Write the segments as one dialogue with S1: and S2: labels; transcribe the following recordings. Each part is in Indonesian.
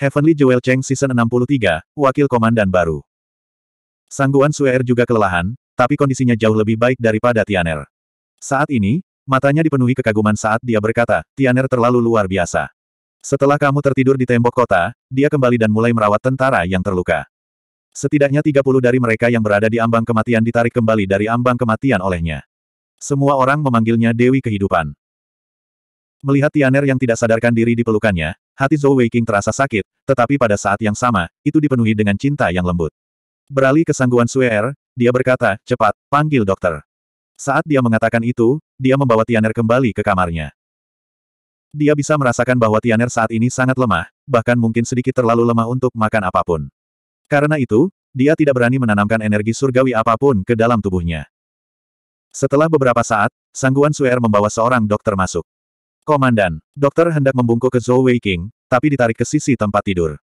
S1: Heavenly Jewel Cheng Season 63, Wakil Komandan Baru. Sangguan Suer juga kelelahan, tapi kondisinya jauh lebih baik daripada Tianer. Saat ini, matanya dipenuhi kekaguman saat dia berkata, Tianer terlalu luar biasa. Setelah kamu tertidur di tembok kota, dia kembali dan mulai merawat tentara yang terluka. Setidaknya 30 dari mereka yang berada di ambang kematian ditarik kembali dari ambang kematian olehnya. Semua orang memanggilnya Dewi Kehidupan. Melihat Tianer yang tidak sadarkan diri di pelukannya, Hati Zhou Weiqing terasa sakit, tetapi pada saat yang sama, itu dipenuhi dengan cinta yang lembut. Beralih ke sangguan Suer, er, dia berkata, cepat, panggil dokter. Saat dia mengatakan itu, dia membawa Tianer kembali ke kamarnya. Dia bisa merasakan bahwa Tianer saat ini sangat lemah, bahkan mungkin sedikit terlalu lemah untuk makan apapun. Karena itu, dia tidak berani menanamkan energi surgawi apapun ke dalam tubuhnya. Setelah beberapa saat, Sangguan Suer er membawa seorang dokter masuk. Komandan, dokter hendak membungkuk ke Zhou Weiqing, tapi ditarik ke sisi tempat tidur.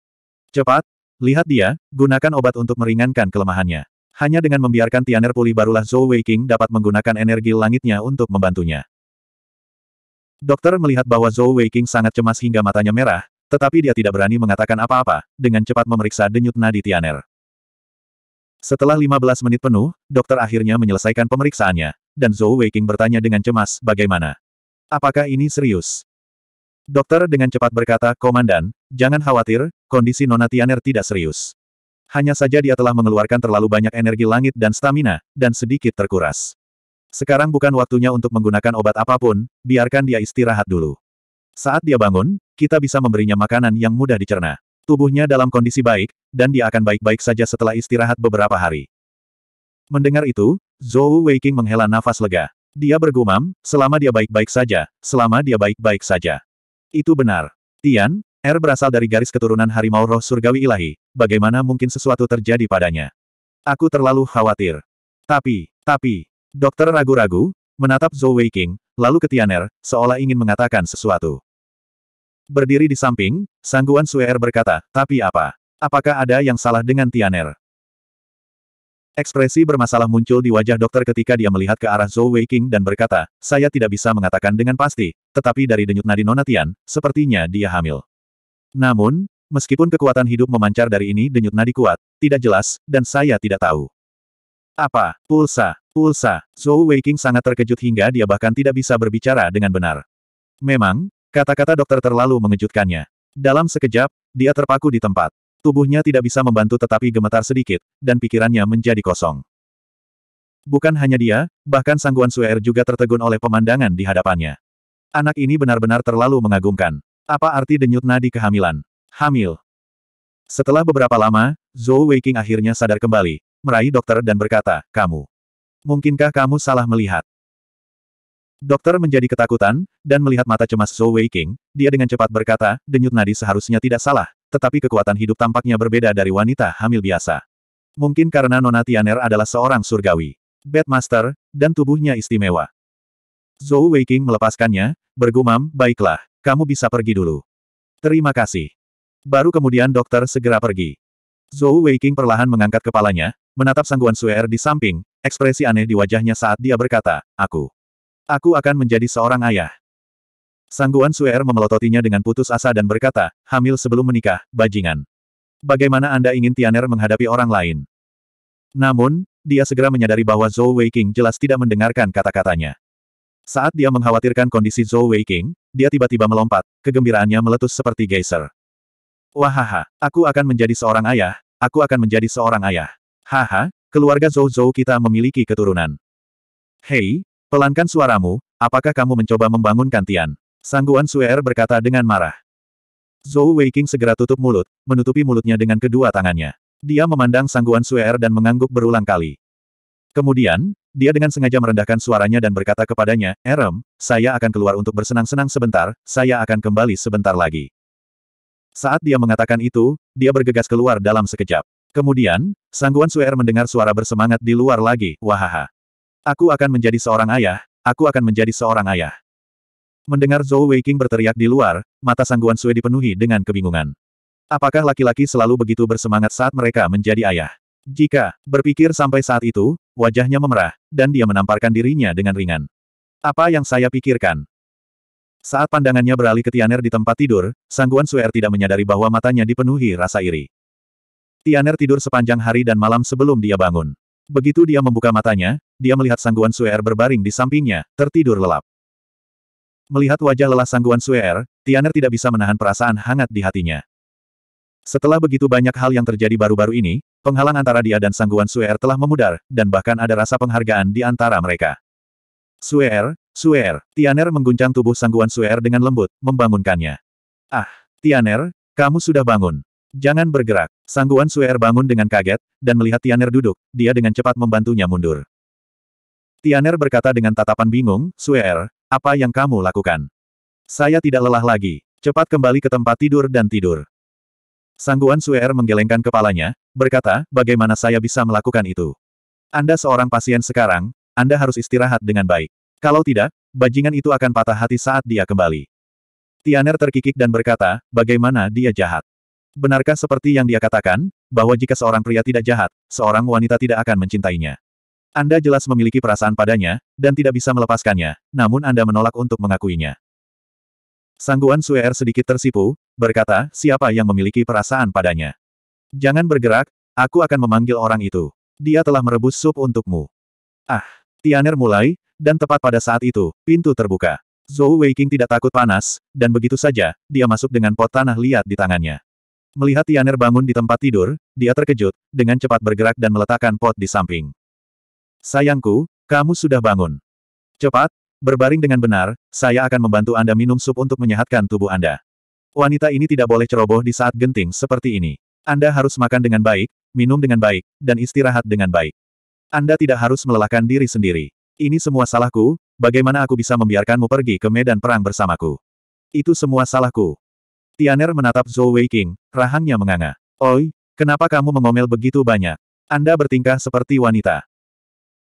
S1: Cepat, lihat dia, gunakan obat untuk meringankan kelemahannya. Hanya dengan membiarkan Tianer pulih barulah Zhou Weiqing dapat menggunakan energi langitnya untuk membantunya. Dokter melihat bahwa Zhou Weiqing sangat cemas hingga matanya merah, tetapi dia tidak berani mengatakan apa-apa, dengan cepat memeriksa denyut nadi Tianer. Setelah 15 menit penuh, dokter akhirnya menyelesaikan pemeriksaannya, dan Zhou Weiqing bertanya dengan cemas, bagaimana? Apakah ini serius? Dokter dengan cepat berkata, Komandan, jangan khawatir, kondisi Nona Tianer tidak serius. Hanya saja dia telah mengeluarkan terlalu banyak energi langit dan stamina, dan sedikit terkuras. Sekarang bukan waktunya untuk menggunakan obat apapun, biarkan dia istirahat dulu. Saat dia bangun, kita bisa memberinya makanan yang mudah dicerna. Tubuhnya dalam kondisi baik, dan dia akan baik-baik saja setelah istirahat beberapa hari. Mendengar itu, Zhou Weiking menghela nafas lega. Dia bergumam, selama dia baik-baik saja, selama dia baik-baik saja. Itu benar. Tian, R er berasal dari garis keturunan harimau roh surgawi ilahi, bagaimana mungkin sesuatu terjadi padanya? Aku terlalu khawatir. Tapi, tapi, dokter ragu-ragu, menatap Zhou Weiqing, lalu ke Tianer, seolah ingin mengatakan sesuatu. Berdiri di samping, Sangguan Suer er berkata, tapi apa? Apakah ada yang salah dengan Tianer? Ekspresi bermasalah muncul di wajah dokter ketika dia melihat ke arah Zhou Weiqing dan berkata, saya tidak bisa mengatakan dengan pasti, tetapi dari denyut nadi Nonatian, sepertinya dia hamil. Namun, meskipun kekuatan hidup memancar dari ini denyut nadi kuat, tidak jelas, dan saya tidak tahu. Apa? Pulsa, pulsa, Zhou Weiqing sangat terkejut hingga dia bahkan tidak bisa berbicara dengan benar. Memang, kata-kata dokter terlalu mengejutkannya. Dalam sekejap, dia terpaku di tempat. Tubuhnya tidak bisa membantu tetapi gemetar sedikit, dan pikirannya menjadi kosong. Bukan hanya dia, bahkan Sangguan Suer juga tertegun oleh pemandangan di hadapannya. Anak ini benar-benar terlalu mengagumkan. Apa arti denyut nadi kehamilan? Hamil. Setelah beberapa lama, Zhou Weiking akhirnya sadar kembali, meraih dokter dan berkata, kamu. Mungkinkah kamu salah melihat? Dokter menjadi ketakutan, dan melihat mata cemas Zhou Weiking. dia dengan cepat berkata, denyut nadi seharusnya tidak salah, tetapi kekuatan hidup tampaknya berbeda dari wanita hamil biasa. Mungkin karena Nona Tianer adalah seorang surgawi, bedmaster, dan tubuhnya istimewa. Zhou Weiqing melepaskannya, bergumam, baiklah, kamu bisa pergi dulu. Terima kasih. Baru kemudian dokter segera pergi. Zhou Weiqing perlahan mengangkat kepalanya, menatap Sangguan Suer er di samping, ekspresi aneh di wajahnya saat dia berkata, Aku. Aku akan menjadi seorang ayah. Sangguan Suer memelototinya dengan putus asa dan berkata, hamil sebelum menikah, bajingan. Bagaimana Anda ingin Tianer menghadapi orang lain? Namun, dia segera menyadari bahwa Zhou Weiqing jelas tidak mendengarkan kata-katanya. Saat dia mengkhawatirkan kondisi Zhou Weiqing, dia tiba-tiba melompat, kegembiraannya meletus seperti geyser. Wahaha, aku akan menjadi seorang ayah, aku akan menjadi seorang ayah. Haha, keluarga Zhou Zhou kita memiliki keturunan. Hei, pelankan suaramu, apakah kamu mencoba membangunkan Tian? Sangguan Suer berkata dengan marah. Zhou Weiqing segera tutup mulut, menutupi mulutnya dengan kedua tangannya. Dia memandang Sangguan Suer dan mengangguk berulang kali. Kemudian, dia dengan sengaja merendahkan suaranya dan berkata kepadanya, Erem, saya akan keluar untuk bersenang-senang sebentar, saya akan kembali sebentar lagi. Saat dia mengatakan itu, dia bergegas keluar dalam sekejap. Kemudian, Sangguan Suer mendengar suara bersemangat di luar lagi, wahaha. Aku akan menjadi seorang ayah, aku akan menjadi seorang ayah. Mendengar Zhou Weiqing berteriak di luar, mata Sangguan Sui dipenuhi dengan kebingungan. Apakah laki-laki selalu begitu bersemangat saat mereka menjadi ayah? Jika berpikir sampai saat itu, wajahnya memerah, dan dia menamparkan dirinya dengan ringan. Apa yang saya pikirkan? Saat pandangannya beralih ke Tianer di tempat tidur, Sangguan Suer tidak menyadari bahwa matanya dipenuhi rasa iri. Tianer tidur sepanjang hari dan malam sebelum dia bangun. Begitu dia membuka matanya, dia melihat Sangguan Suer berbaring di sampingnya, tertidur lelap. Melihat wajah lelah sangguan Suer, er, Tianer tidak bisa menahan perasaan hangat di hatinya. Setelah begitu banyak hal yang terjadi baru-baru ini, penghalang antara dia dan sangguan Suer er telah memudar, dan bahkan ada rasa penghargaan di antara mereka. Suer, Suer, er, Tianer mengguncang tubuh sangguan Suer dengan lembut, membangunkannya. Ah, Tianer, kamu sudah bangun. Jangan bergerak. Sangguan Suer bangun dengan kaget, dan melihat Tianer duduk, dia dengan cepat membantunya mundur. Tianer berkata dengan tatapan bingung, Suer, apa yang kamu lakukan? Saya tidak lelah lagi. Cepat kembali ke tempat tidur dan tidur. Sangguan Suer menggelengkan kepalanya, berkata, bagaimana saya bisa melakukan itu? Anda seorang pasien sekarang, Anda harus istirahat dengan baik. Kalau tidak, bajingan itu akan patah hati saat dia kembali. Tianer terkikik dan berkata, bagaimana dia jahat. Benarkah seperti yang dia katakan, bahwa jika seorang pria tidak jahat, seorang wanita tidak akan mencintainya? Anda jelas memiliki perasaan padanya, dan tidak bisa melepaskannya, namun Anda menolak untuk mengakuinya. Sangguan Suer sedikit tersipu, berkata, siapa yang memiliki perasaan padanya? Jangan bergerak, aku akan memanggil orang itu. Dia telah merebus sup untukmu. Ah, Tianer mulai, dan tepat pada saat itu, pintu terbuka. Zhou Weiqing tidak takut panas, dan begitu saja, dia masuk dengan pot tanah liat di tangannya. Melihat Tianer bangun di tempat tidur, dia terkejut, dengan cepat bergerak dan meletakkan pot di samping. Sayangku, kamu sudah bangun. Cepat, berbaring dengan benar, saya akan membantu Anda minum sup untuk menyehatkan tubuh Anda. Wanita ini tidak boleh ceroboh di saat genting seperti ini. Anda harus makan dengan baik, minum dengan baik, dan istirahat dengan baik. Anda tidak harus melelahkan diri sendiri. Ini semua salahku, bagaimana aku bisa membiarkanmu pergi ke medan perang bersamaku? Itu semua salahku. Tianer menatap Zhou Weiqing, rahangnya menganga. Oi, kenapa kamu mengomel begitu banyak? Anda bertingkah seperti wanita.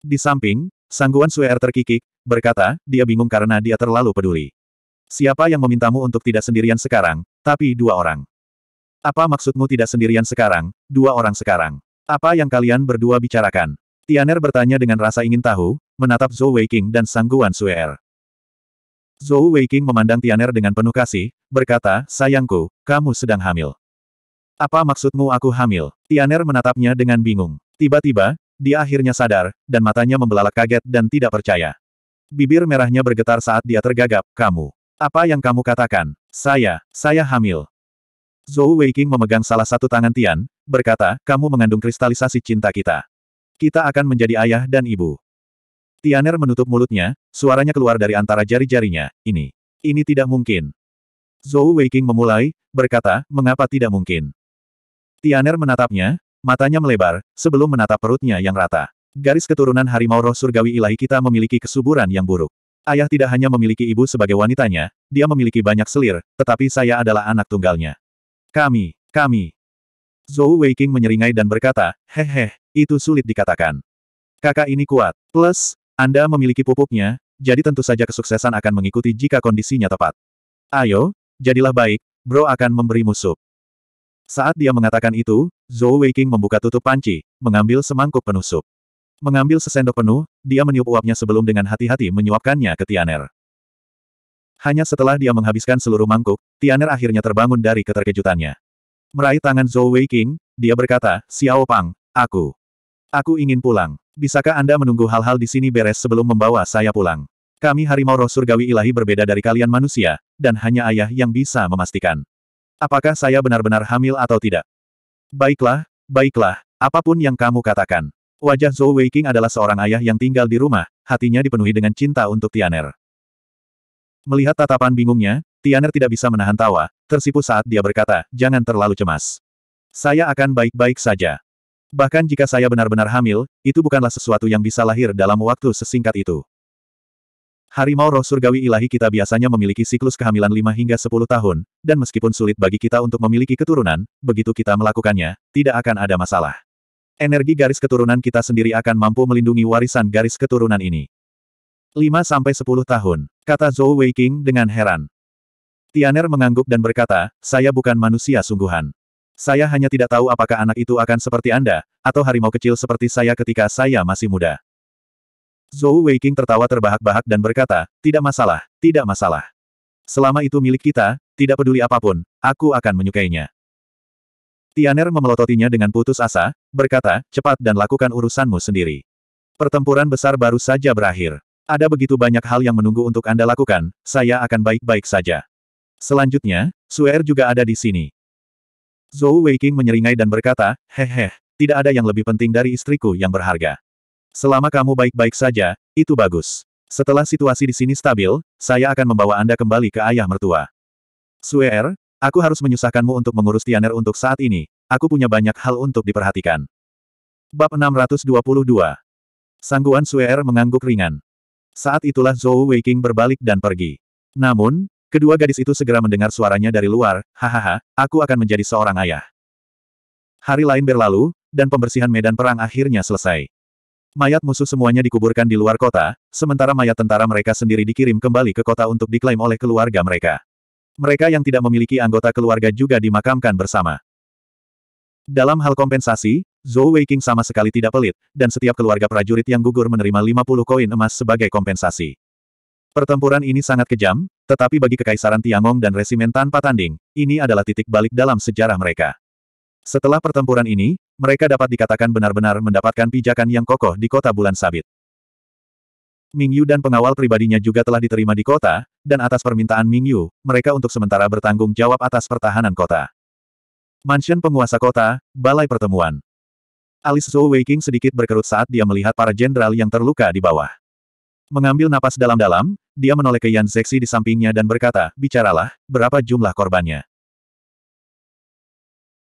S1: Di samping, Sangguan Suer terkikik, berkata, dia bingung karena dia terlalu peduli. Siapa yang memintamu untuk tidak sendirian sekarang, tapi dua orang? Apa maksudmu tidak sendirian sekarang, dua orang sekarang? Apa yang kalian berdua bicarakan? Tianer bertanya dengan rasa ingin tahu, menatap Zhou Weiqing dan Sangguan Suer. Zhou Weiqing memandang Tianer dengan penuh kasih, berkata, sayangku, kamu sedang hamil. Apa maksudmu aku hamil? Tianer menatapnya dengan bingung. Tiba-tiba, dia akhirnya sadar, dan matanya membelalak kaget dan tidak percaya. Bibir merahnya bergetar saat dia tergagap, kamu. Apa yang kamu katakan? Saya, saya hamil. Zhou Weiqing memegang salah satu tangan Tian, berkata, kamu mengandung kristalisasi cinta kita. Kita akan menjadi ayah dan ibu. Tianer menutup mulutnya, suaranya keluar dari antara jari-jarinya, ini. Ini tidak mungkin. Zhou Weiqing memulai, berkata, mengapa tidak mungkin? Tianer menatapnya, Matanya melebar, sebelum menatap perutnya yang rata. Garis keturunan harimau roh surgawi ilahi kita memiliki kesuburan yang buruk. Ayah tidak hanya memiliki ibu sebagai wanitanya, dia memiliki banyak selir, tetapi saya adalah anak tunggalnya. Kami, kami. Zhou Weiking menyeringai dan berkata, hehe, itu sulit dikatakan. Kakak ini kuat. Plus, Anda memiliki pupuknya, jadi tentu saja kesuksesan akan mengikuti jika kondisinya tepat. Ayo, jadilah baik, bro akan memberimu sup. Saat dia mengatakan itu, Zhou Weiqing membuka tutup panci, mengambil semangkuk penuh sup. Mengambil sesendok penuh, dia meniup uapnya sebelum dengan hati-hati menyuapkannya ke Tianer. Hanya setelah dia menghabiskan seluruh mangkuk, Tianer akhirnya terbangun dari keterkejutannya. Meraih tangan Zhou Weiqing, dia berkata, Xiao Pang, aku. Aku ingin pulang. Bisakah Anda menunggu hal-hal di sini beres sebelum membawa saya pulang? Kami harimau roh surgawi ilahi berbeda dari kalian manusia, dan hanya ayah yang bisa memastikan. Apakah saya benar-benar hamil atau tidak? Baiklah, baiklah, apapun yang kamu katakan. Wajah Zhou Weiqing adalah seorang ayah yang tinggal di rumah, hatinya dipenuhi dengan cinta untuk Tianer. Melihat tatapan bingungnya, Tianer tidak bisa menahan tawa, tersipu saat dia berkata, jangan terlalu cemas. Saya akan baik-baik saja. Bahkan jika saya benar-benar hamil, itu bukanlah sesuatu yang bisa lahir dalam waktu sesingkat itu. Harimau roh surgawi ilahi kita biasanya memiliki siklus kehamilan 5 hingga 10 tahun, dan meskipun sulit bagi kita untuk memiliki keturunan, begitu kita melakukannya, tidak akan ada masalah. Energi garis keturunan kita sendiri akan mampu melindungi warisan garis keturunan ini. 5-10 tahun, kata Zhou Weiqing dengan heran. Tianer mengangguk dan berkata, saya bukan manusia sungguhan. Saya hanya tidak tahu apakah anak itu akan seperti Anda, atau harimau kecil seperti saya ketika saya masih muda. Zhou Weiqing tertawa terbahak-bahak dan berkata, tidak masalah, tidak masalah. Selama itu milik kita, tidak peduli apapun, aku akan menyukainya. Tianer memelototinya dengan putus asa, berkata, cepat dan lakukan urusanmu sendiri. Pertempuran besar baru saja berakhir. Ada begitu banyak hal yang menunggu untuk Anda lakukan, saya akan baik-baik saja. Selanjutnya, Suer juga ada di sini. Zhou Weiqing menyeringai dan berkata, "Hehe, tidak ada yang lebih penting dari istriku yang berharga. Selama kamu baik-baik saja, itu bagus. Setelah situasi di sini stabil, saya akan membawa Anda kembali ke ayah mertua. Suer, aku harus menyusahkanmu untuk mengurus Tianer untuk saat ini. Aku punya banyak hal untuk diperhatikan. Bab 622 Sangguan Suer mengangguk ringan. Saat itulah Zhou Weiking berbalik dan pergi. Namun, kedua gadis itu segera mendengar suaranya dari luar, hahaha, aku akan menjadi seorang ayah. Hari lain berlalu, dan pembersihan medan perang akhirnya selesai. Mayat musuh semuanya dikuburkan di luar kota, sementara mayat tentara mereka sendiri dikirim kembali ke kota untuk diklaim oleh keluarga mereka. Mereka yang tidak memiliki anggota keluarga juga dimakamkan bersama. Dalam hal kompensasi, Zhou Weiqing sama sekali tidak pelit, dan setiap keluarga prajurit yang gugur menerima 50 koin emas sebagai kompensasi. Pertempuran ini sangat kejam, tetapi bagi Kekaisaran Tiangong dan Resimen tanpa tanding, ini adalah titik balik dalam sejarah mereka. Setelah pertempuran ini, mereka dapat dikatakan benar-benar mendapatkan pijakan yang kokoh di kota bulan sabit. Mingyu dan pengawal pribadinya juga telah diterima di kota, dan atas permintaan Mingyu, mereka untuk sementara bertanggung jawab atas pertahanan kota. Mansion penguasa kota, Balai Pertemuan. Alis Zhou Weiqing sedikit berkerut saat dia melihat para jenderal yang terluka di bawah. Mengambil napas dalam-dalam, dia menoleh ke Yan Zexi di sampingnya dan berkata, bicaralah, berapa jumlah korbannya.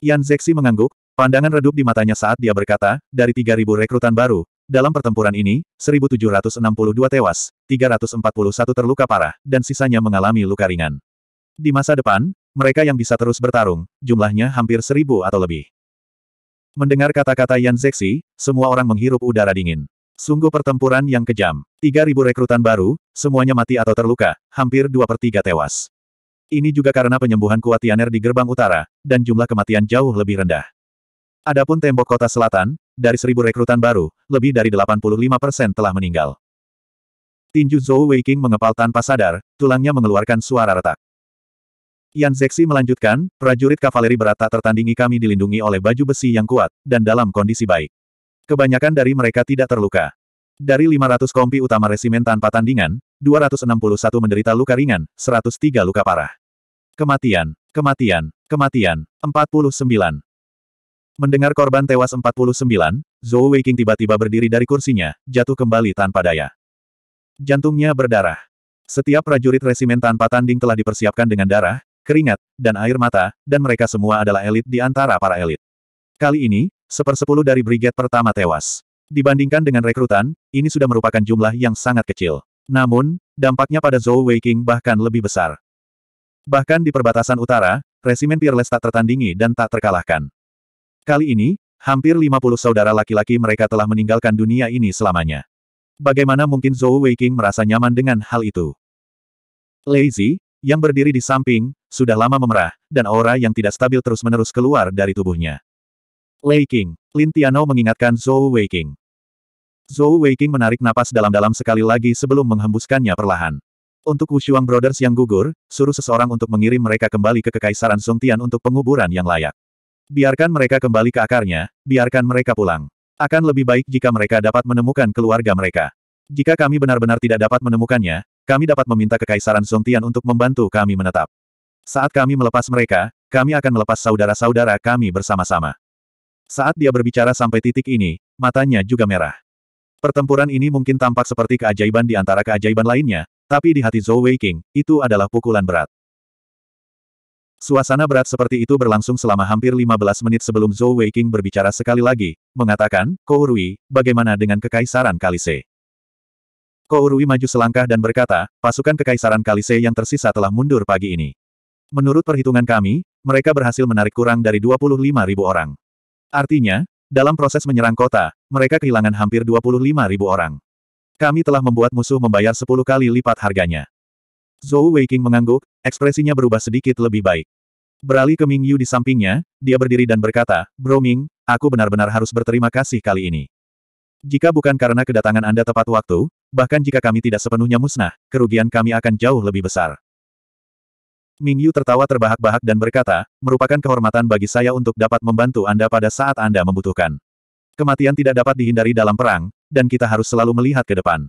S1: Yan Zexi mengangguk, pandangan redup di matanya saat dia berkata, dari 3.000 rekrutan baru, dalam pertempuran ini, 1.762 tewas, 341 terluka parah, dan sisanya mengalami luka ringan. Di masa depan, mereka yang bisa terus bertarung, jumlahnya hampir 1.000 atau lebih. Mendengar kata-kata Yan Zexi, semua orang menghirup udara dingin. Sungguh pertempuran yang kejam. 3.000 rekrutan baru, semuanya mati atau terluka, hampir 2 per 3 tewas. Ini juga karena penyembuhan kuat Tianer di gerbang utara, dan jumlah kematian jauh lebih rendah. Adapun tembok kota selatan, dari seribu rekrutan baru, lebih dari 85 persen telah meninggal. Tinju Zhou Weiqing mengepal tanpa sadar, tulangnya mengeluarkan suara retak. Yan Zexi melanjutkan, prajurit kavaleri berat tak tertandingi kami dilindungi oleh baju besi yang kuat, dan dalam kondisi baik. Kebanyakan dari mereka tidak terluka. Dari 500 kompi utama resimen tanpa tandingan, 261 menderita luka ringan, 103 luka parah. Kematian, kematian, kematian, 49. Mendengar korban tewas 49, Zhou Weiqing tiba-tiba berdiri dari kursinya, jatuh kembali tanpa daya. Jantungnya berdarah. Setiap prajurit resimen tanpa tanding telah dipersiapkan dengan darah, keringat, dan air mata, dan mereka semua adalah elit di antara para elit. Kali ini, sepersepuluh dari brigade pertama tewas. Dibandingkan dengan rekrutan, ini sudah merupakan jumlah yang sangat kecil. Namun, dampaknya pada Zhou Weiqing bahkan lebih besar. Bahkan di perbatasan utara, resimen Peerless tak tertandingi dan tak terkalahkan. Kali ini, hampir 50 saudara laki-laki mereka telah meninggalkan dunia ini selamanya. Bagaimana mungkin Zhou Weiqing merasa nyaman dengan hal itu? Lazy, yang berdiri di samping, sudah lama memerah, dan aura yang tidak stabil terus-menerus keluar dari tubuhnya. Lei King, Lin Tiano mengingatkan Zhou Weiqing. Zhou Weiqing menarik napas dalam-dalam sekali lagi sebelum menghembuskannya perlahan. Untuk Wushuang Brothers yang gugur, suruh seseorang untuk mengirim mereka kembali ke Kekaisaran Songtian untuk penguburan yang layak. Biarkan mereka kembali ke akarnya, biarkan mereka pulang. Akan lebih baik jika mereka dapat menemukan keluarga mereka. Jika kami benar-benar tidak dapat menemukannya, kami dapat meminta Kekaisaran Songtian untuk membantu kami menetap. Saat kami melepas mereka, kami akan melepas saudara-saudara kami bersama-sama. Saat dia berbicara sampai titik ini, matanya juga merah. Pertempuran ini mungkin tampak seperti keajaiban di antara keajaiban lainnya, tapi di hati Zhou Weiqing, itu adalah pukulan berat. Suasana berat seperti itu berlangsung selama hampir 15 menit sebelum Zhou Weiqing berbicara sekali lagi, mengatakan, Kou Rui, bagaimana dengan Kekaisaran Kalise? Kou Rui maju selangkah dan berkata, pasukan Kekaisaran Kalise yang tersisa telah mundur pagi ini. Menurut perhitungan kami, mereka berhasil menarik kurang dari 25 ribu orang. Artinya, dalam proses menyerang kota, mereka kehilangan hampir ribu orang. Kami telah membuat musuh membayar 10 kali lipat harganya. Zhou Weiking mengangguk, ekspresinya berubah sedikit lebih baik. Beralih ke Ming Yu di sampingnya, dia berdiri dan berkata, Bro Ming, aku benar-benar harus berterima kasih kali ini. Jika bukan karena kedatangan Anda tepat waktu, bahkan jika kami tidak sepenuhnya musnah, kerugian kami akan jauh lebih besar. Ming Yu tertawa terbahak-bahak dan berkata, merupakan kehormatan bagi saya untuk dapat membantu Anda pada saat Anda membutuhkan. Kematian tidak dapat dihindari dalam perang, dan kita harus selalu melihat ke depan.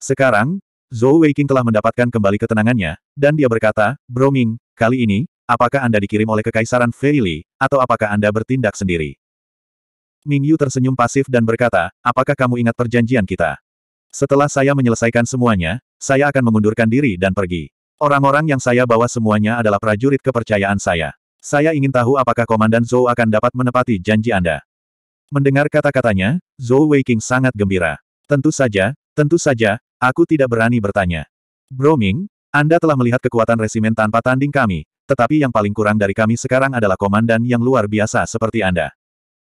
S1: Sekarang, Zhou Weiqing telah mendapatkan kembali ketenangannya, dan dia berkata, Bro Ming, kali ini, apakah Anda dikirim oleh Kekaisaran Feili, atau apakah Anda bertindak sendiri? Ming Yu tersenyum pasif dan berkata, apakah kamu ingat perjanjian kita? Setelah saya menyelesaikan semuanya, saya akan mengundurkan diri dan pergi. Orang-orang yang saya bawa semuanya adalah prajurit kepercayaan saya. Saya ingin tahu apakah Komandan Zhou akan dapat menepati janji Anda. Mendengar kata-katanya, Zhou Weiqing sangat gembira. Tentu saja, tentu saja, aku tidak berani bertanya. Broming, Anda telah melihat kekuatan resimen tanpa tanding kami, tetapi yang paling kurang dari kami sekarang adalah komandan yang luar biasa seperti Anda.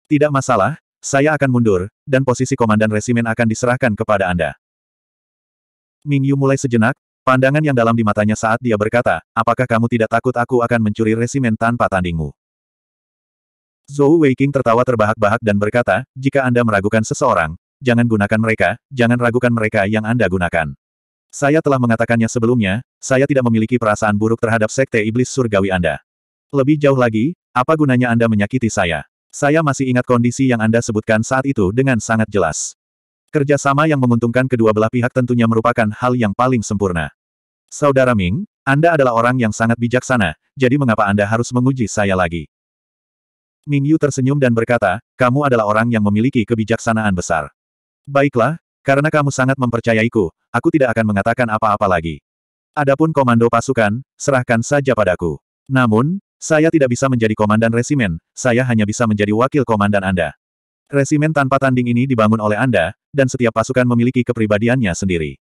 S1: Tidak masalah, saya akan mundur, dan posisi komandan resimen akan diserahkan kepada Anda. Ming Yu mulai sejenak, Pandangan yang dalam di matanya saat dia berkata, apakah kamu tidak takut aku akan mencuri resimen tanpa tandingmu? Zhou Weiqing tertawa terbahak-bahak dan berkata, jika Anda meragukan seseorang, jangan gunakan mereka, jangan ragukan mereka yang Anda gunakan. Saya telah mengatakannya sebelumnya, saya tidak memiliki perasaan buruk terhadap sekte iblis surgawi Anda. Lebih jauh lagi, apa gunanya Anda menyakiti saya? Saya masih ingat kondisi yang Anda sebutkan saat itu dengan sangat jelas. Kerjasama yang menguntungkan kedua belah pihak tentunya merupakan hal yang paling sempurna. Saudara Ming, Anda adalah orang yang sangat bijaksana, jadi mengapa Anda harus menguji saya lagi? Ming Yu tersenyum dan berkata, kamu adalah orang yang memiliki kebijaksanaan besar. Baiklah, karena kamu sangat mempercayaiku, aku tidak akan mengatakan apa-apa lagi. Adapun komando pasukan, serahkan saja padaku. Namun, saya tidak bisa menjadi komandan resimen, saya hanya bisa menjadi wakil komandan Anda. Resimen tanpa tanding ini dibangun oleh Anda, dan setiap pasukan memiliki kepribadiannya sendiri.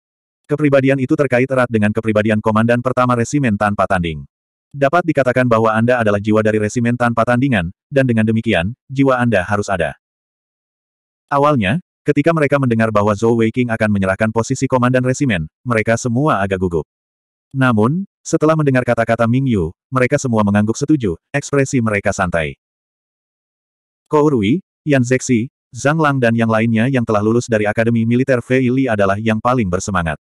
S1: Kepribadian itu terkait erat dengan kepribadian komandan pertama resimen tanpa tanding. Dapat dikatakan bahwa Anda adalah jiwa dari resimen tanpa tandingan, dan dengan demikian, jiwa Anda harus ada. Awalnya, ketika mereka mendengar bahwa Zhou Weiqing akan menyerahkan posisi komandan resimen, mereka semua agak gugup. Namun, setelah mendengar kata-kata Ming Yu, mereka semua mengangguk setuju, ekspresi mereka santai. Kou Rui, Yan Zexi, Zhang Lang dan yang lainnya yang telah lulus dari Akademi Militer Fei Li adalah yang paling bersemangat.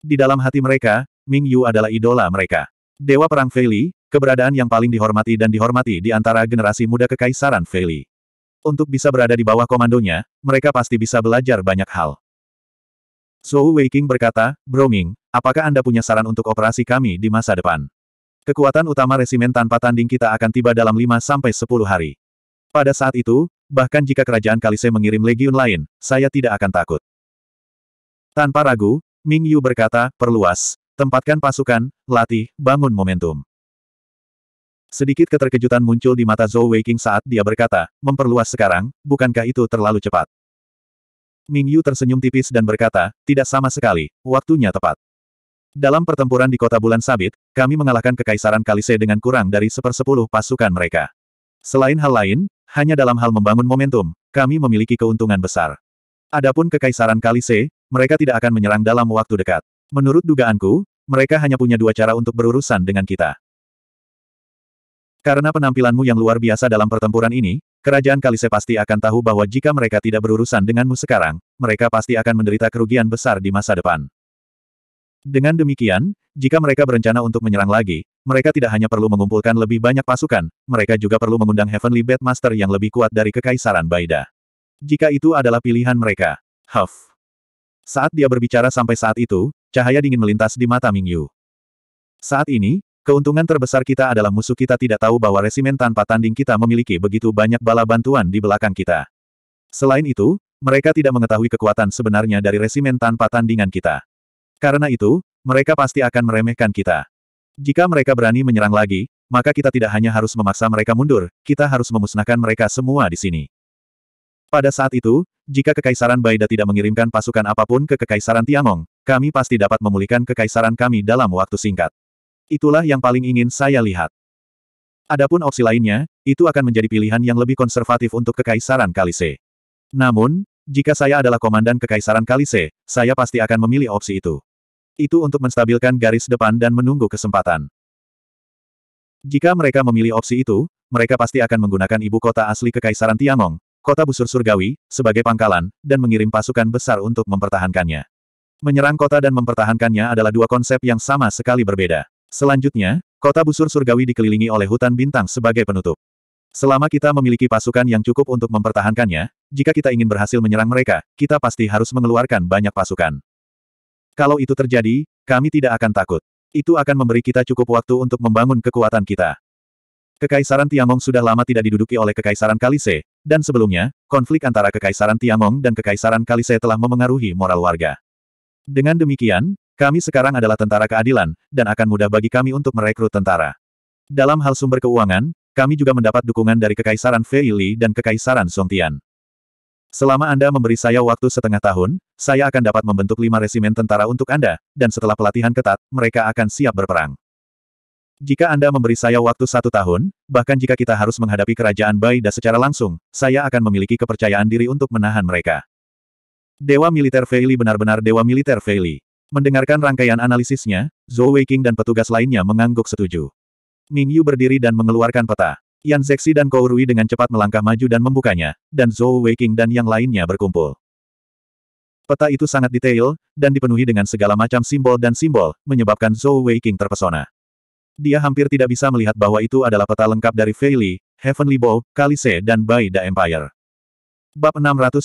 S1: Di dalam hati mereka, Ming Yu adalah idola mereka. Dewa Perang Feili, keberadaan yang paling dihormati dan dihormati di antara generasi muda kekaisaran Feili. Untuk bisa berada di bawah komandonya, mereka pasti bisa belajar banyak hal. Zhou Waking berkata, Bro Ming, apakah Anda punya saran untuk operasi kami di masa depan? Kekuatan utama resimen tanpa tanding kita akan tiba dalam 5-10 hari. Pada saat itu, bahkan jika kerajaan Kalise mengirim legiun lain, saya tidak akan takut. Tanpa ragu, Ming Yu berkata, perluas, tempatkan pasukan, latih, bangun momentum. Sedikit keterkejutan muncul di mata Zhou Weiqing saat dia berkata, memperluas sekarang, bukankah itu terlalu cepat? Ming Yu tersenyum tipis dan berkata, tidak sama sekali, waktunya tepat. Dalam pertempuran di kota bulan sabit, kami mengalahkan kekaisaran Kalise dengan kurang dari sepersepuluh pasukan mereka. Selain hal lain, hanya dalam hal membangun momentum, kami memiliki keuntungan besar. Adapun kekaisaran Kalise, mereka tidak akan menyerang dalam waktu dekat. Menurut dugaanku, mereka hanya punya dua cara untuk berurusan dengan kita. Karena penampilanmu yang luar biasa dalam pertempuran ini, kerajaan Kalise pasti akan tahu bahwa jika mereka tidak berurusan denganmu sekarang, mereka pasti akan menderita kerugian besar di masa depan. Dengan demikian, jika mereka berencana untuk menyerang lagi, mereka tidak hanya perlu mengumpulkan lebih banyak pasukan, mereka juga perlu mengundang Heavenly Bedmaster yang lebih kuat dari Kekaisaran Baida. Jika itu adalah pilihan mereka. Huff. Saat dia berbicara sampai saat itu, cahaya dingin melintas di mata Mingyu. Saat ini, keuntungan terbesar kita adalah musuh kita tidak tahu bahwa resimen tanpa tanding kita memiliki begitu banyak bala bantuan di belakang kita. Selain itu, mereka tidak mengetahui kekuatan sebenarnya dari resimen tanpa tandingan kita. Karena itu, mereka pasti akan meremehkan kita. Jika mereka berani menyerang lagi, maka kita tidak hanya harus memaksa mereka mundur, kita harus memusnahkan mereka semua di sini. Pada saat itu, jika Kekaisaran Baida tidak mengirimkan pasukan apapun ke Kekaisaran Tiangong, kami pasti dapat memulihkan kekaisaran kami dalam waktu singkat. Itulah yang paling ingin saya lihat. Adapun opsi lainnya, itu akan menjadi pilihan yang lebih konservatif untuk Kekaisaran Kalise. Namun, jika saya adalah komandan Kekaisaran Kalise, saya pasti akan memilih opsi itu. Itu untuk menstabilkan garis depan dan menunggu kesempatan. Jika mereka memilih opsi itu, mereka pasti akan menggunakan ibu kota asli Kekaisaran Tiangong, kota busur surgawi, sebagai pangkalan, dan mengirim pasukan besar untuk mempertahankannya. Menyerang kota dan mempertahankannya adalah dua konsep yang sama sekali berbeda. Selanjutnya, kota busur surgawi dikelilingi oleh hutan bintang sebagai penutup. Selama kita memiliki pasukan yang cukup untuk mempertahankannya, jika kita ingin berhasil menyerang mereka, kita pasti harus mengeluarkan banyak pasukan. Kalau itu terjadi, kami tidak akan takut. Itu akan memberi kita cukup waktu untuk membangun kekuatan kita. Kekaisaran Tiamong sudah lama tidak diduduki oleh Kekaisaran Kalise, dan sebelumnya, konflik antara Kekaisaran Tiamong dan Kekaisaran Kalise telah memengaruhi moral warga. Dengan demikian, kami sekarang adalah tentara keadilan, dan akan mudah bagi kami untuk merekrut tentara. Dalam hal sumber keuangan, kami juga mendapat dukungan dari Kekaisaran Feili dan Kekaisaran Songtian. Selama Anda memberi saya waktu setengah tahun, saya akan dapat membentuk lima resimen tentara untuk Anda, dan setelah pelatihan ketat, mereka akan siap berperang. Jika Anda memberi saya waktu satu tahun, bahkan jika kita harus menghadapi kerajaan Baida secara langsung, saya akan memiliki kepercayaan diri untuk menahan mereka. Dewa Militer Feili benar-benar Dewa Militer Feili. Mendengarkan rangkaian analisisnya, Zhou Weiqing dan petugas lainnya mengangguk setuju. Ming Yu berdiri dan mengeluarkan peta. Yan Zexi dan Kou Rui dengan cepat melangkah maju dan membukanya, dan Zhou Weiqing dan yang lainnya berkumpul. Peta itu sangat detail, dan dipenuhi dengan segala macam simbol dan simbol, menyebabkan Zhou Weiqing terpesona. Dia hampir tidak bisa melihat bahwa itu adalah peta lengkap dari Feili, Heavenly Bow, Kalise dan Bai Da Empire. Bab 623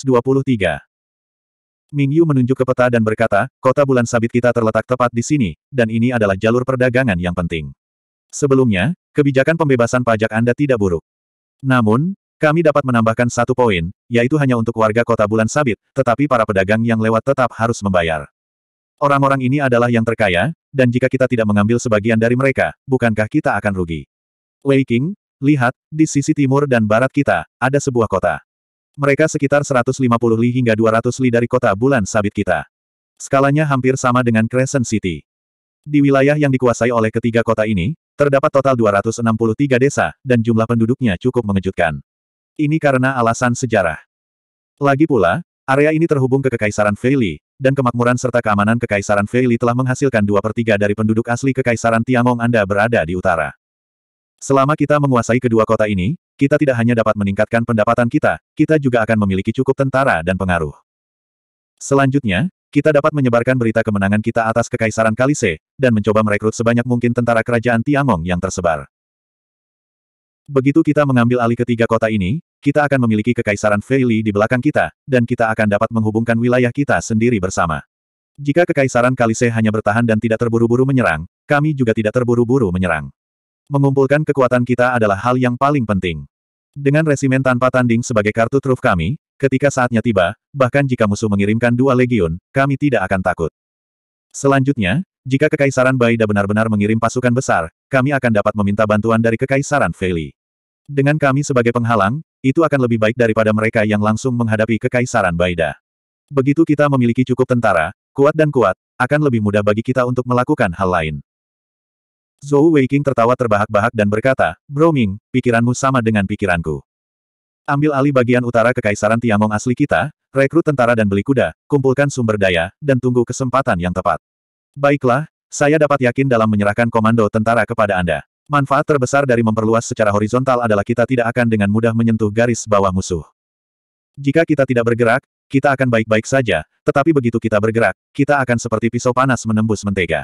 S1: Ming Yu menunjuk ke peta dan berkata, kota bulan sabit kita terletak tepat di sini, dan ini adalah jalur perdagangan yang penting. Sebelumnya, kebijakan pembebasan pajak Anda tidak buruk. Namun, kami dapat menambahkan satu poin, yaitu hanya untuk warga kota bulan sabit, tetapi para pedagang yang lewat tetap harus membayar. Orang-orang ini adalah yang terkaya, dan jika kita tidak mengambil sebagian dari mereka, bukankah kita akan rugi? Wei King, lihat, di sisi timur dan barat kita, ada sebuah kota. Mereka sekitar 150 li hingga 200 li dari kota bulan sabit kita. Skalanya hampir sama dengan Crescent City. Di wilayah yang dikuasai oleh ketiga kota ini, terdapat total 263 desa, dan jumlah penduduknya cukup mengejutkan. Ini karena alasan sejarah. Lagi pula, area ini terhubung ke Kekaisaran Feili dan kemakmuran serta keamanan Kekaisaran Feili telah menghasilkan dua per tiga dari penduduk asli Kekaisaran Tiangong Anda berada di utara. Selama kita menguasai kedua kota ini, kita tidak hanya dapat meningkatkan pendapatan kita, kita juga akan memiliki cukup tentara dan pengaruh. Selanjutnya, kita dapat menyebarkan berita kemenangan kita atas Kekaisaran Kalise, dan mencoba merekrut sebanyak mungkin tentara kerajaan Tiangong yang tersebar. Begitu kita mengambil alih ketiga kota ini, kita akan memiliki kekaisaran Feili di belakang kita, dan kita akan dapat menghubungkan wilayah kita sendiri bersama. Jika kekaisaran Kalise hanya bertahan dan tidak terburu-buru menyerang, kami juga tidak terburu-buru menyerang. Mengumpulkan kekuatan kita adalah hal yang paling penting. Dengan resimen tanpa tanding sebagai kartu truf kami, ketika saatnya tiba, bahkan jika musuh mengirimkan dua legiun, kami tidak akan takut. Selanjutnya, jika Kekaisaran Baida benar-benar mengirim pasukan besar, kami akan dapat meminta bantuan dari Kekaisaran Feli. Dengan kami sebagai penghalang, itu akan lebih baik daripada mereka yang langsung menghadapi kekaisaran Baida. Begitu kita memiliki cukup tentara, kuat dan kuat, akan lebih mudah bagi kita untuk melakukan hal lain. Zhou Weiqing tertawa terbahak-bahak dan berkata, Bro Ming, pikiranmu sama dengan pikiranku. Ambil alih bagian utara kekaisaran Tiangong asli kita, rekrut tentara dan beli kuda, kumpulkan sumber daya, dan tunggu kesempatan yang tepat. Baiklah, saya dapat yakin dalam menyerahkan komando tentara kepada Anda. Manfaat terbesar dari memperluas secara horizontal adalah kita tidak akan dengan mudah menyentuh garis bawah musuh. Jika kita tidak bergerak, kita akan baik-baik saja, tetapi begitu kita bergerak, kita akan seperti pisau panas menembus mentega.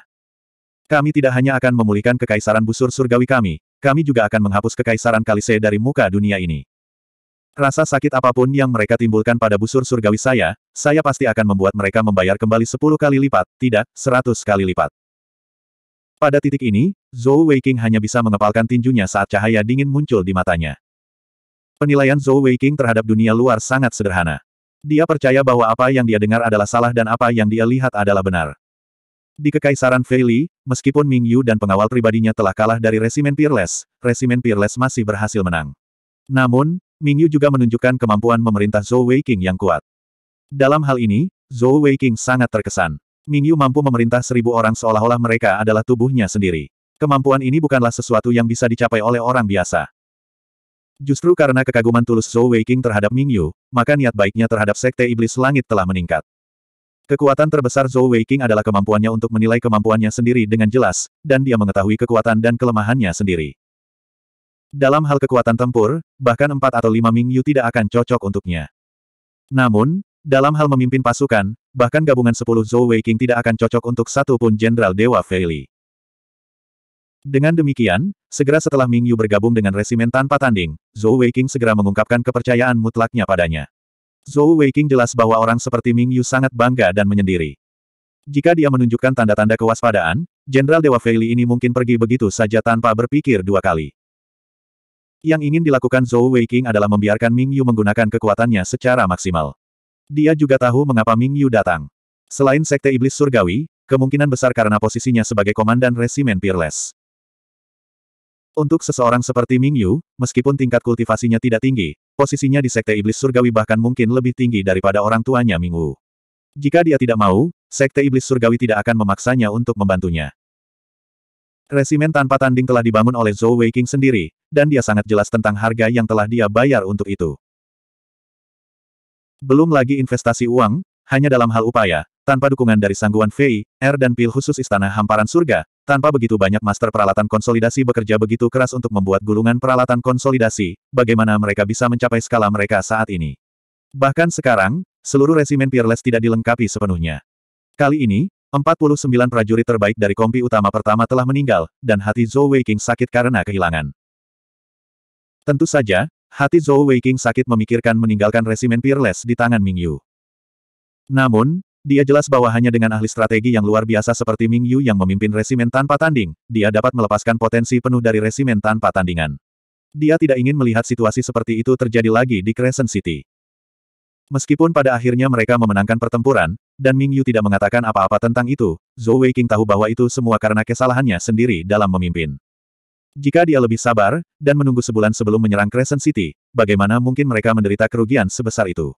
S1: Kami tidak hanya akan memulihkan kekaisaran busur surgawi kami, kami juga akan menghapus kekaisaran Kalise dari muka dunia ini. Rasa sakit apapun yang mereka timbulkan pada busur surgawi saya, saya pasti akan membuat mereka membayar kembali 10 kali lipat, tidak, 100 kali lipat. Pada titik ini, Zhou Weiqing hanya bisa mengepalkan tinjunya saat cahaya dingin muncul di matanya. Penilaian Zhou Weiqing terhadap dunia luar sangat sederhana. Dia percaya bahwa apa yang dia dengar adalah salah dan apa yang dia lihat adalah benar. Di Kekaisaran Feili, meskipun Ming Yu dan pengawal pribadinya telah kalah dari Resimen Peerless, Resimen Peerless masih berhasil menang. Namun, Ming Yu juga menunjukkan kemampuan memerintah Zhou Weiqing yang kuat. Dalam hal ini, Zhou Weiqing sangat terkesan. Mingyu mampu memerintah seribu orang seolah-olah mereka adalah tubuhnya sendiri. Kemampuan ini bukanlah sesuatu yang bisa dicapai oleh orang biasa. Justru karena kekaguman tulus Zhou Weiqing terhadap Mingyu, maka niat baiknya terhadap Sekte Iblis Langit telah meningkat. Kekuatan terbesar Zhou Weiqing adalah kemampuannya untuk menilai kemampuannya sendiri dengan jelas, dan dia mengetahui kekuatan dan kelemahannya sendiri. Dalam hal kekuatan tempur, bahkan empat atau lima Mingyu tidak akan cocok untuknya. Namun, dalam hal memimpin pasukan, bahkan gabungan 10 Zhou Wei King tidak akan cocok untuk satu pun Jenderal Dewa Feili. Dengan demikian, segera setelah Ming Yu bergabung dengan resimen tanpa tanding, Zhou Wei King segera mengungkapkan kepercayaan mutlaknya padanya. Zhou Wei King jelas bahwa orang seperti Ming Yu sangat bangga dan menyendiri. Jika dia menunjukkan tanda-tanda kewaspadaan, Jenderal Dewa Feili ini mungkin pergi begitu saja tanpa berpikir dua kali. Yang ingin dilakukan Zhou Wei King adalah membiarkan Ming Yu menggunakan kekuatannya secara maksimal. Dia juga tahu mengapa Ming Yu datang. Selain Sekte Iblis Surgawi, kemungkinan besar karena posisinya sebagai komandan resimen Peerless. Untuk seseorang seperti Ming Yu, meskipun tingkat kultivasinya tidak tinggi, posisinya di Sekte Iblis Surgawi bahkan mungkin lebih tinggi daripada orang tuanya Ming Wu. Jika dia tidak mau, Sekte Iblis Surgawi tidak akan memaksanya untuk membantunya. Resimen tanpa tanding telah dibangun oleh Zhou Weiqing sendiri, dan dia sangat jelas tentang harga yang telah dia bayar untuk itu. Belum lagi investasi uang, hanya dalam hal upaya, tanpa dukungan dari sangguan Fei, Er dan pil khusus Istana Hamparan Surga, tanpa begitu banyak master peralatan konsolidasi bekerja begitu keras untuk membuat gulungan peralatan konsolidasi, bagaimana mereka bisa mencapai skala mereka saat ini. Bahkan sekarang, seluruh resimen Peerless tidak dilengkapi sepenuhnya. Kali ini, 49 prajurit terbaik dari kompi utama pertama telah meninggal, dan hati Zhou Weiqing sakit karena kehilangan. Tentu saja, Hati Zhou Weiqing sakit memikirkan meninggalkan resimen Peerless di tangan Ming Yu. Namun, dia jelas bahwa hanya dengan ahli strategi yang luar biasa seperti Ming Yu yang memimpin resimen tanpa tanding, dia dapat melepaskan potensi penuh dari resimen tanpa tandingan. Dia tidak ingin melihat situasi seperti itu terjadi lagi di Crescent City. Meskipun pada akhirnya mereka memenangkan pertempuran, dan Ming Yu tidak mengatakan apa-apa tentang itu, Zhou Weiqing tahu bahwa itu semua karena kesalahannya sendiri dalam memimpin. Jika dia lebih sabar, dan menunggu sebulan sebelum menyerang Crescent City, bagaimana mungkin mereka menderita kerugian sebesar itu?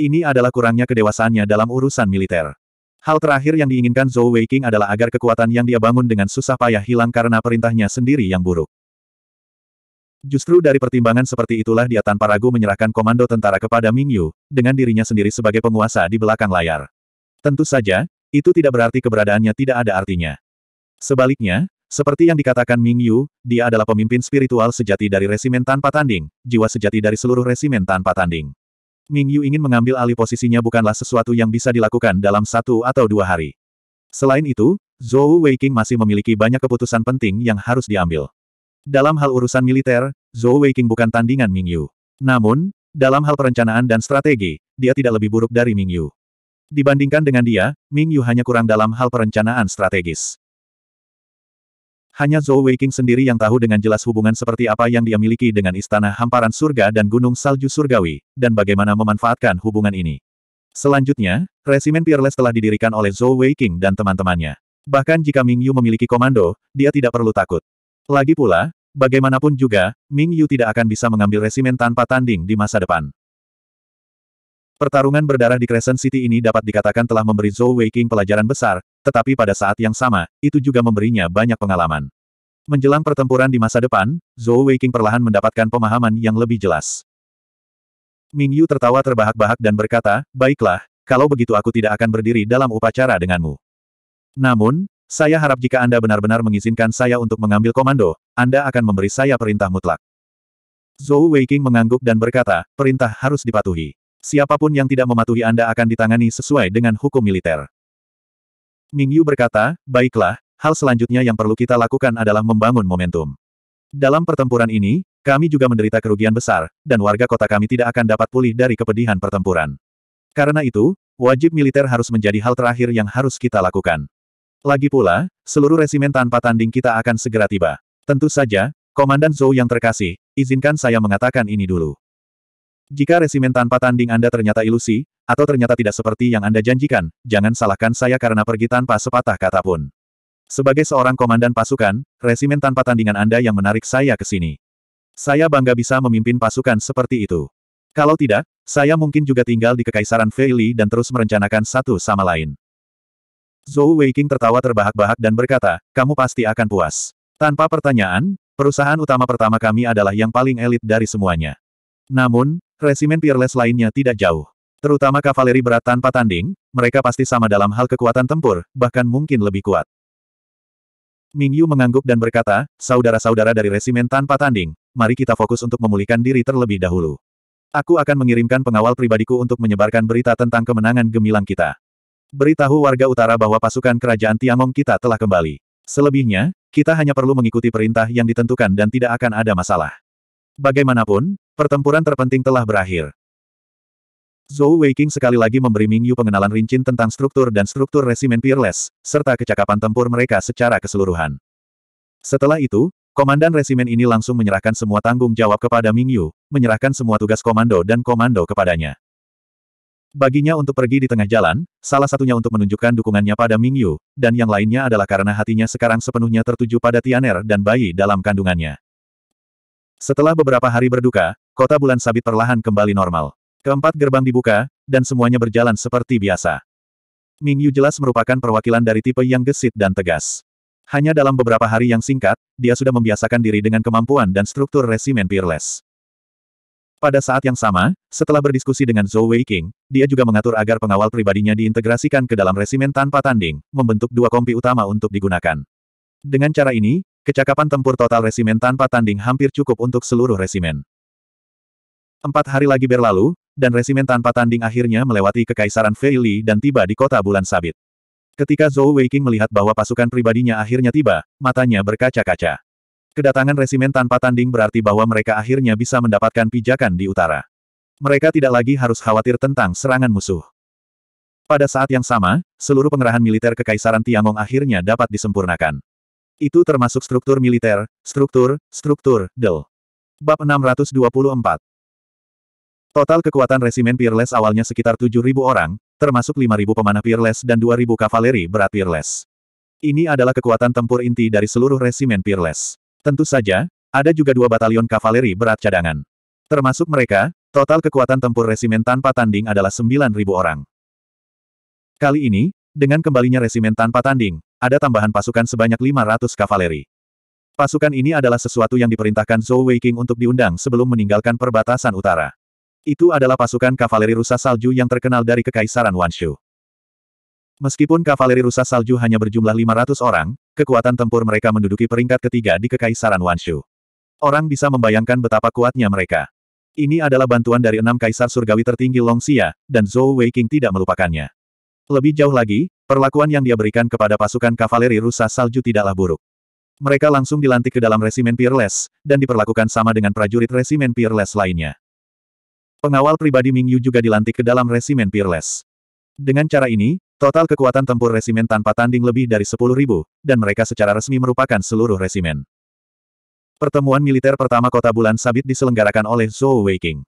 S1: Ini adalah kurangnya kedewasaannya dalam urusan militer. Hal terakhir yang diinginkan Zhou Weiqing adalah agar kekuatan yang dia bangun dengan susah payah hilang karena perintahnya sendiri yang buruk. Justru dari pertimbangan seperti itulah dia tanpa ragu menyerahkan komando tentara kepada Ming Yu, dengan dirinya sendiri sebagai penguasa di belakang layar. Tentu saja, itu tidak berarti keberadaannya tidak ada artinya. Sebaliknya, seperti yang dikatakan Ming Yu, dia adalah pemimpin spiritual sejati dari resimen tanpa tanding, jiwa sejati dari seluruh resimen tanpa tanding. Ming Yu ingin mengambil alih posisinya bukanlah sesuatu yang bisa dilakukan dalam satu atau dua hari. Selain itu, Zhou Weiqing masih memiliki banyak keputusan penting yang harus diambil. Dalam hal urusan militer, Zhou Weiqing bukan tandingan Ming Yu. Namun, dalam hal perencanaan dan strategi, dia tidak lebih buruk dari Ming Yu. Dibandingkan dengan dia, Ming Yu hanya kurang dalam hal perencanaan strategis. Hanya Zhou Weiking sendiri yang tahu dengan jelas hubungan seperti apa yang dia miliki dengan Istana Hamparan Surga dan Gunung Salju Surgawi, dan bagaimana memanfaatkan hubungan ini. Selanjutnya, resimen Peerless telah didirikan oleh Zhou Weiking dan teman-temannya. Bahkan jika Ming Yu memiliki komando, dia tidak perlu takut. Lagi pula, bagaimanapun juga, Ming Yu tidak akan bisa mengambil resimen tanpa tanding di masa depan. Pertarungan berdarah di Crescent City ini dapat dikatakan telah memberi Zhou Weiqing pelajaran besar, tetapi pada saat yang sama, itu juga memberinya banyak pengalaman. Menjelang pertempuran di masa depan, Zhou Weiqing perlahan mendapatkan pemahaman yang lebih jelas. Ming Yu tertawa terbahak-bahak dan berkata, Baiklah, kalau begitu aku tidak akan berdiri dalam upacara denganmu. Namun, saya harap jika Anda benar-benar mengizinkan saya untuk mengambil komando, Anda akan memberi saya perintah mutlak. Zhou Weiqing mengangguk dan berkata, perintah harus dipatuhi. Siapapun yang tidak mematuhi Anda akan ditangani sesuai dengan hukum militer. Ming Yu berkata, baiklah, hal selanjutnya yang perlu kita lakukan adalah membangun momentum. Dalam pertempuran ini, kami juga menderita kerugian besar, dan warga kota kami tidak akan dapat pulih dari kepedihan pertempuran. Karena itu, wajib militer harus menjadi hal terakhir yang harus kita lakukan. Lagi pula, seluruh resimen tanpa tanding kita akan segera tiba. Tentu saja, Komandan Zhou yang terkasih, izinkan saya mengatakan ini dulu. Jika resimen tanpa tanding Anda ternyata ilusi, atau ternyata tidak seperti yang Anda janjikan, jangan salahkan saya karena pergi tanpa sepatah kata pun. Sebagai seorang komandan pasukan, resimen tanpa tandingan Anda yang menarik saya ke sini. Saya bangga bisa memimpin pasukan seperti itu. Kalau tidak, saya mungkin juga tinggal di Kekaisaran Feili dan terus merencanakan satu sama lain. Zhou Weiking tertawa terbahak-bahak dan berkata, kamu pasti akan puas. Tanpa pertanyaan, perusahaan utama pertama kami adalah yang paling elit dari semuanya. Namun, Resimen Peerless lainnya tidak jauh. Terutama kavaleri berat tanpa tanding, mereka pasti sama dalam hal kekuatan tempur, bahkan mungkin lebih kuat. Ming Yu mengangguk dan berkata, saudara-saudara dari resimen tanpa tanding, mari kita fokus untuk memulihkan diri terlebih dahulu. Aku akan mengirimkan pengawal pribadiku untuk menyebarkan berita tentang kemenangan gemilang kita. Beritahu warga utara bahwa pasukan kerajaan Tiangong kita telah kembali. Selebihnya, kita hanya perlu mengikuti perintah yang ditentukan dan tidak akan ada masalah. Bagaimanapun, Pertempuran terpenting telah berakhir. Zhou Weiqing sekali lagi memberi Ming Yu pengenalan rincin tentang struktur dan struktur resimen Peerless, serta kecakapan tempur mereka secara keseluruhan. Setelah itu, komandan resimen ini langsung menyerahkan semua tanggung jawab kepada Ming Yu, menyerahkan semua tugas komando dan komando kepadanya. Baginya untuk pergi di tengah jalan, salah satunya untuk menunjukkan dukungannya pada Ming Yu, dan yang lainnya adalah karena hatinya sekarang sepenuhnya tertuju pada Tianer dan bayi dalam kandungannya. Setelah beberapa hari berduka, Kota bulan sabit perlahan kembali normal. Keempat gerbang dibuka, dan semuanya berjalan seperti biasa. Ming Yu jelas merupakan perwakilan dari tipe yang gesit dan tegas. Hanya dalam beberapa hari yang singkat, dia sudah membiasakan diri dengan kemampuan dan struktur resimen peerless. Pada saat yang sama, setelah berdiskusi dengan Zhou Weiqing, dia juga mengatur agar pengawal pribadinya diintegrasikan ke dalam resimen tanpa tanding, membentuk dua kompi utama untuk digunakan. Dengan cara ini, kecakapan tempur total resimen tanpa tanding hampir cukup untuk seluruh resimen. Empat hari lagi berlalu, dan resimen tanpa tanding akhirnya melewati kekaisaran Feili dan tiba di kota bulan sabit. Ketika Zhou Weiqing melihat bahwa pasukan pribadinya akhirnya tiba, matanya berkaca-kaca. Kedatangan resimen tanpa tanding berarti bahwa mereka akhirnya bisa mendapatkan pijakan di utara. Mereka tidak lagi harus khawatir tentang serangan musuh. Pada saat yang sama, seluruh pengerahan militer Kekaisaran Tiangong akhirnya dapat disempurnakan. Itu termasuk struktur militer, struktur, struktur, del. Bab 624. Total kekuatan resimen Peerless awalnya sekitar 7.000 orang, termasuk 5.000 pemanah Peerless dan 2.000 kavaleri berat Peerless. Ini adalah kekuatan tempur inti dari seluruh resimen Peerless. Tentu saja, ada juga dua batalion kavaleri berat cadangan. Termasuk mereka, total kekuatan tempur resimen tanpa tanding adalah 9.000 orang. Kali ini, dengan kembalinya resimen tanpa tanding, ada tambahan pasukan sebanyak 500 kavaleri. Pasukan ini adalah sesuatu yang diperintahkan Zhou Weiqing untuk diundang sebelum meninggalkan perbatasan utara. Itu adalah pasukan kavaleri rusa salju yang terkenal dari Kekaisaran Wanshu. Meskipun kavaleri rusa salju hanya berjumlah 500 orang, kekuatan tempur mereka menduduki peringkat ketiga di Kekaisaran Wanshu. Orang bisa membayangkan betapa kuatnya mereka. Ini adalah bantuan dari enam kaisar surgawi tertinggi Longxia, dan Zhou Weiqing tidak melupakannya. Lebih jauh lagi, perlakuan yang dia berikan kepada pasukan kavaleri rusa salju tidaklah buruk. Mereka langsung dilantik ke dalam resimen Peerless, dan diperlakukan sama dengan prajurit resimen Peerless lainnya. Pengawal pribadi Ming Yu juga dilantik ke dalam resimen Peerless. Dengan cara ini, total kekuatan tempur resimen tanpa tanding lebih dari ribu, dan mereka secara resmi merupakan seluruh resimen. Pertemuan militer pertama Kota Bulan Sabit diselenggarakan oleh Zhou Weiking.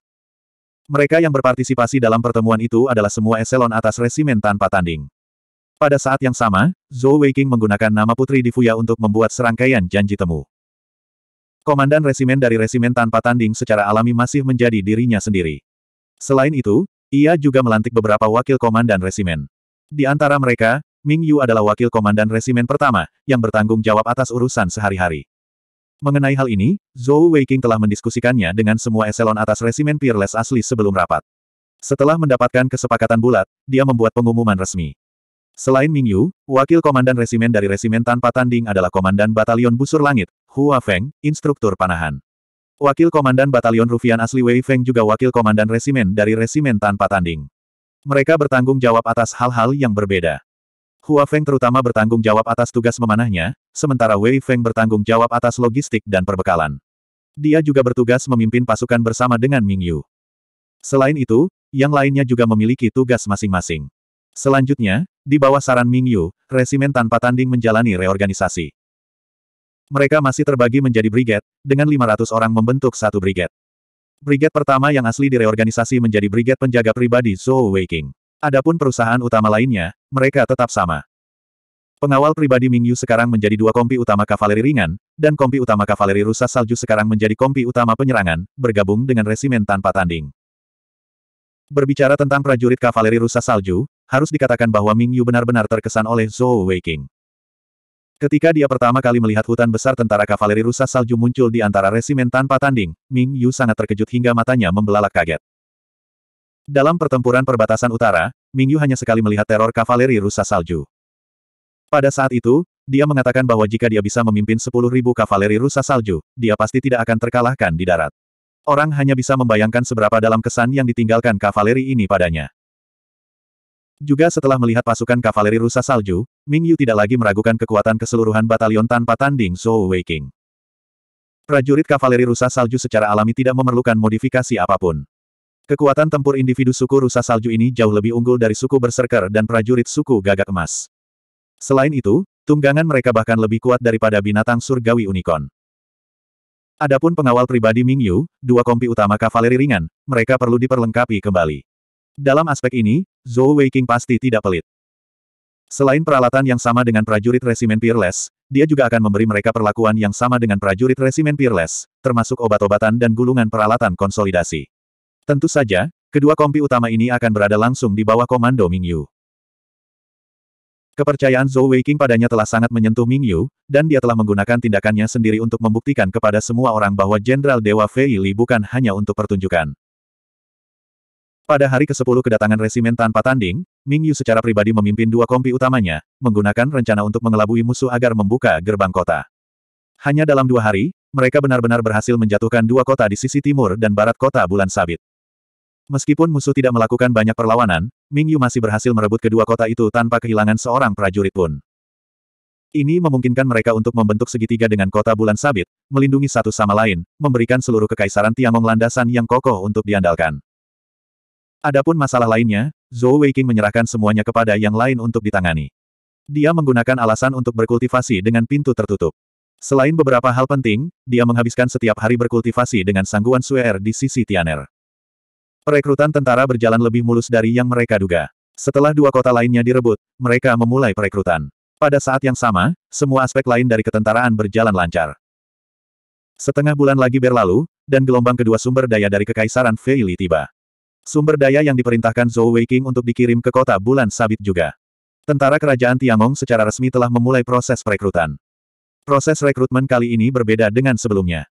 S1: Mereka yang berpartisipasi dalam pertemuan itu adalah semua eselon atas resimen tanpa tanding. Pada saat yang sama, Zhou Weiking menggunakan nama Putri Difuya untuk membuat serangkaian janji temu. Komandan resimen dari resimen tanpa tanding secara alami masih menjadi dirinya sendiri. Selain itu, ia juga melantik beberapa wakil komandan resimen. Di antara mereka, Ming Yu adalah wakil komandan resimen pertama, yang bertanggung jawab atas urusan sehari-hari. Mengenai hal ini, Zhou Weiking telah mendiskusikannya dengan semua eselon atas resimen Peerless asli sebelum rapat. Setelah mendapatkan kesepakatan bulat, dia membuat pengumuman resmi. Selain Ming Yu, wakil komandan resimen dari resimen tanpa tanding adalah komandan batalion busur langit, Hua Feng, instruktur panahan. Wakil Komandan Batalion Rufian asli Wei Feng juga Wakil Komandan Resimen dari Resimen tanpa tanding. Mereka bertanggung jawab atas hal-hal yang berbeda. Hua Feng terutama bertanggung jawab atas tugas memanahnya, sementara Wei Feng bertanggung jawab atas logistik dan perbekalan. Dia juga bertugas memimpin pasukan bersama dengan Ming Yu. Selain itu, yang lainnya juga memiliki tugas masing-masing. Selanjutnya, di bawah saran Ming Yu, resimen tanpa tanding menjalani reorganisasi. Mereka masih terbagi menjadi brigade, dengan 500 orang membentuk satu brigade. Brigade pertama yang asli direorganisasi menjadi brigade penjaga pribadi Zhou Weiqing. Adapun perusahaan utama lainnya, mereka tetap sama. Pengawal pribadi Mingyu sekarang menjadi dua kompi utama kavaleri ringan, dan kompi utama kavaleri rusa salju sekarang menjadi kompi utama penyerangan, bergabung dengan resimen tanpa tanding. Berbicara tentang prajurit kavaleri rusa salju, harus dikatakan bahwa Mingyu benar-benar terkesan oleh Zhou Weiqing. Ketika dia pertama kali melihat hutan besar tentara kavaleri rusa salju muncul di antara resimen tanpa tanding, Ming Yu sangat terkejut hingga matanya membelalak kaget. Dalam pertempuran perbatasan utara, Ming Yu hanya sekali melihat teror kavaleri rusa salju. Pada saat itu, dia mengatakan bahwa jika dia bisa memimpin 10.000 kavaleri rusa salju, dia pasti tidak akan terkalahkan di darat. Orang hanya bisa membayangkan seberapa dalam kesan yang ditinggalkan kavaleri ini padanya. Juga setelah melihat pasukan kavaleri rusa salju, Ming Yu tidak lagi meragukan kekuatan keseluruhan batalion tanpa tanding Zhou Weiqing. Prajurit kavaleri rusa salju secara alami tidak memerlukan modifikasi apapun. Kekuatan tempur individu suku rusa salju ini jauh lebih unggul dari suku berserker dan prajurit suku gagak emas. Selain itu, tunggangan mereka bahkan lebih kuat daripada binatang surgawi unicorn. Adapun pengawal pribadi Ming Yu, dua kompi utama kavaleri ringan, mereka perlu diperlengkapi kembali. Dalam aspek ini, Zhou Weiqing pasti tidak pelit. Selain peralatan yang sama dengan prajurit resimen Peerless, dia juga akan memberi mereka perlakuan yang sama dengan prajurit resimen Peerless, termasuk obat-obatan dan gulungan peralatan konsolidasi. Tentu saja, kedua kompi utama ini akan berada langsung di bawah komando Mingyu. Kepercayaan Zhou Weiqing padanya telah sangat menyentuh Mingyu, dan dia telah menggunakan tindakannya sendiri untuk membuktikan kepada semua orang bahwa Jenderal Dewa Fei Li bukan hanya untuk pertunjukan. Pada hari ke-10 kedatangan resimen tanpa tanding, Ming Yu secara pribadi memimpin dua kompi utamanya, menggunakan rencana untuk mengelabui musuh agar membuka gerbang kota. Hanya dalam dua hari, mereka benar-benar berhasil menjatuhkan dua kota di sisi timur dan barat kota Bulan Sabit. Meskipun musuh tidak melakukan banyak perlawanan, Ming Yu masih berhasil merebut kedua kota itu tanpa kehilangan seorang prajurit pun. Ini memungkinkan mereka untuk membentuk segitiga dengan kota Bulan Sabit, melindungi satu sama lain, memberikan seluruh kekaisaran Tiangong landasan yang kokoh untuk diandalkan. Adapun masalah lainnya, Zhou Weiqing menyerahkan semuanya kepada yang lain untuk ditangani. Dia menggunakan alasan untuk berkultivasi dengan pintu tertutup. Selain beberapa hal penting, dia menghabiskan setiap hari berkultivasi dengan sangguan Suer di sisi Tianer. Perekrutan tentara berjalan lebih mulus dari yang mereka duga. Setelah dua kota lainnya direbut, mereka memulai perekrutan. Pada saat yang sama, semua aspek lain dari ketentaraan berjalan lancar. Setengah bulan lagi berlalu, dan gelombang kedua sumber daya dari Kekaisaran Feili tiba. Sumber daya yang diperintahkan Zhou Weiqing untuk dikirim ke kota bulan sabit juga. Tentara kerajaan Tiangong secara resmi telah memulai proses perekrutan. Proses rekrutmen kali ini berbeda dengan sebelumnya.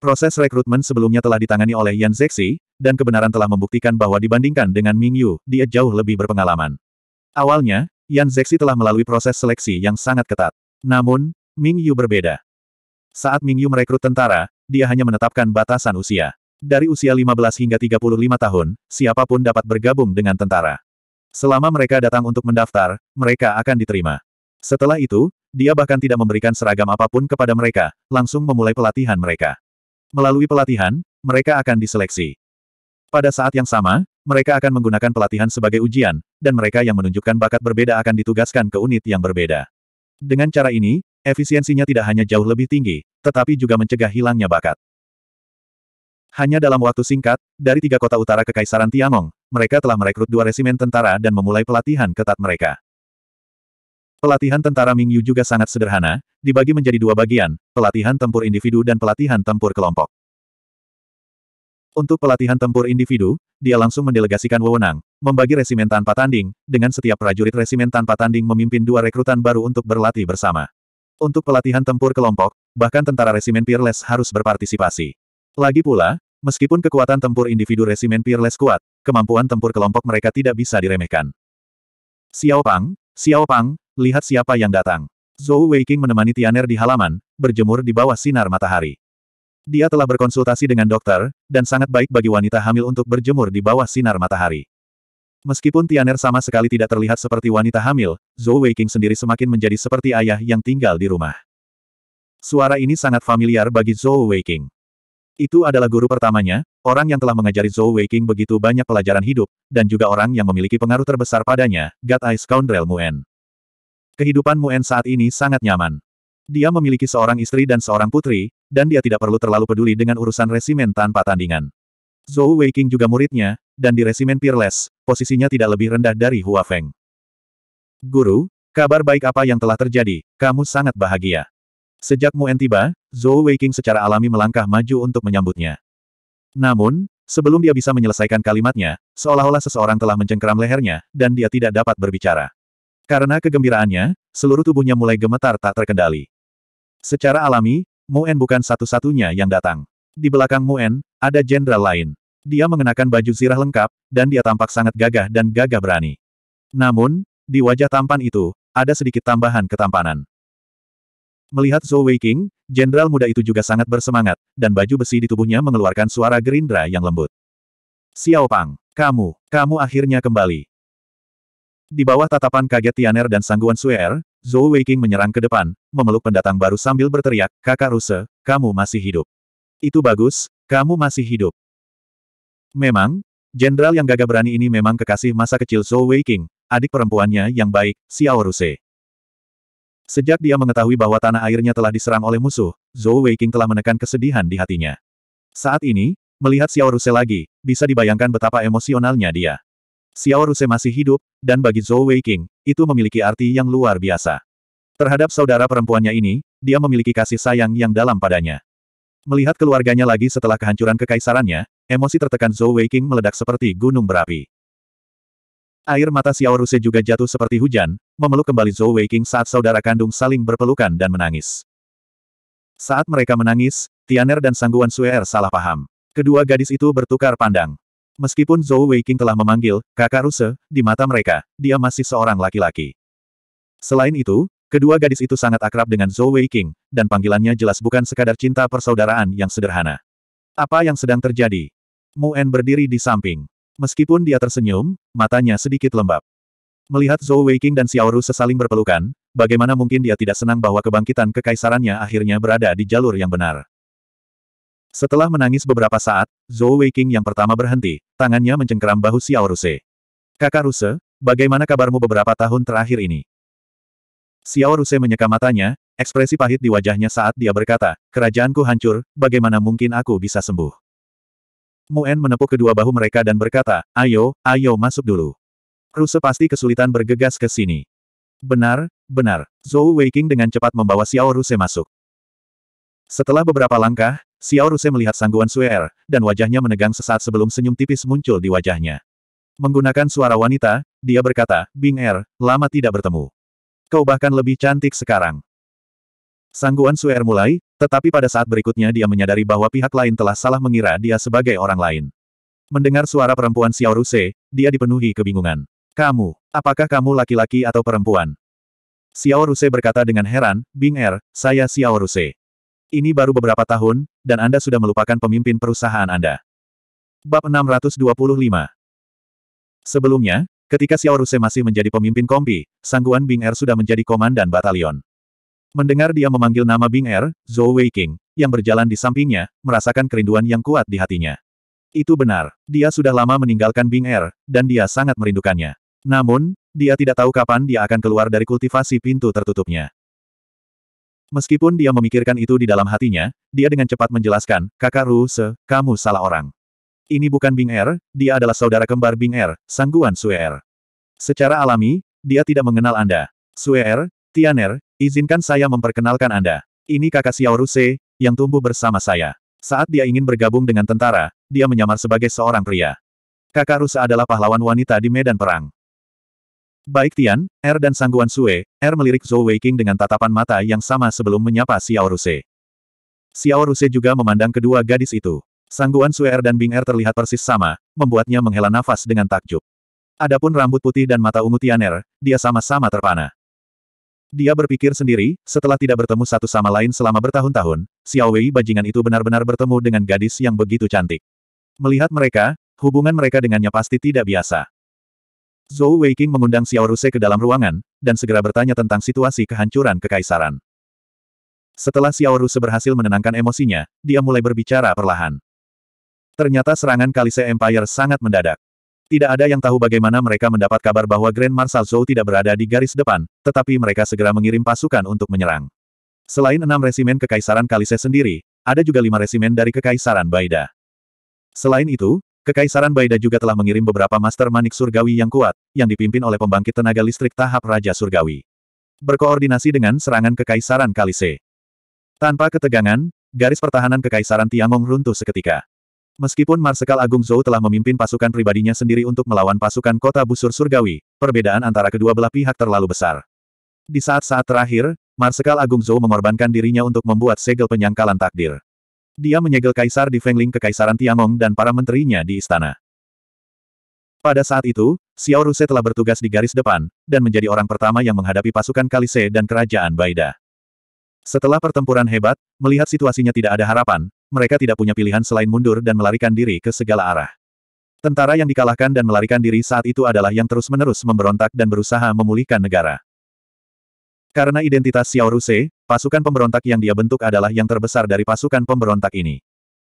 S1: Proses rekrutmen sebelumnya telah ditangani oleh Yan Zexi, dan kebenaran telah membuktikan bahwa dibandingkan dengan Ming Yu, dia jauh lebih berpengalaman. Awalnya, Yan Zexi telah melalui proses seleksi yang sangat ketat. Namun, Ming Yu berbeda. Saat Ming Yu merekrut tentara, dia hanya menetapkan batasan usia. Dari usia 15 hingga 35 tahun, siapapun dapat bergabung dengan tentara. Selama mereka datang untuk mendaftar, mereka akan diterima. Setelah itu, dia bahkan tidak memberikan seragam apapun kepada mereka, langsung memulai pelatihan mereka. Melalui pelatihan, mereka akan diseleksi. Pada saat yang sama, mereka akan menggunakan pelatihan sebagai ujian, dan mereka yang menunjukkan bakat berbeda akan ditugaskan ke unit yang berbeda. Dengan cara ini, efisiensinya tidak hanya jauh lebih tinggi, tetapi juga mencegah hilangnya bakat. Hanya dalam waktu singkat, dari tiga kota utara ke Kaisaran Tiangong, mereka telah merekrut dua resimen tentara dan memulai pelatihan ketat mereka. Pelatihan tentara Mingyu juga sangat sederhana, dibagi menjadi dua bagian, pelatihan tempur individu dan pelatihan tempur kelompok. Untuk pelatihan tempur individu, dia langsung mendelegasikan wewenang, membagi resimen tanpa tanding, dengan setiap prajurit resimen tanpa tanding memimpin dua rekrutan baru untuk berlatih bersama. Untuk pelatihan tempur kelompok, bahkan tentara resimen Peerless harus berpartisipasi. Lagi pula, Meskipun kekuatan tempur individu resimen Peerless kuat, kemampuan tempur kelompok mereka tidak bisa diremehkan. Xiao Pang, Xiao Pang, lihat siapa yang datang. Zhou Weiqing menemani Tianer di halaman, berjemur di bawah sinar matahari. Dia telah berkonsultasi dengan dokter, dan sangat baik bagi wanita hamil untuk berjemur di bawah sinar matahari. Meskipun Tianer sama sekali tidak terlihat seperti wanita hamil, Zhou Weiqing sendiri semakin menjadi seperti ayah yang tinggal di rumah. Suara ini sangat familiar bagi Zhou Weiqing. Itu adalah guru pertamanya, orang yang telah mengajari Zhou Weiqing begitu banyak pelajaran hidup, dan juga orang yang memiliki pengaruh terbesar padanya, God Eye Scoundrel Muen. Kehidupan Muen saat ini sangat nyaman. Dia memiliki seorang istri dan seorang putri, dan dia tidak perlu terlalu peduli dengan urusan resimen tanpa tandingan. Zhou Weiqing juga muridnya, dan di resimen Peerless, posisinya tidak lebih rendah dari Hua Feng. Guru, kabar baik apa yang telah terjadi, kamu sangat bahagia. Sejak Muen tiba, Zhou Weiqing secara alami melangkah maju untuk menyambutnya. Namun, sebelum dia bisa menyelesaikan kalimatnya, seolah-olah seseorang telah mencengkeram lehernya, dan dia tidak dapat berbicara. Karena kegembiraannya, seluruh tubuhnya mulai gemetar tak terkendali. Secara alami, Muen bukan satu-satunya yang datang. Di belakang Muen, ada jenderal lain. Dia mengenakan baju zirah lengkap, dan dia tampak sangat gagah dan gagah berani. Namun, di wajah tampan itu, ada sedikit tambahan ketampanan. Melihat Zhou Weiqing, jenderal muda itu juga sangat bersemangat, dan baju besi di tubuhnya mengeluarkan suara gerindra yang lembut. Xiao Pang, kamu, kamu akhirnya kembali. Di bawah tatapan kaget Tianer dan sangguan Suer, er, Zhou Weiqing menyerang ke depan, memeluk pendatang baru sambil berteriak, Kakak Ruse, kamu masih hidup. Itu bagus, kamu masih hidup. Memang, jenderal yang gagah berani ini memang kekasih masa kecil Zhou Weiqing, adik perempuannya yang baik, Xiao Ruse. Sejak dia mengetahui bahwa tanah airnya telah diserang oleh musuh, Zhou Weiqing telah menekan kesedihan di hatinya. Saat ini, melihat Xiao Ruse lagi, bisa dibayangkan betapa emosionalnya dia. Xiao Ruse masih hidup, dan bagi Zhou Weiqing, itu memiliki arti yang luar biasa. Terhadap saudara perempuannya ini, dia memiliki kasih sayang yang dalam padanya. Melihat keluarganya lagi setelah kehancuran kekaisarannya, emosi tertekan Zhou Weiqing meledak seperti gunung berapi. Air mata Xiao Ruse juga jatuh seperti hujan, memeluk kembali Zhou Weiqing saat saudara kandung saling berpelukan dan menangis. Saat mereka menangis, Tianer dan Sangguan Suer salah paham. Kedua gadis itu bertukar pandang. Meskipun Zhou Weiqing telah memanggil, kakak Ruse, di mata mereka, dia masih seorang laki-laki. Selain itu, kedua gadis itu sangat akrab dengan Zhou Weiqing, dan panggilannya jelas bukan sekadar cinta persaudaraan yang sederhana. Apa yang sedang terjadi? Mu En berdiri di samping. Meskipun dia tersenyum, matanya sedikit lembab. Melihat Zhou Weiqing dan Xiao Ru sesaling berpelukan, bagaimana mungkin dia tidak senang bahwa kebangkitan kekaisarannya akhirnya berada di jalur yang benar. Setelah menangis beberapa saat, Zhou Weiqing yang pertama berhenti, tangannya mencengkeram bahu Xiao Ruse. Kakak Ruse, bagaimana kabarmu beberapa tahun terakhir ini? Xiao Ruse menyeka matanya, ekspresi pahit di wajahnya saat dia berkata, kerajaanku hancur, bagaimana mungkin aku bisa sembuh? Muen menepuk kedua bahu mereka dan berkata, ayo, ayo masuk dulu. Ruse pasti kesulitan bergegas ke sini. Benar, benar. Zhou Weiking dengan cepat membawa Xiao Ruse masuk. Setelah beberapa langkah, Xiao Ruse melihat sangguan Suer, er, dan wajahnya menegang sesaat sebelum senyum tipis muncul di wajahnya. Menggunakan suara wanita, dia berkata, Bing Er, lama tidak bertemu. Kau bahkan lebih cantik sekarang. Sangguan Suer er mulai, tetapi pada saat berikutnya dia menyadari bahwa pihak lain telah salah mengira dia sebagai orang lain. Mendengar suara perempuan Xiao Ruse, dia dipenuhi kebingungan. Kamu, apakah kamu laki-laki atau perempuan? Xiao Ruse berkata dengan heran, Bing Er, saya Xiao Ruse. Ini baru beberapa tahun, dan Anda sudah melupakan pemimpin perusahaan Anda. Bab 625 Sebelumnya, ketika Xiao Ruse masih menjadi pemimpin kompi, Sangguan Bing Er sudah menjadi komandan batalion. Mendengar dia memanggil nama Bing Er, Zhou Weiqing, yang berjalan di sampingnya, merasakan kerinduan yang kuat di hatinya. Itu benar, dia sudah lama meninggalkan Bing Er, dan dia sangat merindukannya. Namun, dia tidak tahu kapan dia akan keluar dari kultivasi pintu tertutupnya. Meskipun dia memikirkan itu di dalam hatinya, dia dengan cepat menjelaskan, kakak Ruse, kamu salah orang. Ini bukan Bing Er, dia adalah saudara kembar Bing Er, Sangguan Sue Er. Secara alami, dia tidak mengenal Anda. Sue Er, Tian Er, Izinkan saya memperkenalkan Anda. Ini kakak Xiao Xiaoruse, yang tumbuh bersama saya. Saat dia ingin bergabung dengan tentara, dia menyamar sebagai seorang pria. Kakak Ruse adalah pahlawan wanita di medan perang. Baik Tian, Er dan Sangguan Sue, Er melirik Zhou Weiqing dengan tatapan mata yang sama sebelum menyapa Xiao Xiaoruse. Xiaoruse juga memandang kedua gadis itu. Sangguan Sue Er dan Bing Er terlihat persis sama, membuatnya menghela nafas dengan takjub. Adapun rambut putih dan mata ungu Tian Er, dia sama-sama terpana. Dia berpikir sendiri, setelah tidak bertemu satu sama lain selama bertahun-tahun, Xiao Wei bajingan itu benar-benar bertemu dengan gadis yang begitu cantik. Melihat mereka, hubungan mereka dengannya pasti tidak biasa. Zhou Weiqing mengundang Xiao Ruse ke dalam ruangan, dan segera bertanya tentang situasi kehancuran kekaisaran. Setelah Xiao Ruse berhasil menenangkan emosinya, dia mulai berbicara perlahan. Ternyata serangan Kalise Empire sangat mendadak. Tidak ada yang tahu bagaimana mereka mendapat kabar bahwa Grand Marshal Zhou tidak berada di garis depan, tetapi mereka segera mengirim pasukan untuk menyerang. Selain enam resimen Kekaisaran Kalise sendiri, ada juga lima resimen dari Kekaisaran Baida. Selain itu, Kekaisaran Baida juga telah mengirim beberapa Master Manik Surgawi yang kuat, yang dipimpin oleh pembangkit tenaga listrik tahap Raja Surgawi. Berkoordinasi dengan serangan Kekaisaran Kalise. Tanpa ketegangan, garis pertahanan Kekaisaran Tiangong runtuh seketika. Meskipun Marsekal Agung Zhou telah memimpin pasukan pribadinya sendiri untuk melawan pasukan kota busur surgawi, perbedaan antara kedua belah pihak terlalu besar. Di saat-saat terakhir, Marsekal Agung Zhou mengorbankan dirinya untuk membuat segel penyangkalan takdir. Dia menyegel kaisar di Fengling Kekaisaran Tiangong dan para menterinya di istana. Pada saat itu, Xiao Ruse telah bertugas di garis depan, dan menjadi orang pertama yang menghadapi pasukan Kalise dan kerajaan Baida. Setelah pertempuran hebat, melihat situasinya tidak ada harapan, mereka tidak punya pilihan selain mundur dan melarikan diri ke segala arah. Tentara yang dikalahkan dan melarikan diri saat itu adalah yang terus-menerus memberontak dan berusaha memulihkan negara. Karena identitas Xiao Ruse, pasukan pemberontak yang dia bentuk adalah yang terbesar dari pasukan pemberontak ini.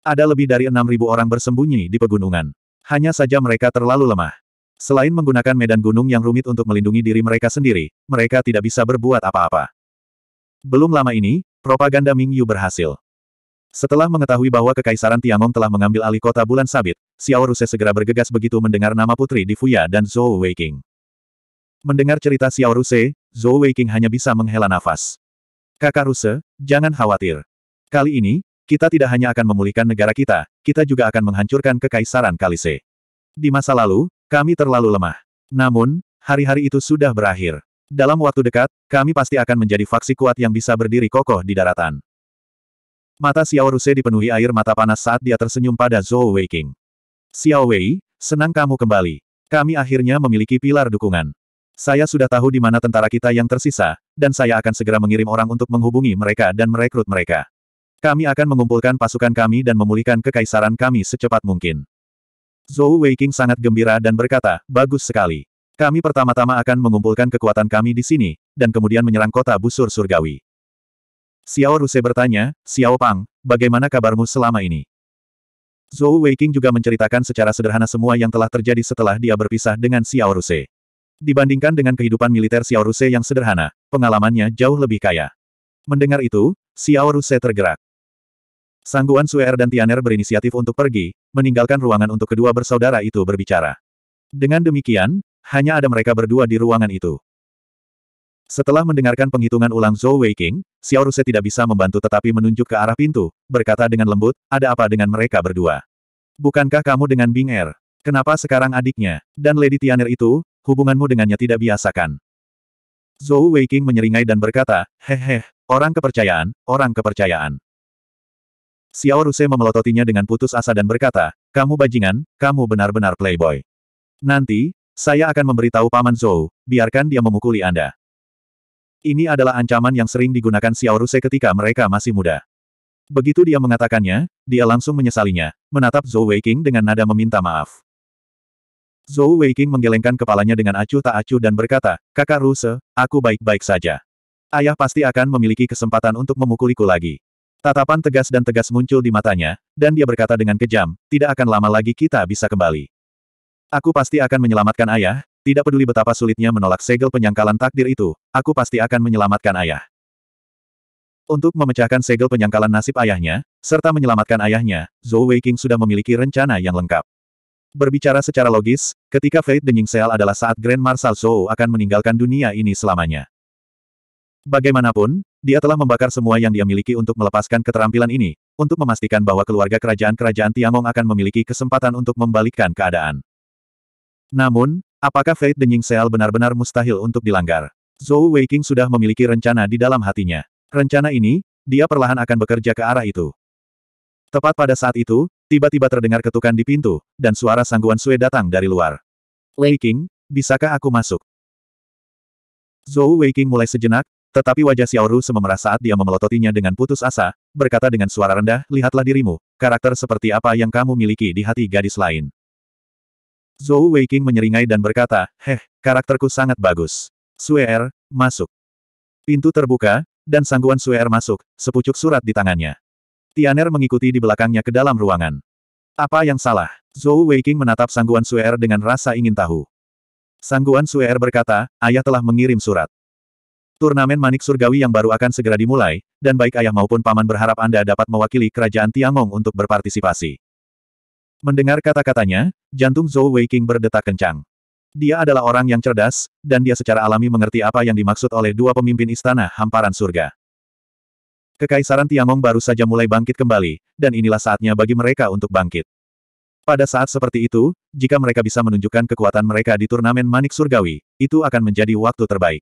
S1: Ada lebih dari 6.000 orang bersembunyi di pegunungan. Hanya saja mereka terlalu lemah. Selain menggunakan medan gunung yang rumit untuk melindungi diri mereka sendiri, mereka tidak bisa berbuat apa-apa. Belum lama ini, propaganda Ming Yu berhasil. Setelah mengetahui bahwa Kekaisaran Tiangong telah mengambil alih kota bulan sabit, Xiao Ruse segera bergegas begitu mendengar nama putri di Fuya dan Zhou Weiqing. Mendengar cerita Xiao Ruse, Zhou Weiqing hanya bisa menghela nafas. Kakak Ruse, jangan khawatir. Kali ini, kita tidak hanya akan memulihkan negara kita, kita juga akan menghancurkan Kekaisaran Kalise. Di masa lalu, kami terlalu lemah. Namun, hari-hari itu sudah berakhir. Dalam waktu dekat, kami pasti akan menjadi faksi kuat yang bisa berdiri kokoh di daratan. Mata Xiao Ruse dipenuhi air mata panas saat dia tersenyum pada Zhou Weiqing. Xiao Wei, senang kamu kembali. Kami akhirnya memiliki pilar dukungan. Saya sudah tahu di mana tentara kita yang tersisa, dan saya akan segera mengirim orang untuk menghubungi mereka dan merekrut mereka. Kami akan mengumpulkan pasukan kami dan memulihkan kekaisaran kami secepat mungkin. Zhou Weiqing sangat gembira dan berkata, bagus sekali. Kami pertama-tama akan mengumpulkan kekuatan kami di sini, dan kemudian menyerang kota busur surgawi. Xiao Ruse bertanya, Xiao Pang, bagaimana kabarmu selama ini? Zhou Weiking juga menceritakan secara sederhana semua yang telah terjadi setelah dia berpisah dengan Xiao Ruse. Dibandingkan dengan kehidupan militer Xiao Ruse yang sederhana, pengalamannya jauh lebih kaya. Mendengar itu, Xiao Ruse tergerak. Sangguan Suer dan Tianer berinisiatif untuk pergi, meninggalkan ruangan untuk kedua bersaudara itu berbicara. Dengan demikian, hanya ada mereka berdua di ruangan itu. Setelah mendengarkan penghitungan ulang Zhou Weiqing, Xiao Ruse tidak bisa membantu tetapi menunjuk ke arah pintu, berkata dengan lembut, ada apa dengan mereka berdua? Bukankah kamu dengan Bing Er? Kenapa sekarang adiknya, dan Lady Tianer itu, hubunganmu dengannya tidak biasakan? Zhou Weiqing menyeringai dan berkata, "Hehe, orang kepercayaan, orang kepercayaan. Xiao Ruse memelototinya dengan putus asa dan berkata, kamu bajingan, kamu benar-benar playboy. Nanti, saya akan memberitahu Paman Zhou, biarkan dia memukuli Anda. Ini adalah ancaman yang sering digunakan Xiao Ruse ketika mereka masih muda. Begitu dia mengatakannya, dia langsung menyesalinya, menatap Zhou Weiqing dengan nada meminta maaf. Zhou Weiqing menggelengkan kepalanya dengan acuh tak acuh dan berkata, Kakak Ruse, aku baik-baik saja. Ayah pasti akan memiliki kesempatan untuk memukuliku lagi. Tatapan tegas dan tegas muncul di matanya, dan dia berkata dengan kejam, tidak akan lama lagi kita bisa kembali. Aku pasti akan menyelamatkan ayah, tidak peduli betapa sulitnya menolak segel penyangkalan takdir itu, aku pasti akan menyelamatkan ayah. Untuk memecahkan segel penyangkalan nasib ayahnya, serta menyelamatkan ayahnya, Zhou Weiqing sudah memiliki rencana yang lengkap. Berbicara secara logis, ketika Fate Denying Seal adalah saat Grand Marshal Zhou akan meninggalkan dunia ini selamanya. Bagaimanapun, dia telah membakar semua yang dia miliki untuk melepaskan keterampilan ini, untuk memastikan bahwa keluarga kerajaan-kerajaan Tiangong akan memiliki kesempatan untuk membalikkan keadaan. Namun, Apakah Fate Denying Seal benar-benar mustahil untuk dilanggar? Zhou Weiqing sudah memiliki rencana di dalam hatinya. Rencana ini, dia perlahan akan bekerja ke arah itu. Tepat pada saat itu, tiba-tiba terdengar ketukan di pintu, dan suara sangguan Sue datang dari luar. Weiqing, bisakah aku masuk? Zhou Weiqing mulai sejenak, tetapi wajah Xiao Ru sememerah saat dia memelototinya dengan putus asa, berkata dengan suara rendah, lihatlah dirimu, karakter seperti apa yang kamu miliki di hati gadis lain. Zhou Weiking menyeringai dan berkata, Heh, karakterku sangat bagus. Suer, er masuk. Pintu terbuka, dan sangguan Suer er masuk, sepucuk surat di tangannya. Tianer mengikuti di belakangnya ke dalam ruangan. Apa yang salah? Zhou Weiking menatap sangguan Suer er dengan rasa ingin tahu. Sangguan Suer berkata, ayah telah mengirim surat. Turnamen Manik Surgawi yang baru akan segera dimulai, dan baik ayah maupun paman berharap Anda dapat mewakili kerajaan Tiangong untuk berpartisipasi. Mendengar kata-katanya, jantung Zhou Weiqing berdetak kencang. Dia adalah orang yang cerdas, dan dia secara alami mengerti apa yang dimaksud oleh dua pemimpin istana hamparan surga. Kekaisaran Tiangong baru saja mulai bangkit kembali, dan inilah saatnya bagi mereka untuk bangkit. Pada saat seperti itu, jika mereka bisa menunjukkan kekuatan mereka di turnamen Manik Surgawi, itu akan menjadi waktu terbaik.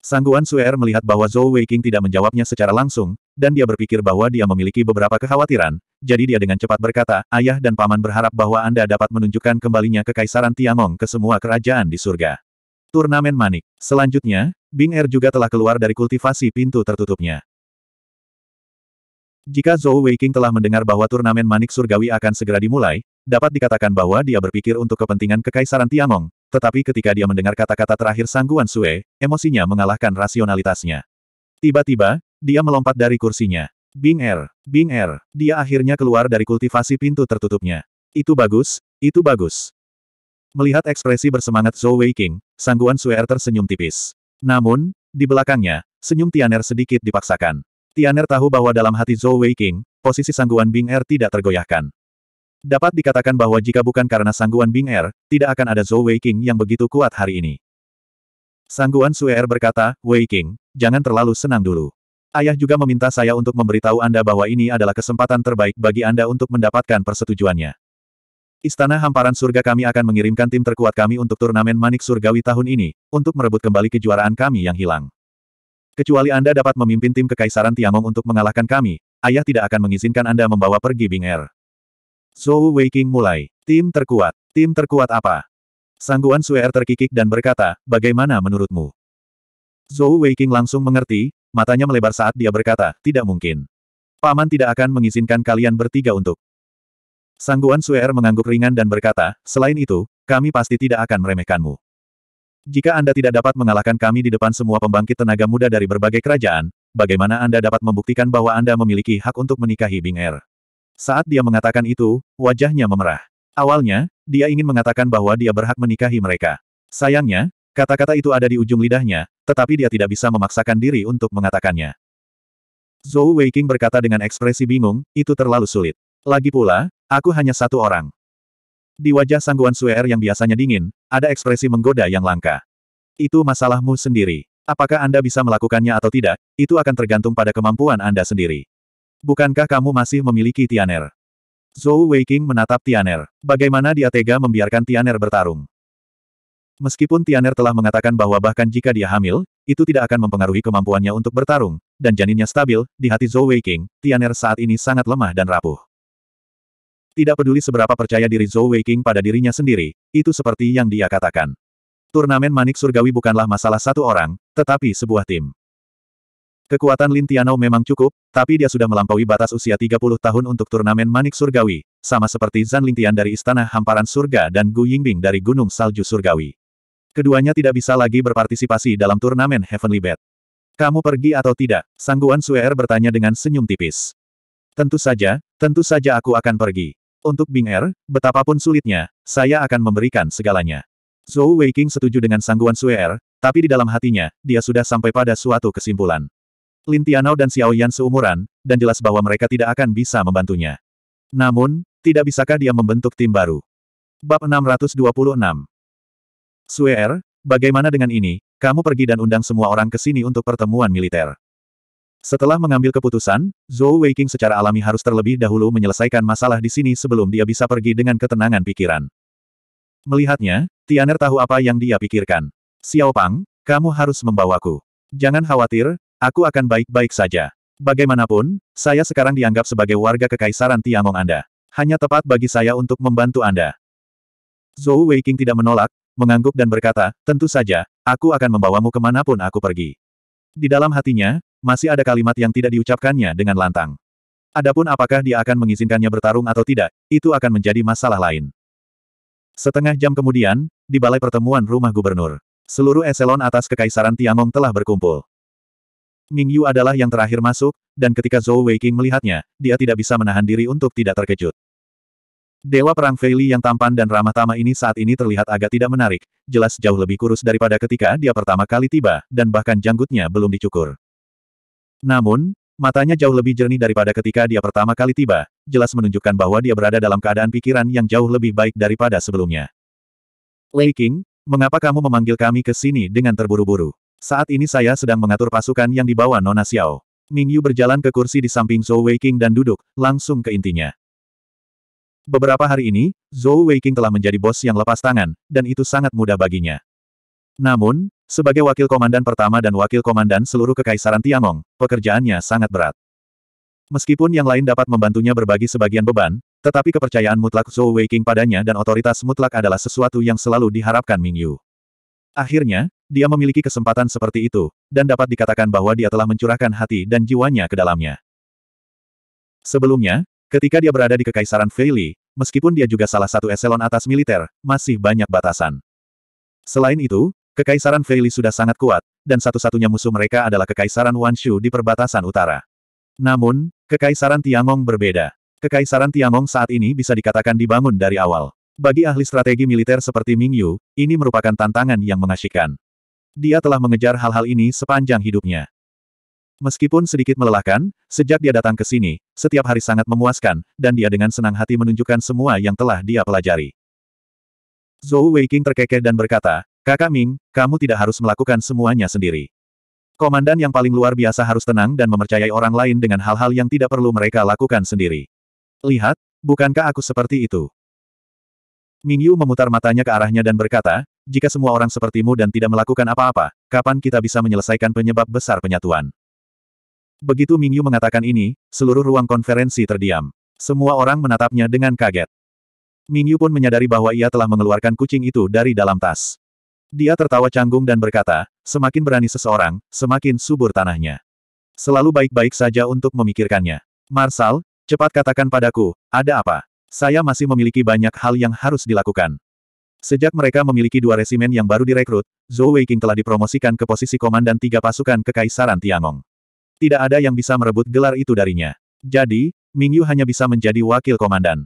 S1: Sangguan Suer melihat bahwa Zhou Weiqing tidak menjawabnya secara langsung, dan dia berpikir bahwa dia memiliki beberapa kekhawatiran, jadi dia dengan cepat berkata, Ayah dan Paman berharap bahwa Anda dapat menunjukkan kembalinya ke Kekaisaran Tiangong ke semua kerajaan di surga. Turnamen Manik. Selanjutnya, Bing Er juga telah keluar dari kultivasi pintu tertutupnya. Jika Zhou Weiking telah mendengar bahwa turnamen Manik Surgawi akan segera dimulai, dapat dikatakan bahwa dia berpikir untuk kepentingan Kekaisaran Tiangong, tetapi ketika dia mendengar kata-kata terakhir Sangguan Sue, emosinya mengalahkan rasionalitasnya. Tiba-tiba, dia melompat dari kursinya. Bing Er, Bing Er, dia akhirnya keluar dari kultivasi pintu tertutupnya. Itu bagus, itu bagus. Melihat ekspresi bersemangat Zhou Weiqing, Sangguan Suer tersenyum tipis. Namun, di belakangnya, senyum Tianer sedikit dipaksakan. Tianer tahu bahwa dalam hati Zhou Weiqing, posisi Sangguan Bing Er tidak tergoyahkan. Dapat dikatakan bahwa jika bukan karena Sangguan Bing Er, tidak akan ada Zhou Weiqing yang begitu kuat hari ini. Sangguan Suer berkata, Weiqing, jangan terlalu senang dulu. Ayah juga meminta saya untuk memberitahu Anda bahwa ini adalah kesempatan terbaik bagi Anda untuk mendapatkan persetujuannya. Istana Hamparan Surga kami akan mengirimkan tim terkuat kami untuk turnamen Manik Surgawi tahun ini, untuk merebut kembali kejuaraan kami yang hilang. Kecuali Anda dapat memimpin tim Kekaisaran Tiangong untuk mengalahkan kami, ayah tidak akan mengizinkan Anda membawa pergi Bing Er. Zhou Weiqing mulai. Tim terkuat. Tim terkuat apa? Sangguan Suer er terkikik dan berkata, bagaimana menurutmu? Zhou Weiqing langsung mengerti, matanya melebar saat dia berkata, tidak mungkin. Paman tidak akan mengizinkan kalian bertiga untuk. Sangguan Suer mengangguk ringan dan berkata, selain itu, kami pasti tidak akan meremehkanmu. Jika Anda tidak dapat mengalahkan kami di depan semua pembangkit tenaga muda dari berbagai kerajaan, bagaimana Anda dapat membuktikan bahwa Anda memiliki hak untuk menikahi Bing Er? Saat dia mengatakan itu, wajahnya memerah. Awalnya, dia ingin mengatakan bahwa dia berhak menikahi mereka. Sayangnya, Kata-kata itu ada di ujung lidahnya, tetapi dia tidak bisa memaksakan diri untuk mengatakannya. Zhou Weiqing berkata dengan ekspresi bingung, itu terlalu sulit. Lagi pula, aku hanya satu orang. Di wajah Sangguan Suer yang biasanya dingin, ada ekspresi menggoda yang langka. Itu masalahmu sendiri. Apakah Anda bisa melakukannya atau tidak, itu akan tergantung pada kemampuan Anda sendiri. Bukankah kamu masih memiliki Tianer? Zhou Weiqing menatap Tianer. Bagaimana dia tega membiarkan Tianer bertarung? Meskipun Tianer telah mengatakan bahwa bahkan jika dia hamil, itu tidak akan mempengaruhi kemampuannya untuk bertarung, dan janinnya stabil, di hati Zhou Weiqing, Tianer saat ini sangat lemah dan rapuh. Tidak peduli seberapa percaya diri Zhou Weiqing pada dirinya sendiri, itu seperti yang dia katakan. Turnamen Manik Surgawi bukanlah masalah satu orang, tetapi sebuah tim. Kekuatan Lin Tianao memang cukup, tapi dia sudah melampaui batas usia 30 tahun untuk turnamen Manik Surgawi, sama seperti Zan Tian dari Istana Hamparan Surga dan Gu Yingbing dari Gunung Salju Surgawi. Keduanya tidak bisa lagi berpartisipasi dalam turnamen Heavenly Bet. Kamu pergi atau tidak? Sangguan Suer bertanya dengan senyum tipis. Tentu saja, tentu saja aku akan pergi. Untuk Bing Er, betapapun sulitnya, saya akan memberikan segalanya. Zhou Weiqing setuju dengan sangguan Suer, tapi di dalam hatinya, dia sudah sampai pada suatu kesimpulan. Lin Tianao dan Xiao Yan seumuran, dan jelas bahwa mereka tidak akan bisa membantunya. Namun, tidak bisakah dia membentuk tim baru? Bab 626 Suer, bagaimana dengan ini, kamu pergi dan undang semua orang ke sini untuk pertemuan militer. Setelah mengambil keputusan, Zhou Weiqing secara alami harus terlebih dahulu menyelesaikan masalah di sini sebelum dia bisa pergi dengan ketenangan pikiran. Melihatnya, Tianer tahu apa yang dia pikirkan. Xiao Pang, kamu harus membawaku. Jangan khawatir, aku akan baik-baik saja. Bagaimanapun, saya sekarang dianggap sebagai warga kekaisaran Tiangong Anda. Hanya tepat bagi saya untuk membantu Anda. Zhou Weiqing tidak menolak, mengangguk dan berkata, tentu saja, aku akan membawamu kemanapun aku pergi. Di dalam hatinya, masih ada kalimat yang tidak diucapkannya dengan lantang. Adapun apakah dia akan mengizinkannya bertarung atau tidak, itu akan menjadi masalah lain. Setengah jam kemudian, di balai pertemuan rumah gubernur, seluruh eselon atas kekaisaran Tiangong telah berkumpul. Ming Yu adalah yang terakhir masuk, dan ketika Zhou Weiqing melihatnya, dia tidak bisa menahan diri untuk tidak terkejut. Dewa Perang Feili yang tampan dan ramah tamah ini saat ini terlihat agak tidak menarik, jelas jauh lebih kurus daripada ketika dia pertama kali tiba, dan bahkan janggutnya belum dicukur. Namun, matanya jauh lebih jernih daripada ketika dia pertama kali tiba, jelas menunjukkan bahwa dia berada dalam keadaan pikiran yang jauh lebih baik daripada sebelumnya. Lei King, mengapa kamu memanggil kami ke sini dengan terburu-buru? Saat ini saya sedang mengatur pasukan yang dibawa Nona Xiao. Ming Yu berjalan ke kursi di samping Zhou Wei King dan duduk, langsung ke intinya. Beberapa hari ini, Zhou Weiqing telah menjadi bos yang lepas tangan, dan itu sangat mudah baginya. Namun, sebagai wakil komandan pertama dan wakil komandan seluruh Kekaisaran Tiangong, pekerjaannya sangat berat. Meskipun yang lain dapat membantunya berbagi sebagian beban, tetapi kepercayaan mutlak Zhou Weiqing padanya dan otoritas mutlak adalah sesuatu yang selalu diharapkan Ming Yu. Akhirnya, dia memiliki kesempatan seperti itu, dan dapat dikatakan bahwa dia telah mencurahkan hati dan jiwanya ke dalamnya. Sebelumnya, Ketika dia berada di Kekaisaran Feili, meskipun dia juga salah satu eselon atas militer, masih banyak batasan. Selain itu, Kekaisaran Feili sudah sangat kuat, dan satu-satunya musuh mereka adalah Kekaisaran Wanshu di perbatasan utara. Namun, Kekaisaran Tiangong berbeda. Kekaisaran Tiangong saat ini bisa dikatakan dibangun dari awal. Bagi ahli strategi militer seperti Ming Yu, ini merupakan tantangan yang mengasyikkan. Dia telah mengejar hal-hal ini sepanjang hidupnya. Meskipun sedikit melelahkan, sejak dia datang ke sini, setiap hari sangat memuaskan, dan dia dengan senang hati menunjukkan semua yang telah dia pelajari. Zhou Weiqing terkekeh dan berkata, Kakak Ming, kamu tidak harus melakukan semuanya sendiri. Komandan yang paling luar biasa harus tenang dan mempercayai orang lain dengan hal-hal yang tidak perlu mereka lakukan sendiri. Lihat, bukankah aku seperti itu? Ming Yu memutar matanya ke arahnya dan berkata, jika semua orang sepertimu dan tidak melakukan apa-apa, kapan kita bisa menyelesaikan penyebab besar penyatuan? Begitu Mingyu mengatakan ini, seluruh ruang konferensi terdiam. Semua orang menatapnya dengan kaget. Mingyu pun menyadari bahwa ia telah mengeluarkan kucing itu dari dalam tas. Dia tertawa canggung dan berkata, semakin berani seseorang, semakin subur tanahnya. Selalu baik-baik saja untuk memikirkannya. Marsal, cepat katakan padaku, ada apa? Saya masih memiliki banyak hal yang harus dilakukan. Sejak mereka memiliki dua resimen yang baru direkrut, Zhou Weiqing telah dipromosikan ke posisi komandan tiga pasukan Kekaisaran Tiangong. Tidak ada yang bisa merebut gelar itu darinya. Jadi, Ming Yu hanya bisa menjadi wakil komandan.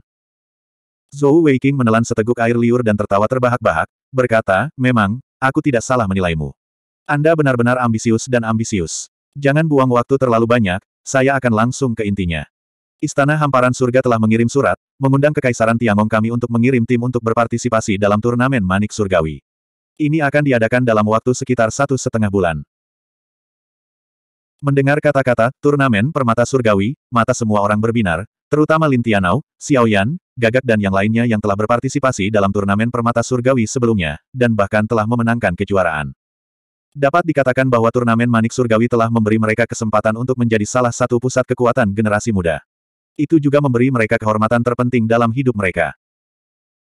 S1: Zhou Weiqing menelan seteguk air liur dan tertawa terbahak-bahak, berkata, memang, aku tidak salah menilaimu. Anda benar-benar ambisius dan ambisius. Jangan buang waktu terlalu banyak, saya akan langsung ke intinya. Istana Hamparan Surga telah mengirim surat, mengundang Kekaisaran Tiangong kami untuk mengirim tim untuk berpartisipasi dalam turnamen Manik Surgawi. Ini akan diadakan dalam waktu sekitar satu setengah bulan. Mendengar kata-kata, turnamen permata surgawi, mata semua orang berbinar, terutama Lin Tianao, Xiao Yan, Gagak dan yang lainnya yang telah berpartisipasi dalam turnamen permata surgawi sebelumnya, dan bahkan telah memenangkan kejuaraan. Dapat dikatakan bahwa turnamen Manik Surgawi telah memberi mereka kesempatan untuk menjadi salah satu pusat kekuatan generasi muda. Itu juga memberi mereka kehormatan terpenting dalam hidup mereka.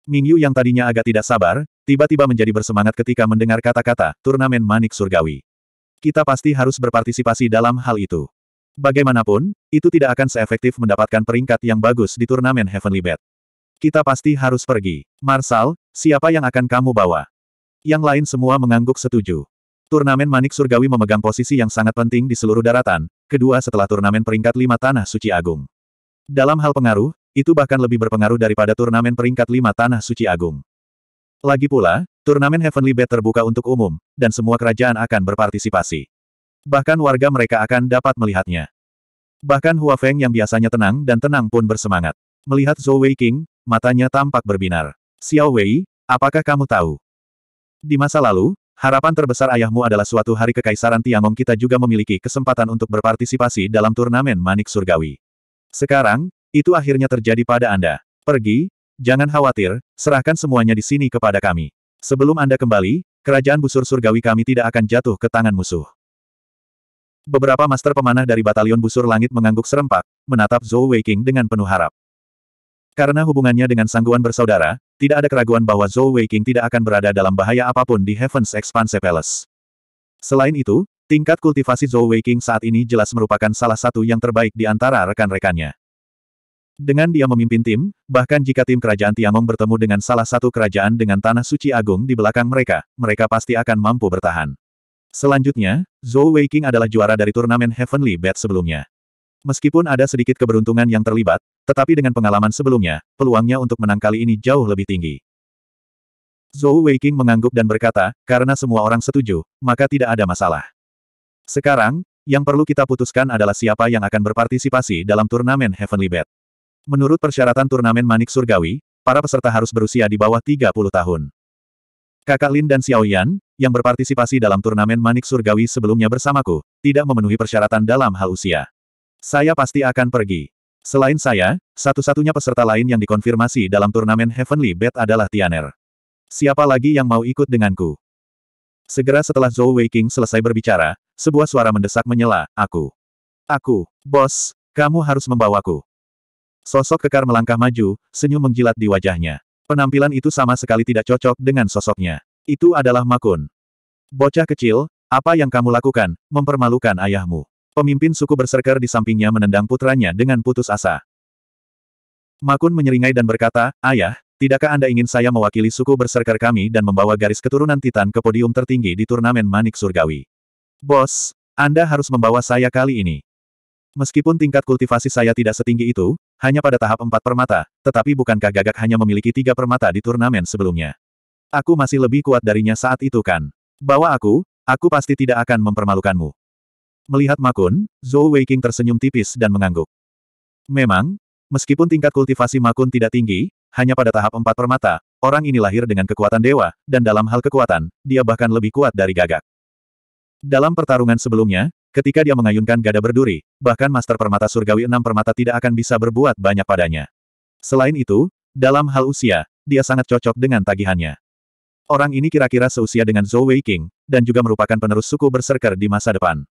S1: Mingyu yang tadinya agak tidak sabar, tiba-tiba menjadi bersemangat ketika mendengar kata-kata turnamen Manik Surgawi kita pasti harus berpartisipasi dalam hal itu. Bagaimanapun, itu tidak akan seefektif mendapatkan peringkat yang bagus di turnamen Heavenly Bet. Kita pasti harus pergi. Marsal, siapa yang akan kamu bawa? Yang lain semua mengangguk setuju. Turnamen Manik Surgawi memegang posisi yang sangat penting di seluruh daratan, kedua setelah turnamen peringkat lima Tanah Suci Agung. Dalam hal pengaruh, itu bahkan lebih berpengaruh daripada turnamen peringkat lima Tanah Suci Agung. Lagi pula, Turnamen Heavenly Bet terbuka untuk umum, dan semua kerajaan akan berpartisipasi. Bahkan warga mereka akan dapat melihatnya. Bahkan Hua Feng yang biasanya tenang dan tenang pun bersemangat. Melihat Zhou Wei King, matanya tampak berbinar. Xiao Wei, apakah kamu tahu? Di masa lalu, harapan terbesar ayahmu adalah suatu hari kekaisaran Tiangong kita juga memiliki kesempatan untuk berpartisipasi dalam turnamen Manik Surgawi. Sekarang, itu akhirnya terjadi pada Anda. Pergi, jangan khawatir, serahkan semuanya di sini kepada kami. Sebelum Anda kembali, kerajaan busur surgawi kami tidak akan jatuh ke tangan musuh. Beberapa master pemanah dari batalion busur langit mengangguk serempak, menatap Zhou Weiqing dengan penuh harap. Karena hubungannya dengan sangguan bersaudara, tidak ada keraguan bahwa Zhou Weiqing tidak akan berada dalam bahaya apapun di Heaven's Expanse Palace. Selain itu, tingkat kultivasi Zhou Weiqing saat ini jelas merupakan salah satu yang terbaik di antara rekan-rekannya. Dengan dia memimpin tim, bahkan jika tim kerajaan Tiamong bertemu dengan salah satu kerajaan dengan tanah suci agung di belakang mereka, mereka pasti akan mampu bertahan. Selanjutnya, Zhou Weiqing adalah juara dari turnamen Heavenly Bet sebelumnya. Meskipun ada sedikit keberuntungan yang terlibat, tetapi dengan pengalaman sebelumnya, peluangnya untuk menang kali ini jauh lebih tinggi. Zhou Weiqing mengangguk dan berkata, karena semua orang setuju, maka tidak ada masalah. Sekarang, yang perlu kita putuskan adalah siapa yang akan berpartisipasi dalam turnamen Heavenly Bet. Menurut persyaratan turnamen Manik Surgawi, para peserta harus berusia di bawah 30 tahun. Kakak Lin dan Xiao Yan, yang berpartisipasi dalam turnamen Manik Surgawi sebelumnya bersamaku, tidak memenuhi persyaratan dalam hal usia. Saya pasti akan pergi. Selain saya, satu-satunya peserta lain yang dikonfirmasi dalam turnamen Heavenly Bet adalah Tianer. Siapa lagi yang mau ikut denganku? Segera setelah Zhou Weiqing selesai berbicara, sebuah suara mendesak menyela, aku. Aku, bos, kamu harus membawaku. Sosok kekar melangkah maju, senyum menjilat di wajahnya. Penampilan itu sama sekali tidak cocok dengan sosoknya. Itu adalah Makun. Bocah kecil, apa yang kamu lakukan, mempermalukan ayahmu. Pemimpin suku berserker di sampingnya menendang putranya dengan putus asa. Makun menyeringai dan berkata, Ayah, tidakkah Anda ingin saya mewakili suku berserker kami dan membawa garis keturunan Titan ke podium tertinggi di turnamen Manik Surgawi? Bos, Anda harus membawa saya kali ini. Meskipun tingkat kultivasi saya tidak setinggi itu, hanya pada tahap empat permata, tetapi bukankah Gagak hanya memiliki tiga permata di turnamen sebelumnya? Aku masih lebih kuat darinya saat itu kan? Bawa aku, aku pasti tidak akan mempermalukanmu. Melihat Makun, Zhou Weiqing tersenyum tipis dan mengangguk. Memang, meskipun tingkat kultivasi Makun tidak tinggi, hanya pada tahap empat permata, orang ini lahir dengan kekuatan dewa, dan dalam hal kekuatan, dia bahkan lebih kuat dari Gagak. Dalam pertarungan sebelumnya, Ketika dia mengayunkan gada berduri, bahkan Master Permata Surgawi enam permata tidak akan bisa berbuat banyak padanya. Selain itu, dalam hal usia, dia sangat cocok dengan tagihannya. Orang ini kira-kira seusia dengan Zhou Wei King, dan juga merupakan penerus suku berserker di masa depan.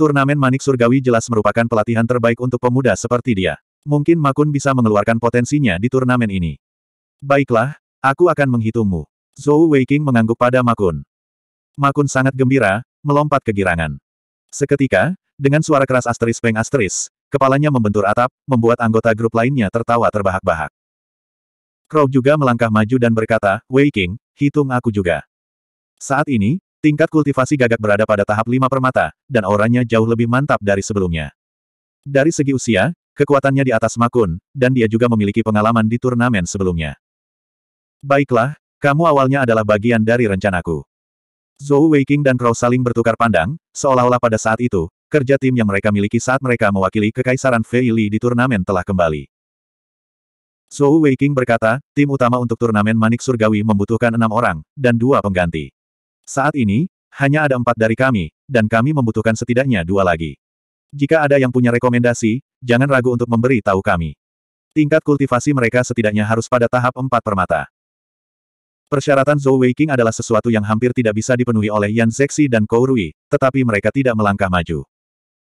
S1: Turnamen Manik Surgawi jelas merupakan pelatihan terbaik untuk pemuda seperti dia. Mungkin Makun bisa mengeluarkan potensinya di turnamen ini. Baiklah, aku akan menghitungmu. Zhou Wei King mengangguk pada Makun. Makun sangat gembira, melompat kegirangan. Seketika, dengan suara keras asteris peng asteris, kepalanya membentur atap, membuat anggota grup lainnya tertawa terbahak-bahak. Crow juga melangkah maju dan berkata, Wei King, hitung aku juga. Saat ini, tingkat kultivasi gagak berada pada tahap lima permata, dan orangnya jauh lebih mantap dari sebelumnya. Dari segi usia, kekuatannya di atas Makun, dan dia juga memiliki pengalaman di turnamen sebelumnya. Baiklah, kamu awalnya adalah bagian dari rencanaku. Zhou Weiqing dan Rao saling bertukar pandang, seolah-olah pada saat itu, kerja tim yang mereka miliki saat mereka mewakili Kekaisaran Fei Li di turnamen telah kembali. Zhou Weiqing berkata, tim utama untuk turnamen Manik Surgawi membutuhkan enam orang, dan dua pengganti. Saat ini, hanya ada empat dari kami, dan kami membutuhkan setidaknya dua lagi. Jika ada yang punya rekomendasi, jangan ragu untuk memberi tahu kami. Tingkat kultivasi mereka setidaknya harus pada tahap empat permata. Persyaratan Zhou Weiqing adalah sesuatu yang hampir tidak bisa dipenuhi oleh Yan Zexi dan Kou Rui, tetapi mereka tidak melangkah maju.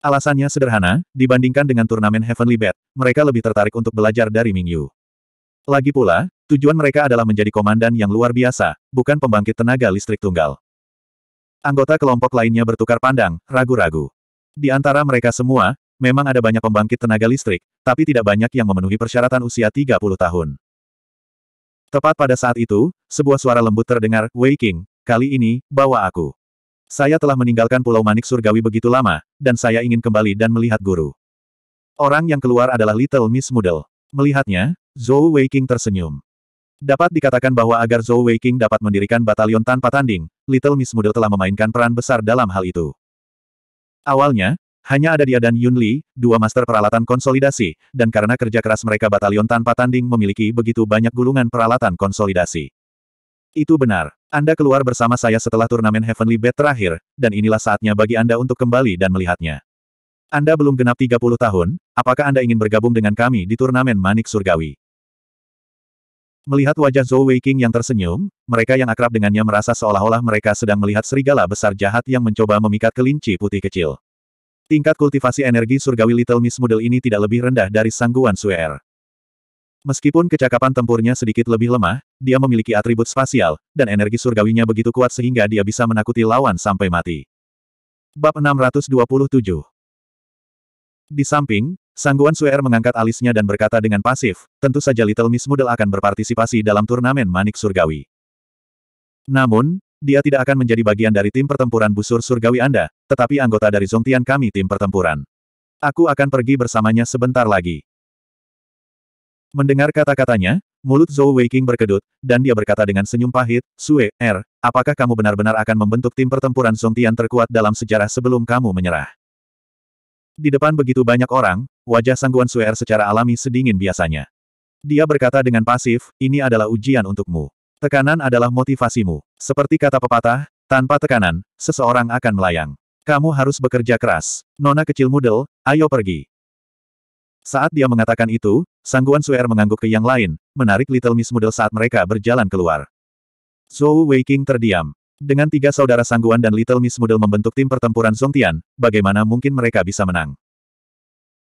S1: Alasannya sederhana, dibandingkan dengan turnamen Heavenly Bet, mereka lebih tertarik untuk belajar dari Ming Yu. Lagi pula, tujuan mereka adalah menjadi komandan yang luar biasa, bukan pembangkit tenaga listrik tunggal. Anggota kelompok lainnya bertukar pandang, ragu-ragu. Di antara mereka semua, memang ada banyak pembangkit tenaga listrik, tapi tidak banyak yang memenuhi persyaratan usia 30 tahun. Tepat pada saat itu, sebuah suara lembut terdengar, Wei King, kali ini, bawa aku. Saya telah meninggalkan Pulau Manik Surgawi begitu lama, dan saya ingin kembali dan melihat guru. Orang yang keluar adalah Little Miss Moodle. Melihatnya, Zhou Wei King tersenyum. Dapat dikatakan bahwa agar Zhou Wei King dapat mendirikan batalion tanpa tanding, Little Miss Moodle telah memainkan peran besar dalam hal itu. Awalnya, hanya ada dia dan Yun Li, dua master peralatan konsolidasi, dan karena kerja keras mereka batalion tanpa tanding memiliki begitu banyak gulungan peralatan konsolidasi. Itu benar. Anda keluar bersama saya setelah turnamen Heavenly Bet terakhir, dan inilah saatnya bagi Anda untuk kembali dan melihatnya. Anda belum genap 30 tahun, apakah Anda ingin bergabung dengan kami di turnamen Manik Surgawi? Melihat wajah Zhou Weiqing yang tersenyum, mereka yang akrab dengannya merasa seolah-olah mereka sedang melihat serigala besar jahat yang mencoba memikat kelinci putih kecil. Tingkat kultivasi energi surgawi Little Miss Model ini tidak lebih rendah dari sangguan Suer. Meskipun kecakapan tempurnya sedikit lebih lemah, dia memiliki atribut spasial, dan energi surgawinya begitu kuat sehingga dia bisa menakuti lawan sampai mati. Bab 627 Di samping, Sangguan Suer mengangkat alisnya dan berkata dengan pasif, tentu saja Little Miss Model akan berpartisipasi dalam turnamen manik surgawi. Namun, dia tidak akan menjadi bagian dari tim pertempuran busur surgawi Anda, tetapi anggota dari Zongtian kami tim pertempuran. Aku akan pergi bersamanya sebentar lagi. Mendengar kata-katanya, mulut Zhou Weiqing berkedut, dan dia berkata dengan senyum pahit, Sue, Er, apakah kamu benar-benar akan membentuk tim pertempuran Zongtian terkuat dalam sejarah sebelum kamu menyerah? Di depan begitu banyak orang, wajah Sangguan Sue Er secara alami sedingin biasanya. Dia berkata dengan pasif, ini adalah ujian untukmu. Tekanan adalah motivasimu. Seperti kata pepatah, tanpa tekanan, seseorang akan melayang. Kamu harus bekerja keras. Nona kecil mudel, ayo pergi. Saat dia mengatakan itu, Sangguan Suer mengangguk ke yang lain, menarik Little Miss Mudel saat mereka berjalan keluar. Zhou Weiqing terdiam. Dengan tiga saudara Sangguan dan Little Miss Mudel membentuk tim pertempuran Zongtian, bagaimana mungkin mereka bisa menang?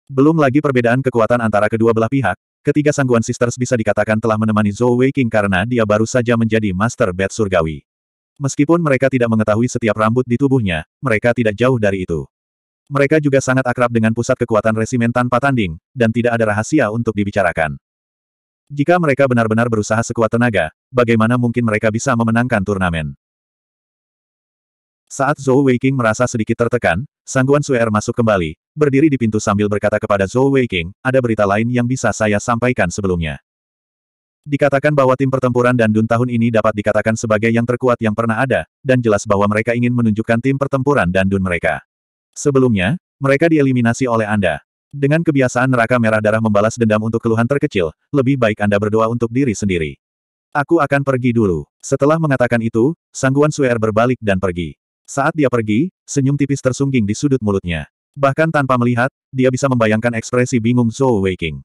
S1: Belum lagi perbedaan kekuatan antara kedua belah pihak, Ketiga sangguan sisters bisa dikatakan telah menemani Zhou Weiqing karena dia baru saja menjadi Master Bed Surgawi. Meskipun mereka tidak mengetahui setiap rambut di tubuhnya, mereka tidak jauh dari itu. Mereka juga sangat akrab dengan pusat kekuatan resimen tanpa tanding, dan tidak ada rahasia untuk dibicarakan. Jika mereka benar-benar berusaha sekuat tenaga, bagaimana mungkin mereka bisa memenangkan turnamen? Saat Zhou Weiqing merasa sedikit tertekan, Sangguan Suer masuk kembali, berdiri di pintu sambil berkata kepada Zhou Weiqing, ada berita lain yang bisa saya sampaikan sebelumnya. Dikatakan bahwa tim pertempuran dan Dun tahun ini dapat dikatakan sebagai yang terkuat yang pernah ada, dan jelas bahwa mereka ingin menunjukkan tim pertempuran dan Dun mereka. Sebelumnya, mereka dieliminasi oleh Anda. Dengan kebiasaan neraka merah darah membalas dendam untuk keluhan terkecil, lebih baik Anda berdoa untuk diri sendiri. Aku akan pergi dulu. Setelah mengatakan itu, Sangguan Suer berbalik dan pergi. Saat dia pergi, senyum tipis tersungging di sudut mulutnya. Bahkan tanpa melihat, dia bisa membayangkan ekspresi bingung Zhou Weiking.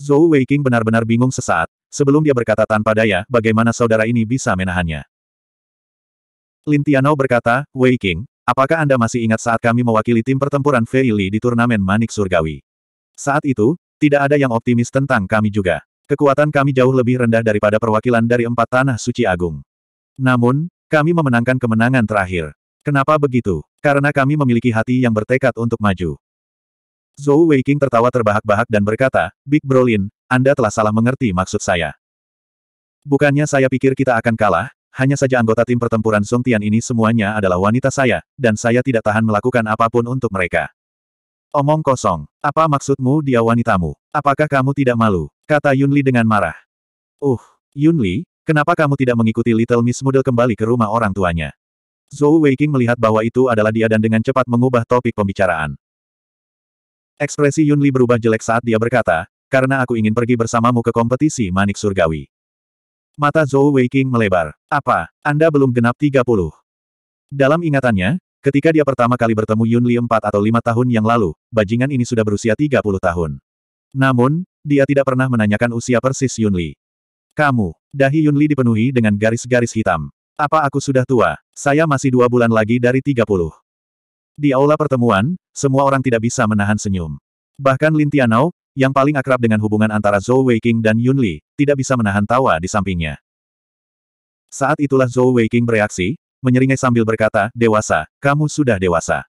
S1: Zhou Weiking benar-benar bingung sesaat, sebelum dia berkata tanpa daya bagaimana saudara ini bisa menahannya. Lin Tianao berkata, Weiking, apakah Anda masih ingat saat kami mewakili tim pertempuran Fei Li di turnamen Manik Surgawi? Saat itu, tidak ada yang optimis tentang kami juga. Kekuatan kami jauh lebih rendah daripada perwakilan dari empat tanah suci agung. Namun, kami memenangkan kemenangan terakhir. Kenapa begitu? Karena kami memiliki hati yang bertekad untuk maju. Zhou Weiking tertawa terbahak-bahak dan berkata, Big Brolin, Anda telah salah mengerti maksud saya. Bukannya saya pikir kita akan kalah, hanya saja anggota tim pertempuran Song Tian ini semuanya adalah wanita saya, dan saya tidak tahan melakukan apapun untuk mereka. Omong kosong. Apa maksudmu dia wanitamu? Apakah kamu tidak malu? Kata Yunli dengan marah. Uh, Yunli, Kenapa kamu tidak mengikuti Little Miss Moodle kembali ke rumah orang tuanya? Zhou Weiqing melihat bahwa itu adalah dia dan dengan cepat mengubah topik pembicaraan. Ekspresi Yunli berubah jelek saat dia berkata, karena aku ingin pergi bersamamu ke kompetisi manik surgawi. Mata Zhou Weiqing melebar. Apa? Anda belum genap 30. Dalam ingatannya, ketika dia pertama kali bertemu Yunli 4 atau 5 tahun yang lalu, bajingan ini sudah berusia 30 tahun. Namun, dia tidak pernah menanyakan usia persis Yunli. Kamu, dahi Yunli dipenuhi dengan garis-garis hitam. Apa aku sudah tua? Saya masih dua bulan lagi dari 30. Di aula pertemuan, semua orang tidak bisa menahan senyum. Bahkan Lin Tianao, yang paling akrab dengan hubungan antara Zhou Weiqing dan Yunli, tidak bisa menahan tawa di sampingnya. Saat itulah Zhou Weiqing bereaksi, menyeringai sambil berkata, Dewasa, kamu sudah dewasa.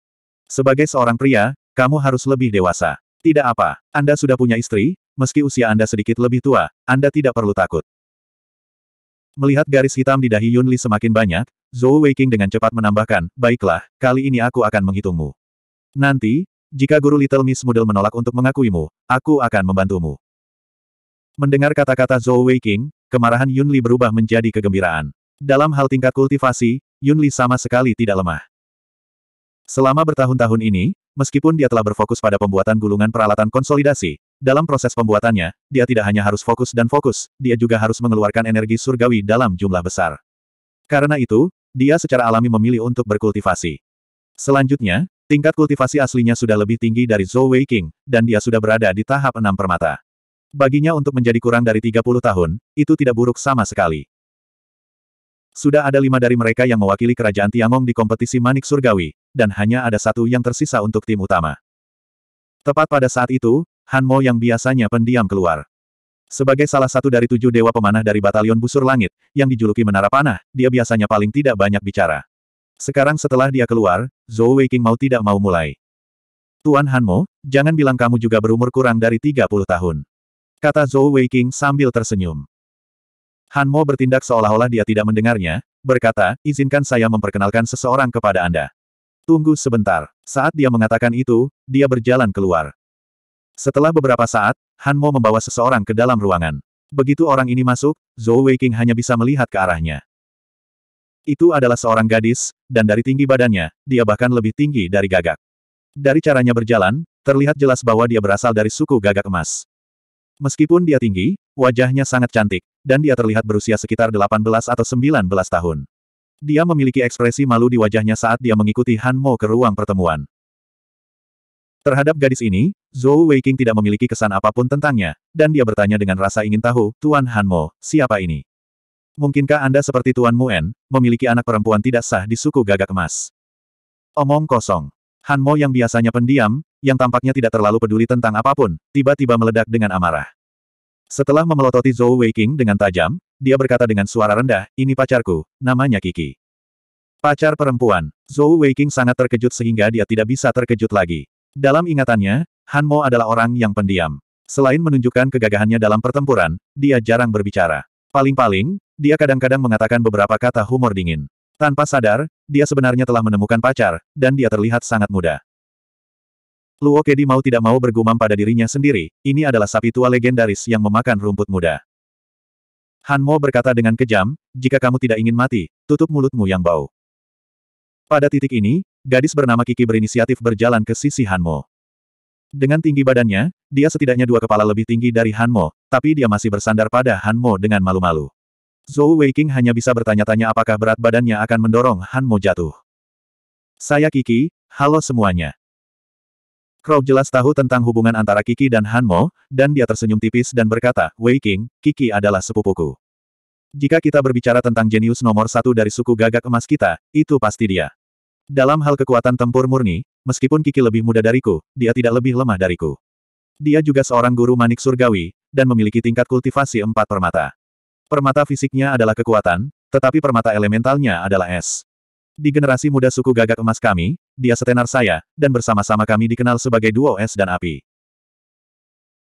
S1: Sebagai seorang pria, kamu harus lebih dewasa. Tidak apa, Anda sudah punya istri, meski usia Anda sedikit lebih tua, Anda tidak perlu takut. Melihat garis hitam di dahi Yun Li semakin banyak, Zhou Weiqing dengan cepat menambahkan, baiklah, kali ini aku akan menghitungmu. Nanti, jika guru Little Miss Moodle menolak untuk mengakuimu, aku akan membantumu. Mendengar kata-kata Zhou Weiqing, kemarahan Yun Li berubah menjadi kegembiraan. Dalam hal tingkat kultivasi, Yun Li sama sekali tidak lemah. Selama bertahun-tahun ini, meskipun dia telah berfokus pada pembuatan gulungan peralatan konsolidasi, dalam proses pembuatannya, dia tidak hanya harus fokus dan fokus, dia juga harus mengeluarkan energi surgawi dalam jumlah besar. Karena itu, dia secara alami memilih untuk berkultivasi. Selanjutnya, tingkat kultivasi aslinya sudah lebih tinggi dari Zhou Wei King, dan dia sudah berada di tahap enam permata. Baginya untuk menjadi kurang dari 30 tahun, itu tidak buruk sama sekali. Sudah ada lima dari mereka yang mewakili kerajaan Tiangong di kompetisi Manik Surgawi, dan hanya ada satu yang tersisa untuk tim utama. Tepat pada saat itu, Han Mo yang biasanya pendiam keluar. Sebagai salah satu dari tujuh dewa pemanah dari batalion busur langit, yang dijuluki Menara Panah, dia biasanya paling tidak banyak bicara. Sekarang setelah dia keluar, Zhou Weiqing mau tidak mau mulai. Tuan Han Mo, jangan bilang kamu juga berumur kurang dari 30 tahun. Kata Zhou Weiqing sambil tersenyum. Han Mo bertindak seolah-olah dia tidak mendengarnya, berkata, izinkan saya memperkenalkan seseorang kepada Anda. Tunggu sebentar. Saat dia mengatakan itu, dia berjalan keluar. Setelah beberapa saat, Han Mo membawa seseorang ke dalam ruangan. Begitu orang ini masuk, Zhou Weiqing hanya bisa melihat ke arahnya. Itu adalah seorang gadis, dan dari tinggi badannya, dia bahkan lebih tinggi dari gagak. Dari caranya berjalan, terlihat jelas bahwa dia berasal dari suku gagak emas. Meskipun dia tinggi, wajahnya sangat cantik, dan dia terlihat berusia sekitar 18 atau 19 tahun. Dia memiliki ekspresi malu di wajahnya saat dia mengikuti Han Mo ke ruang pertemuan. Terhadap gadis ini, Zhou Weiking tidak memiliki kesan apapun tentangnya, dan dia bertanya dengan rasa ingin tahu, Tuan Han Mo, siapa ini? Mungkinkah Anda seperti Tuan Muen, memiliki anak perempuan tidak sah di suku gagak emas? Omong kosong. Han Mo yang biasanya pendiam, yang tampaknya tidak terlalu peduli tentang apapun, tiba-tiba meledak dengan amarah. Setelah memelototi Zhou Weiking dengan tajam, dia berkata dengan suara rendah, ini pacarku, namanya Kiki. Pacar perempuan, Zhou Weiking sangat terkejut sehingga dia tidak bisa terkejut lagi. Dalam ingatannya, Han Mo adalah orang yang pendiam. Selain menunjukkan kegagahannya dalam pertempuran, dia jarang berbicara. Paling-paling, dia kadang-kadang mengatakan beberapa kata humor dingin. Tanpa sadar, dia sebenarnya telah menemukan pacar, dan dia terlihat sangat muda. Luo Kedi mau tidak mau bergumam pada dirinya sendiri, ini adalah sapi tua legendaris yang memakan rumput muda. Han Mo berkata dengan kejam, jika kamu tidak ingin mati, tutup mulutmu yang bau. Pada titik ini, gadis bernama Kiki berinisiatif berjalan ke sisi Hanmo. Dengan tinggi badannya, dia setidaknya dua kepala lebih tinggi dari Hanmo, tapi dia masih bersandar pada Hanmo dengan malu-malu. Zhou Weiqing hanya bisa bertanya-tanya apakah berat badannya akan mendorong Hanmo jatuh. Saya Kiki, halo semuanya. Crow jelas tahu tentang hubungan antara Kiki dan Hanmo, dan dia tersenyum tipis dan berkata, Wei King, Kiki adalah sepupuku. Jika kita berbicara tentang jenius nomor satu dari suku gagak emas kita, itu pasti dia. Dalam hal kekuatan tempur murni, meskipun Kiki lebih muda dariku, dia tidak lebih lemah dariku. Dia juga seorang guru manik surgawi, dan memiliki tingkat kultivasi empat permata. Permata fisiknya adalah kekuatan, tetapi permata elementalnya adalah es. Di generasi muda suku gagak emas kami, dia setenar saya, dan bersama-sama kami dikenal sebagai duo es dan api.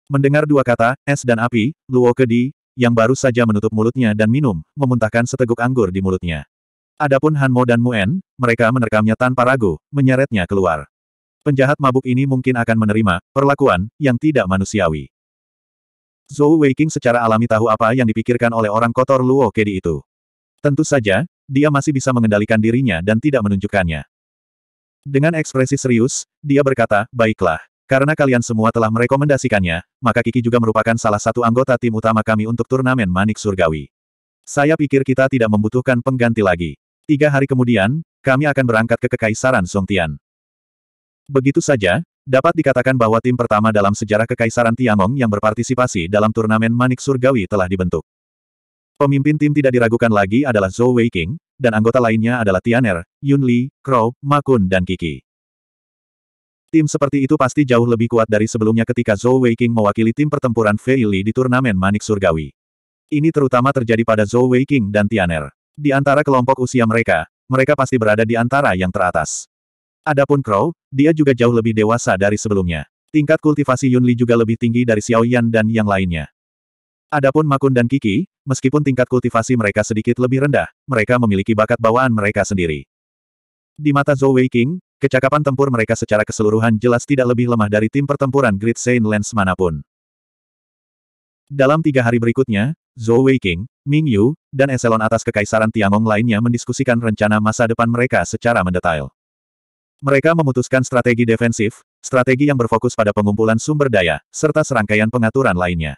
S1: Mendengar dua kata, es dan api, Luo Kedi, yang baru saja menutup mulutnya dan minum, memuntahkan seteguk anggur di mulutnya. Adapun Han Mo dan Muen, mereka menerkamnya tanpa ragu, menyeretnya keluar. Penjahat mabuk ini mungkin akan menerima perlakuan yang tidak manusiawi. Zhou Weiqing secara alami tahu apa yang dipikirkan oleh orang kotor Luo Kedi itu. Tentu saja, dia masih bisa mengendalikan dirinya dan tidak menunjukkannya. Dengan ekspresi serius, dia berkata, baiklah, karena kalian semua telah merekomendasikannya, maka Kiki juga merupakan salah satu anggota tim utama kami untuk turnamen Manik Surgawi. Saya pikir kita tidak membutuhkan pengganti lagi. Tiga hari kemudian, kami akan berangkat ke Kekaisaran Songtian. Begitu saja, dapat dikatakan bahwa tim pertama dalam sejarah Kekaisaran Tiangong yang berpartisipasi dalam turnamen Manik Surgawi telah dibentuk. Pemimpin tim tidak diragukan lagi adalah Zhou Weiqing, dan anggota lainnya adalah Tianer, Yun Li, Crow, Makun dan Kiki. Tim seperti itu pasti jauh lebih kuat dari sebelumnya ketika Zhou Weiqing mewakili tim pertempuran Fei Li di turnamen Manik Surgawi. Ini terutama terjadi pada Zhou Weiqing dan Tianer. Di antara kelompok usia mereka, mereka pasti berada di antara yang teratas. Adapun Crow, dia juga jauh lebih dewasa dari sebelumnya. Tingkat kultivasi Yunli juga lebih tinggi dari Xiao Yan dan yang lainnya. Adapun Makun dan Kiki, meskipun tingkat kultivasi mereka sedikit lebih rendah, mereka memiliki bakat bawaan mereka sendiri. Di mata Zhou Weiqing, kecakapan tempur mereka secara keseluruhan jelas tidak lebih lemah dari tim pertempuran Great Saint Lens manapun. Dalam tiga hari berikutnya, Zhou Weiqing, Ming Yu, dan eselon atas Kekaisaran Tiangong lainnya mendiskusikan rencana masa depan mereka secara mendetail. Mereka memutuskan strategi defensif, strategi yang berfokus pada pengumpulan sumber daya, serta serangkaian pengaturan lainnya.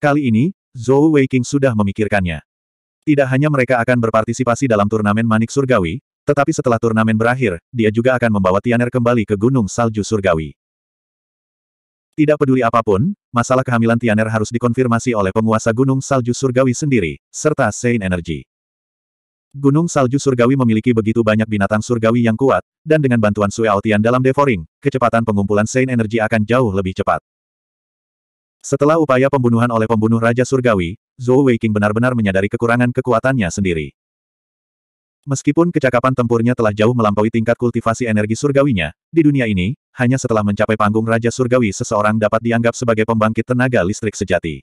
S1: Kali ini, Zhou Weiqing sudah memikirkannya. Tidak hanya mereka akan berpartisipasi dalam turnamen Manik Surgawi, tetapi setelah turnamen berakhir, dia juga akan membawa Tianer kembali ke Gunung Salju Surgawi. Tidak peduli apapun, masalah kehamilan Tianer harus dikonfirmasi oleh penguasa Gunung Salju Surgawi sendiri, serta Saint Energy. Gunung Salju Surgawi memiliki begitu banyak binatang surgawi yang kuat, dan dengan bantuan Aotian dalam Devoring, kecepatan pengumpulan Saint Energy akan jauh lebih cepat. Setelah upaya pembunuhan oleh pembunuh Raja Surgawi, Zhou Weiqing benar-benar menyadari kekurangan kekuatannya sendiri. Meskipun kecakapan tempurnya telah jauh melampaui tingkat kultivasi energi surgawinya, di dunia ini, hanya setelah mencapai panggung Raja Surgawi seseorang dapat dianggap sebagai pembangkit tenaga listrik sejati.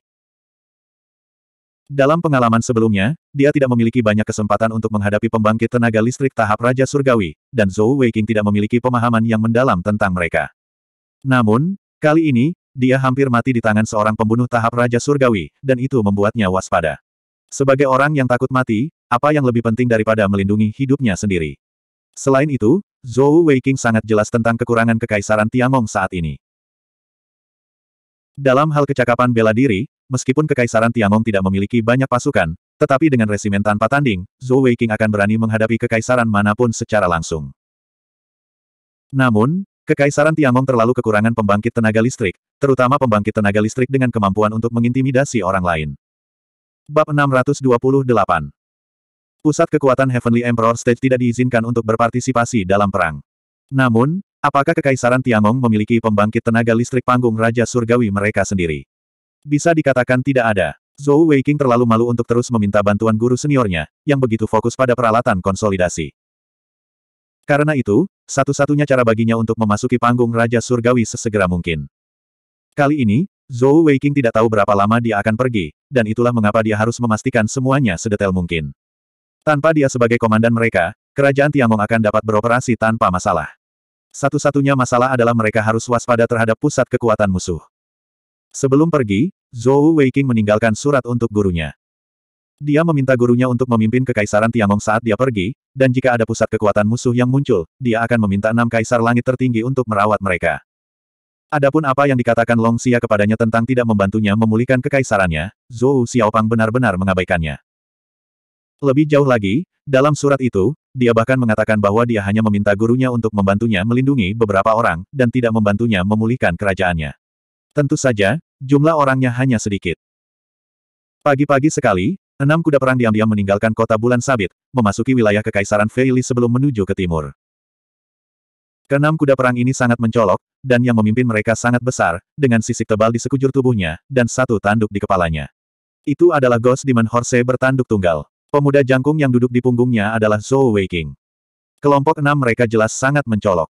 S1: Dalam pengalaman sebelumnya, dia tidak memiliki banyak kesempatan untuk menghadapi pembangkit tenaga listrik tahap Raja Surgawi, dan Zhou Weiqing tidak memiliki pemahaman yang mendalam tentang mereka. Namun, kali ini, dia hampir mati di tangan seorang pembunuh tahap Raja Surgawi, dan itu membuatnya waspada. Sebagai orang yang takut mati, apa yang lebih penting daripada melindungi hidupnya sendiri? Selain itu, Zhou Weiqing sangat jelas tentang kekurangan kekaisaran Tiangong saat ini. Dalam hal kecakapan bela diri, meskipun kekaisaran Tiangong tidak memiliki banyak pasukan, tetapi dengan resimen tanpa tanding, Zhou Weiqing akan berani menghadapi kekaisaran manapun secara langsung. Namun, Kekaisaran Tiangong terlalu kekurangan pembangkit tenaga listrik, terutama pembangkit tenaga listrik dengan kemampuan untuk mengintimidasi orang lain. Bab 628 Pusat kekuatan Heavenly Emperor Stage tidak diizinkan untuk berpartisipasi dalam perang. Namun, apakah Kekaisaran Tiangong memiliki pembangkit tenaga listrik panggung Raja Surgawi mereka sendiri? Bisa dikatakan tidak ada. Zhou Weiqing terlalu malu untuk terus meminta bantuan guru seniornya, yang begitu fokus pada peralatan konsolidasi. Karena itu, satu-satunya cara baginya untuk memasuki panggung Raja Surgawi sesegera mungkin. Kali ini, Zhou Weiqing tidak tahu berapa lama dia akan pergi, dan itulah mengapa dia harus memastikan semuanya sedetail mungkin. Tanpa dia sebagai komandan mereka, kerajaan Tiangong akan dapat beroperasi tanpa masalah. Satu-satunya masalah adalah mereka harus waspada terhadap pusat kekuatan musuh. Sebelum pergi, Zhou Weiqing meninggalkan surat untuk gurunya. Dia meminta gurunya untuk memimpin kekaisaran Tiangong saat dia pergi, dan jika ada pusat kekuatan musuh yang muncul, dia akan meminta enam kaisar langit tertinggi untuk merawat mereka. Adapun apa yang dikatakan Long Xia kepadanya tentang tidak membantunya memulihkan kekaisarannya, Zhou Xiaopang benar-benar mengabaikannya. Lebih jauh lagi, dalam surat itu, dia bahkan mengatakan bahwa dia hanya meminta gurunya untuk membantunya melindungi beberapa orang, dan tidak membantunya memulihkan kerajaannya. Tentu saja, jumlah orangnya hanya sedikit. Pagi-pagi sekali, enam kuda perang diam-diam meninggalkan kota Bulan Sabit, memasuki wilayah Kekaisaran Feili sebelum menuju ke timur. Kenam kuda perang ini sangat mencolok, dan yang memimpin mereka sangat besar, dengan sisik tebal di sekujur tubuhnya, dan satu tanduk di kepalanya. Itu adalah Ghost Demon Horse bertanduk tunggal. Pemuda jangkung yang duduk di punggungnya adalah Zhou Weiqing. Kelompok enam mereka jelas sangat mencolok.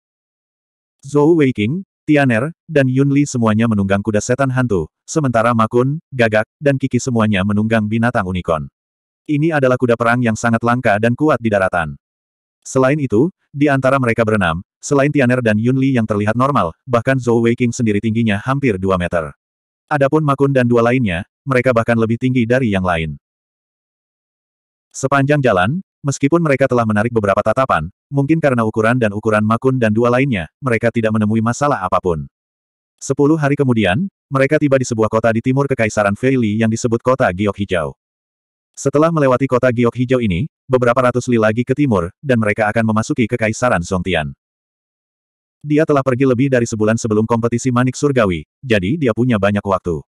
S1: Zhou Weiqing, Tianer, dan Yunli semuanya menunggang kuda setan hantu, sementara Makun, Gagak, dan Kiki semuanya menunggang binatang unicorn. Ini adalah kuda perang yang sangat langka dan kuat di daratan. Selain itu, di antara mereka berenam, selain Tianer dan Yunli yang terlihat normal, bahkan Zhou Weiqing sendiri tingginya hampir 2 meter. Adapun Makun dan dua lainnya, mereka bahkan lebih tinggi dari yang lain. Sepanjang jalan, meskipun mereka telah menarik beberapa tatapan, mungkin karena ukuran dan ukuran Makun dan dua lainnya, mereka tidak menemui masalah apapun. Sepuluh hari kemudian, mereka tiba di sebuah kota di timur Kekaisaran Feili yang disebut Kota Giok Hijau. Setelah melewati kota Giok Hijau ini, beberapa ratus li lagi ke timur, dan mereka akan memasuki Kekaisaran Songtian. Dia telah pergi lebih dari sebulan sebelum kompetisi Manik Surgawi, jadi dia punya banyak waktu.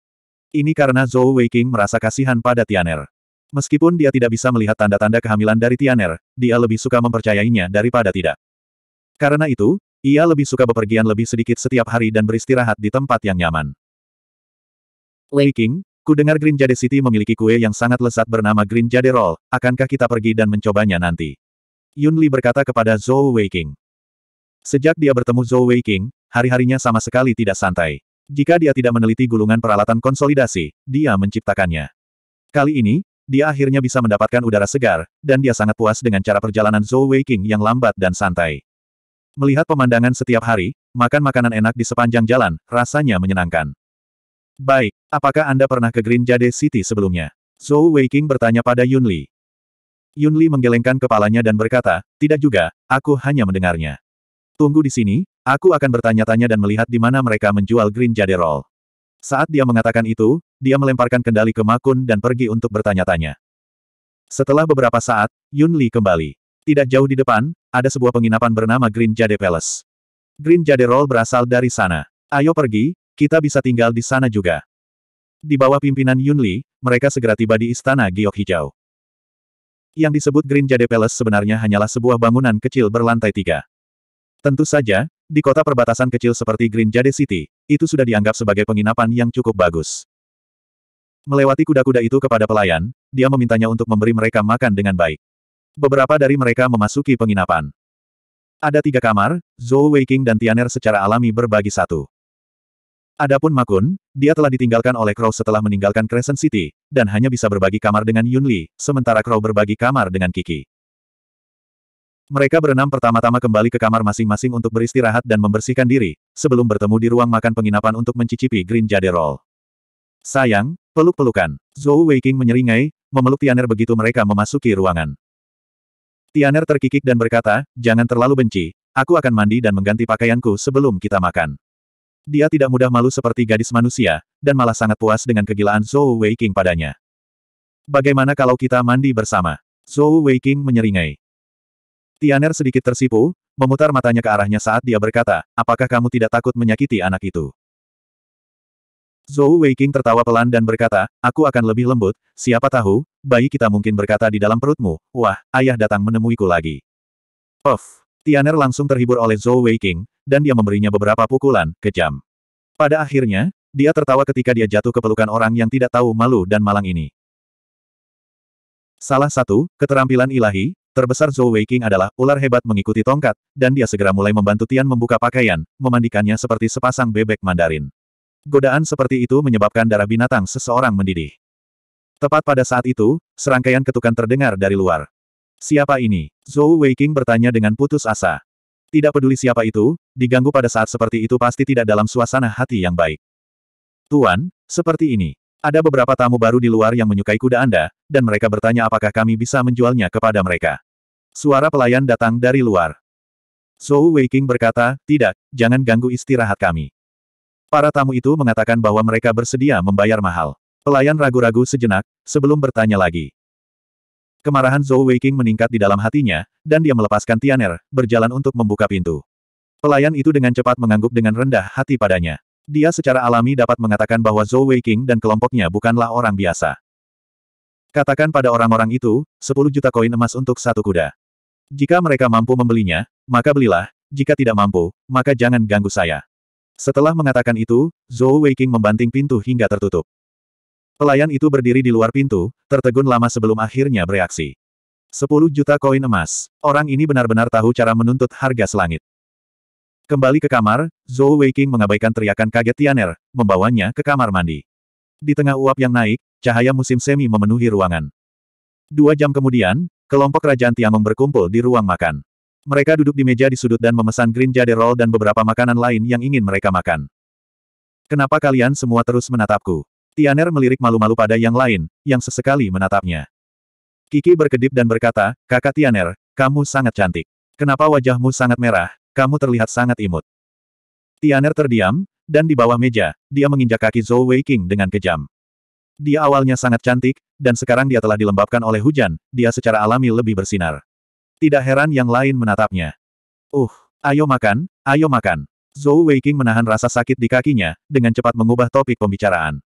S1: Ini karena Zhou Weiking merasa kasihan pada Tianer. Meskipun dia tidak bisa melihat tanda-tanda kehamilan dari Tianer, dia lebih suka mempercayainya daripada tidak. Karena itu, ia lebih suka bepergian lebih sedikit setiap hari dan beristirahat di tempat yang nyaman. Wei King, ku dengar Green Jade City memiliki kue yang sangat lezat bernama Green Jade Roll, akankah kita pergi dan mencobanya nanti? Yun Li berkata kepada Zhou Wei King. Sejak dia bertemu Zhou Wei King, hari-harinya sama sekali tidak santai. Jika dia tidak meneliti gulungan peralatan konsolidasi, dia menciptakannya. Kali ini, dia akhirnya bisa mendapatkan udara segar, dan dia sangat puas dengan cara perjalanan Zhou Weiqing yang lambat dan santai. Melihat pemandangan setiap hari, makan makanan enak di sepanjang jalan, rasanya menyenangkan. Baik, apakah Anda pernah ke Green Jade City sebelumnya? Zhou Weiqing bertanya pada Yun Li. Yun Li menggelengkan kepalanya dan berkata, tidak juga, aku hanya mendengarnya. Tunggu di sini, aku akan bertanya-tanya dan melihat di mana mereka menjual Green Jade Roll. Saat dia mengatakan itu, dia melemparkan kendali ke Makun dan pergi untuk bertanya-tanya. Setelah beberapa saat, Yun Li kembali. Tidak jauh di depan, ada sebuah penginapan bernama Green Jade Palace. Green Jade Roll berasal dari sana. Ayo pergi, kita bisa tinggal di sana juga. Di bawah pimpinan Yun Li, mereka segera tiba di Istana Giok Hijau. Yang disebut Green Jade Palace sebenarnya hanyalah sebuah bangunan kecil berlantai tiga. Tentu saja, di kota perbatasan kecil seperti Green Jade City, itu sudah dianggap sebagai penginapan yang cukup bagus. Melewati kuda-kuda itu kepada pelayan, dia memintanya untuk memberi mereka makan dengan baik. Beberapa dari mereka memasuki penginapan. Ada tiga kamar, Zhou Weiqing dan Tianer secara alami berbagi satu. Adapun Makun, dia telah ditinggalkan oleh Crow setelah meninggalkan Crescent City, dan hanya bisa berbagi kamar dengan Yunli, sementara Crow berbagi kamar dengan Kiki. Mereka berenam pertama-tama kembali ke kamar masing-masing untuk beristirahat dan membersihkan diri, sebelum bertemu di ruang makan penginapan untuk mencicipi Green Jade Roll. Sayang, peluk-pelukan. Zhou Weiqing menyeringai, memeluk Tianer begitu mereka memasuki ruangan. Tianer terkikik dan berkata, jangan terlalu benci, aku akan mandi dan mengganti pakaianku sebelum kita makan. Dia tidak mudah malu seperti gadis manusia, dan malah sangat puas dengan kegilaan Zhou Weiqing padanya. Bagaimana kalau kita mandi bersama? Zhou Weiqing menyeringai. Tianer sedikit tersipu, memutar matanya ke arahnya saat dia berkata, apakah kamu tidak takut menyakiti anak itu? Zhou Weiqing tertawa pelan dan berkata, aku akan lebih lembut, siapa tahu, bayi kita mungkin berkata di dalam perutmu, wah, ayah datang menemuiku lagi. Of, Tianer langsung terhibur oleh Zhou Weiqing, dan dia memberinya beberapa pukulan, kejam. Pada akhirnya, dia tertawa ketika dia jatuh ke pelukan orang yang tidak tahu malu dan malang ini. Salah satu, keterampilan ilahi, Terbesar Zhou Weiqing adalah ular hebat mengikuti tongkat, dan dia segera mulai membantu Tian membuka pakaian, memandikannya seperti sepasang bebek mandarin. Godaan seperti itu menyebabkan darah binatang seseorang mendidih. Tepat pada saat itu, serangkaian ketukan terdengar dari luar. Siapa ini? Zhou Weiqing bertanya dengan putus asa. Tidak peduli siapa itu, diganggu pada saat seperti itu pasti tidak dalam suasana hati yang baik. Tuan, seperti ini. Ada beberapa tamu baru di luar yang menyukai kuda Anda, dan mereka bertanya apakah kami bisa menjualnya kepada mereka. Suara pelayan datang dari luar. Zhou Weiking berkata, tidak, jangan ganggu istirahat kami. Para tamu itu mengatakan bahwa mereka bersedia membayar mahal. Pelayan ragu-ragu sejenak, sebelum bertanya lagi. Kemarahan Zhou Weiking meningkat di dalam hatinya, dan dia melepaskan Tianer, berjalan untuk membuka pintu. Pelayan itu dengan cepat mengangguk dengan rendah hati padanya. Dia secara alami dapat mengatakan bahwa Zhou Weiqing dan kelompoknya bukanlah orang biasa. Katakan pada orang-orang itu, 10 juta koin emas untuk satu kuda. Jika mereka mampu membelinya, maka belilah, jika tidak mampu, maka jangan ganggu saya. Setelah mengatakan itu, Zhou Weiqing membanting pintu hingga tertutup. Pelayan itu berdiri di luar pintu, tertegun lama sebelum akhirnya bereaksi. 10 juta koin emas. Orang ini benar-benar tahu cara menuntut harga selangit. Kembali ke kamar, Zhou Weiqing mengabaikan teriakan kaget Tianer, membawanya ke kamar mandi. Di tengah uap yang naik, cahaya musim semi memenuhi ruangan. Dua jam kemudian, kelompok Kerajaan Tiangong berkumpul di ruang makan. Mereka duduk di meja di sudut dan memesan green jade roll dan beberapa makanan lain yang ingin mereka makan. Kenapa kalian semua terus menatapku? Tianer melirik malu-malu pada yang lain, yang sesekali menatapnya. Kiki berkedip dan berkata, kakak Tianer, kamu sangat cantik. Kenapa wajahmu sangat merah? Kamu terlihat sangat imut. Tianer terdiam, dan di bawah meja, dia menginjak kaki Zhou Weiqing dengan kejam. Dia awalnya sangat cantik, dan sekarang dia telah dilembabkan oleh hujan, dia secara alami lebih bersinar. Tidak heran yang lain menatapnya. Uh, ayo makan, ayo makan. Zhou Weiqing menahan rasa sakit di kakinya, dengan cepat mengubah topik pembicaraan.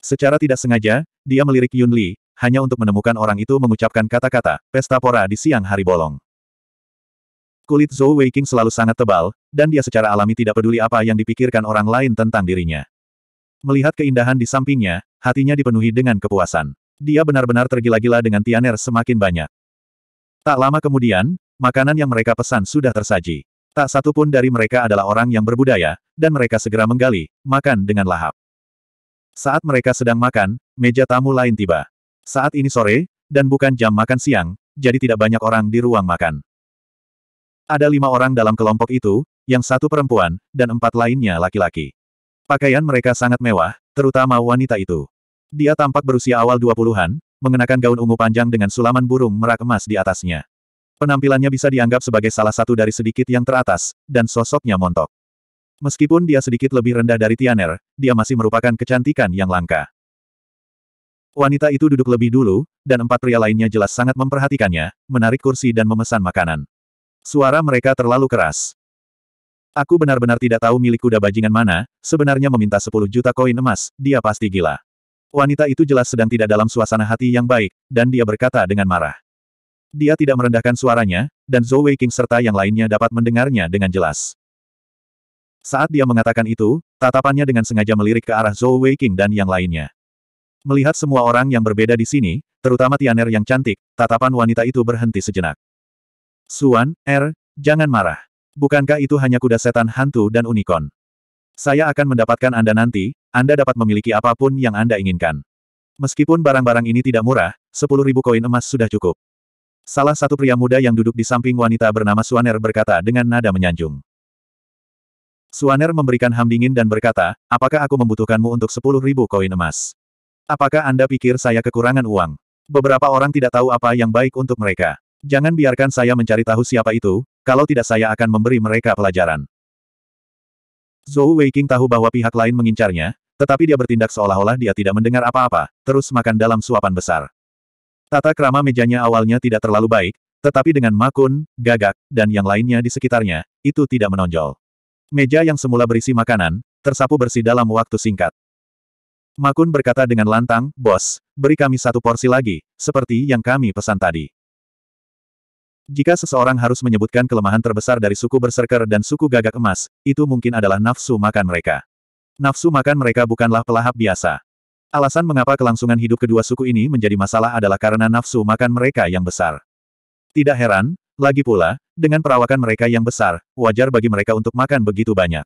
S1: Secara tidak sengaja, dia melirik Yun Li, hanya untuk menemukan orang itu mengucapkan kata-kata, pesta pora di siang hari bolong. Kulit Zhou Weiqing selalu sangat tebal, dan dia secara alami tidak peduli apa yang dipikirkan orang lain tentang dirinya. Melihat keindahan di sampingnya, hatinya dipenuhi dengan kepuasan. Dia benar-benar tergila-gila dengan Tianer semakin banyak. Tak lama kemudian, makanan yang mereka pesan sudah tersaji. Tak satu pun dari mereka adalah orang yang berbudaya, dan mereka segera menggali, makan dengan lahap. Saat mereka sedang makan, meja tamu lain tiba. Saat ini sore, dan bukan jam makan siang, jadi tidak banyak orang di ruang makan. Ada lima orang dalam kelompok itu, yang satu perempuan, dan empat lainnya laki-laki. Pakaian mereka sangat mewah, terutama wanita itu. Dia tampak berusia awal 20-an, mengenakan gaun ungu panjang dengan sulaman burung merak emas di atasnya. Penampilannya bisa dianggap sebagai salah satu dari sedikit yang teratas, dan sosoknya montok. Meskipun dia sedikit lebih rendah dari Tianer, dia masih merupakan kecantikan yang langka. Wanita itu duduk lebih dulu, dan empat pria lainnya jelas sangat memperhatikannya, menarik kursi dan memesan makanan. Suara mereka terlalu keras. Aku benar-benar tidak tahu milik kuda bajingan mana, sebenarnya meminta 10 juta koin emas, dia pasti gila. Wanita itu jelas sedang tidak dalam suasana hati yang baik, dan dia berkata dengan marah. Dia tidak merendahkan suaranya, dan Zhou Wei King serta yang lainnya dapat mendengarnya dengan jelas. Saat dia mengatakan itu, tatapannya dengan sengaja melirik ke arah Zhou Wei King dan yang lainnya. Melihat semua orang yang berbeda di sini, terutama Tianer yang cantik, tatapan wanita itu berhenti sejenak. Suan, Er, jangan marah. Bukankah itu hanya kuda setan hantu dan unicorn? Saya akan mendapatkan Anda nanti, Anda dapat memiliki apapun yang Anda inginkan. Meskipun barang-barang ini tidak murah, ribu koin emas sudah cukup. Salah satu pria muda yang duduk di samping wanita bernama Suaner berkata dengan nada menyanjung. Suaner memberikan ham dingin dan berkata, apakah aku membutuhkanmu untuk ribu koin emas? Apakah Anda pikir saya kekurangan uang? Beberapa orang tidak tahu apa yang baik untuk mereka. Jangan biarkan saya mencari tahu siapa itu, kalau tidak saya akan memberi mereka pelajaran. Zhou Weiqing tahu bahwa pihak lain mengincarnya, tetapi dia bertindak seolah-olah dia tidak mendengar apa-apa, terus makan dalam suapan besar. Tata kerama mejanya awalnya tidak terlalu baik, tetapi dengan Makun, Gagak, dan yang lainnya di sekitarnya, itu tidak menonjol. Meja yang semula berisi makanan, tersapu bersih dalam waktu singkat. Makun berkata dengan lantang, Bos, beri kami satu porsi lagi, seperti yang kami pesan tadi. Jika seseorang harus menyebutkan kelemahan terbesar dari suku berserker dan suku gagak emas, itu mungkin adalah nafsu makan mereka. Nafsu makan mereka bukanlah pelahap biasa. Alasan mengapa kelangsungan hidup kedua suku ini menjadi masalah adalah karena nafsu makan mereka yang besar. Tidak heran, lagi pula, dengan perawakan mereka yang besar, wajar bagi mereka untuk makan begitu banyak.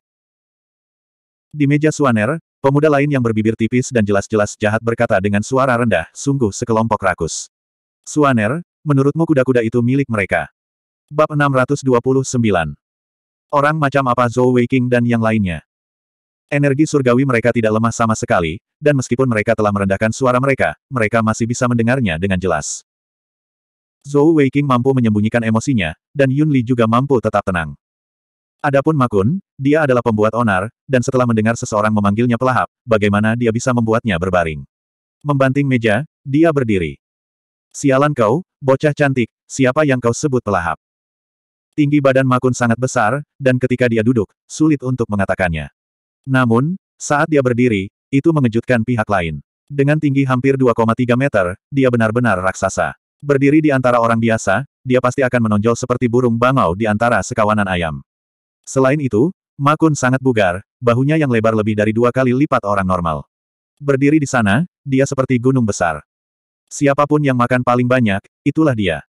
S1: Di meja Suaner, pemuda lain yang berbibir tipis dan jelas-jelas jahat berkata dengan suara rendah, sungguh sekelompok rakus. Suaner, menurutmu kuda-kuda itu milik mereka? Bab 629 Orang macam apa Zhou Weiqing dan yang lainnya? Energi surgawi mereka tidak lemah sama sekali, dan meskipun mereka telah merendahkan suara mereka, mereka masih bisa mendengarnya dengan jelas. Zhou Weiqing mampu menyembunyikan emosinya, dan Yun Li juga mampu tetap tenang. Adapun Makun, dia adalah pembuat onar, dan setelah mendengar seseorang memanggilnya pelahap, bagaimana dia bisa membuatnya berbaring. Membanting meja, dia berdiri. Sialan kau, bocah cantik, siapa yang kau sebut pelahap? Tinggi badan Makun sangat besar, dan ketika dia duduk, sulit untuk mengatakannya. Namun, saat dia berdiri, itu mengejutkan pihak lain. Dengan tinggi hampir 2,3 meter, dia benar-benar raksasa. Berdiri di antara orang biasa, dia pasti akan menonjol seperti burung bangau di antara sekawanan ayam. Selain itu, Makun sangat bugar, bahunya yang lebar lebih dari dua kali lipat orang normal. Berdiri di sana, dia seperti gunung besar. Siapapun yang makan paling banyak, itulah dia.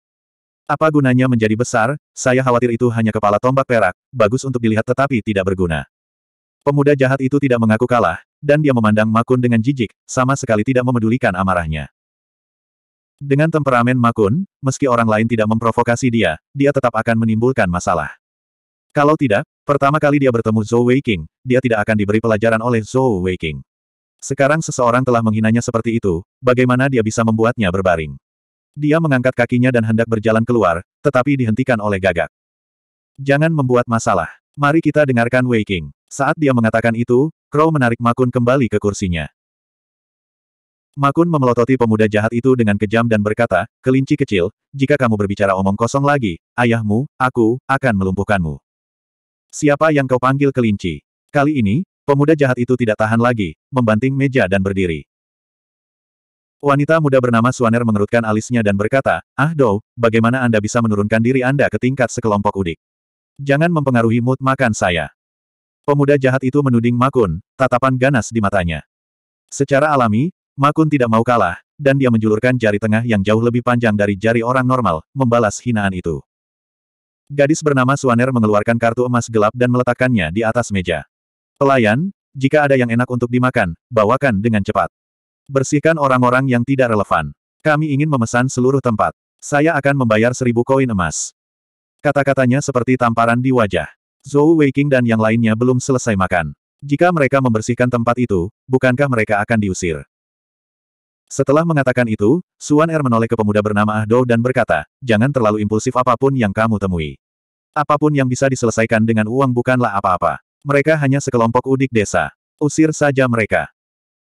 S1: Apa gunanya menjadi besar, saya khawatir itu hanya kepala tombak perak, bagus untuk dilihat tetapi tidak berguna. Pemuda jahat itu tidak mengaku kalah, dan dia memandang Makun dengan jijik, sama sekali tidak memedulikan amarahnya. Dengan temperamen Makun, meski orang lain tidak memprovokasi dia, dia tetap akan menimbulkan masalah. Kalau tidak, pertama kali dia bertemu Zhou Weiqing, dia tidak akan diberi pelajaran oleh Zhou Weiqing. Sekarang seseorang telah menghinanya seperti itu, bagaimana dia bisa membuatnya berbaring? Dia mengangkat kakinya dan hendak berjalan keluar, tetapi dihentikan oleh gagak. Jangan membuat masalah. Mari kita dengarkan Wei Qing. Saat dia mengatakan itu, Crow menarik Makun kembali ke kursinya. Makun memelototi pemuda jahat itu dengan kejam dan berkata, kelinci kecil, jika kamu berbicara omong kosong lagi, ayahmu, aku, akan melumpuhkanmu. Siapa yang kau panggil kelinci? Kali ini, Pemuda jahat itu tidak tahan lagi, membanting meja dan berdiri. Wanita muda bernama Suaner mengerutkan alisnya dan berkata, Ah Dou, bagaimana Anda bisa menurunkan diri Anda ke tingkat sekelompok udik? Jangan mempengaruhi mood makan saya. Pemuda jahat itu menuding Makun, tatapan ganas di matanya. Secara alami, Makun tidak mau kalah, dan dia menjulurkan jari tengah yang jauh lebih panjang dari jari orang normal, membalas hinaan itu. Gadis bernama Suaner mengeluarkan kartu emas gelap dan meletakkannya di atas meja. Pelayan, jika ada yang enak untuk dimakan, bawakan dengan cepat. Bersihkan orang-orang yang tidak relevan. Kami ingin memesan seluruh tempat. Saya akan membayar seribu koin emas. Kata-katanya seperti tamparan di wajah. Zhou Weiqing dan yang lainnya belum selesai makan. Jika mereka membersihkan tempat itu, bukankah mereka akan diusir? Setelah mengatakan itu, Suan Er menoleh ke pemuda bernama Ah Dou dan berkata, jangan terlalu impulsif apapun yang kamu temui. Apapun yang bisa diselesaikan dengan uang bukanlah apa-apa. Mereka hanya sekelompok udik desa. Usir saja mereka.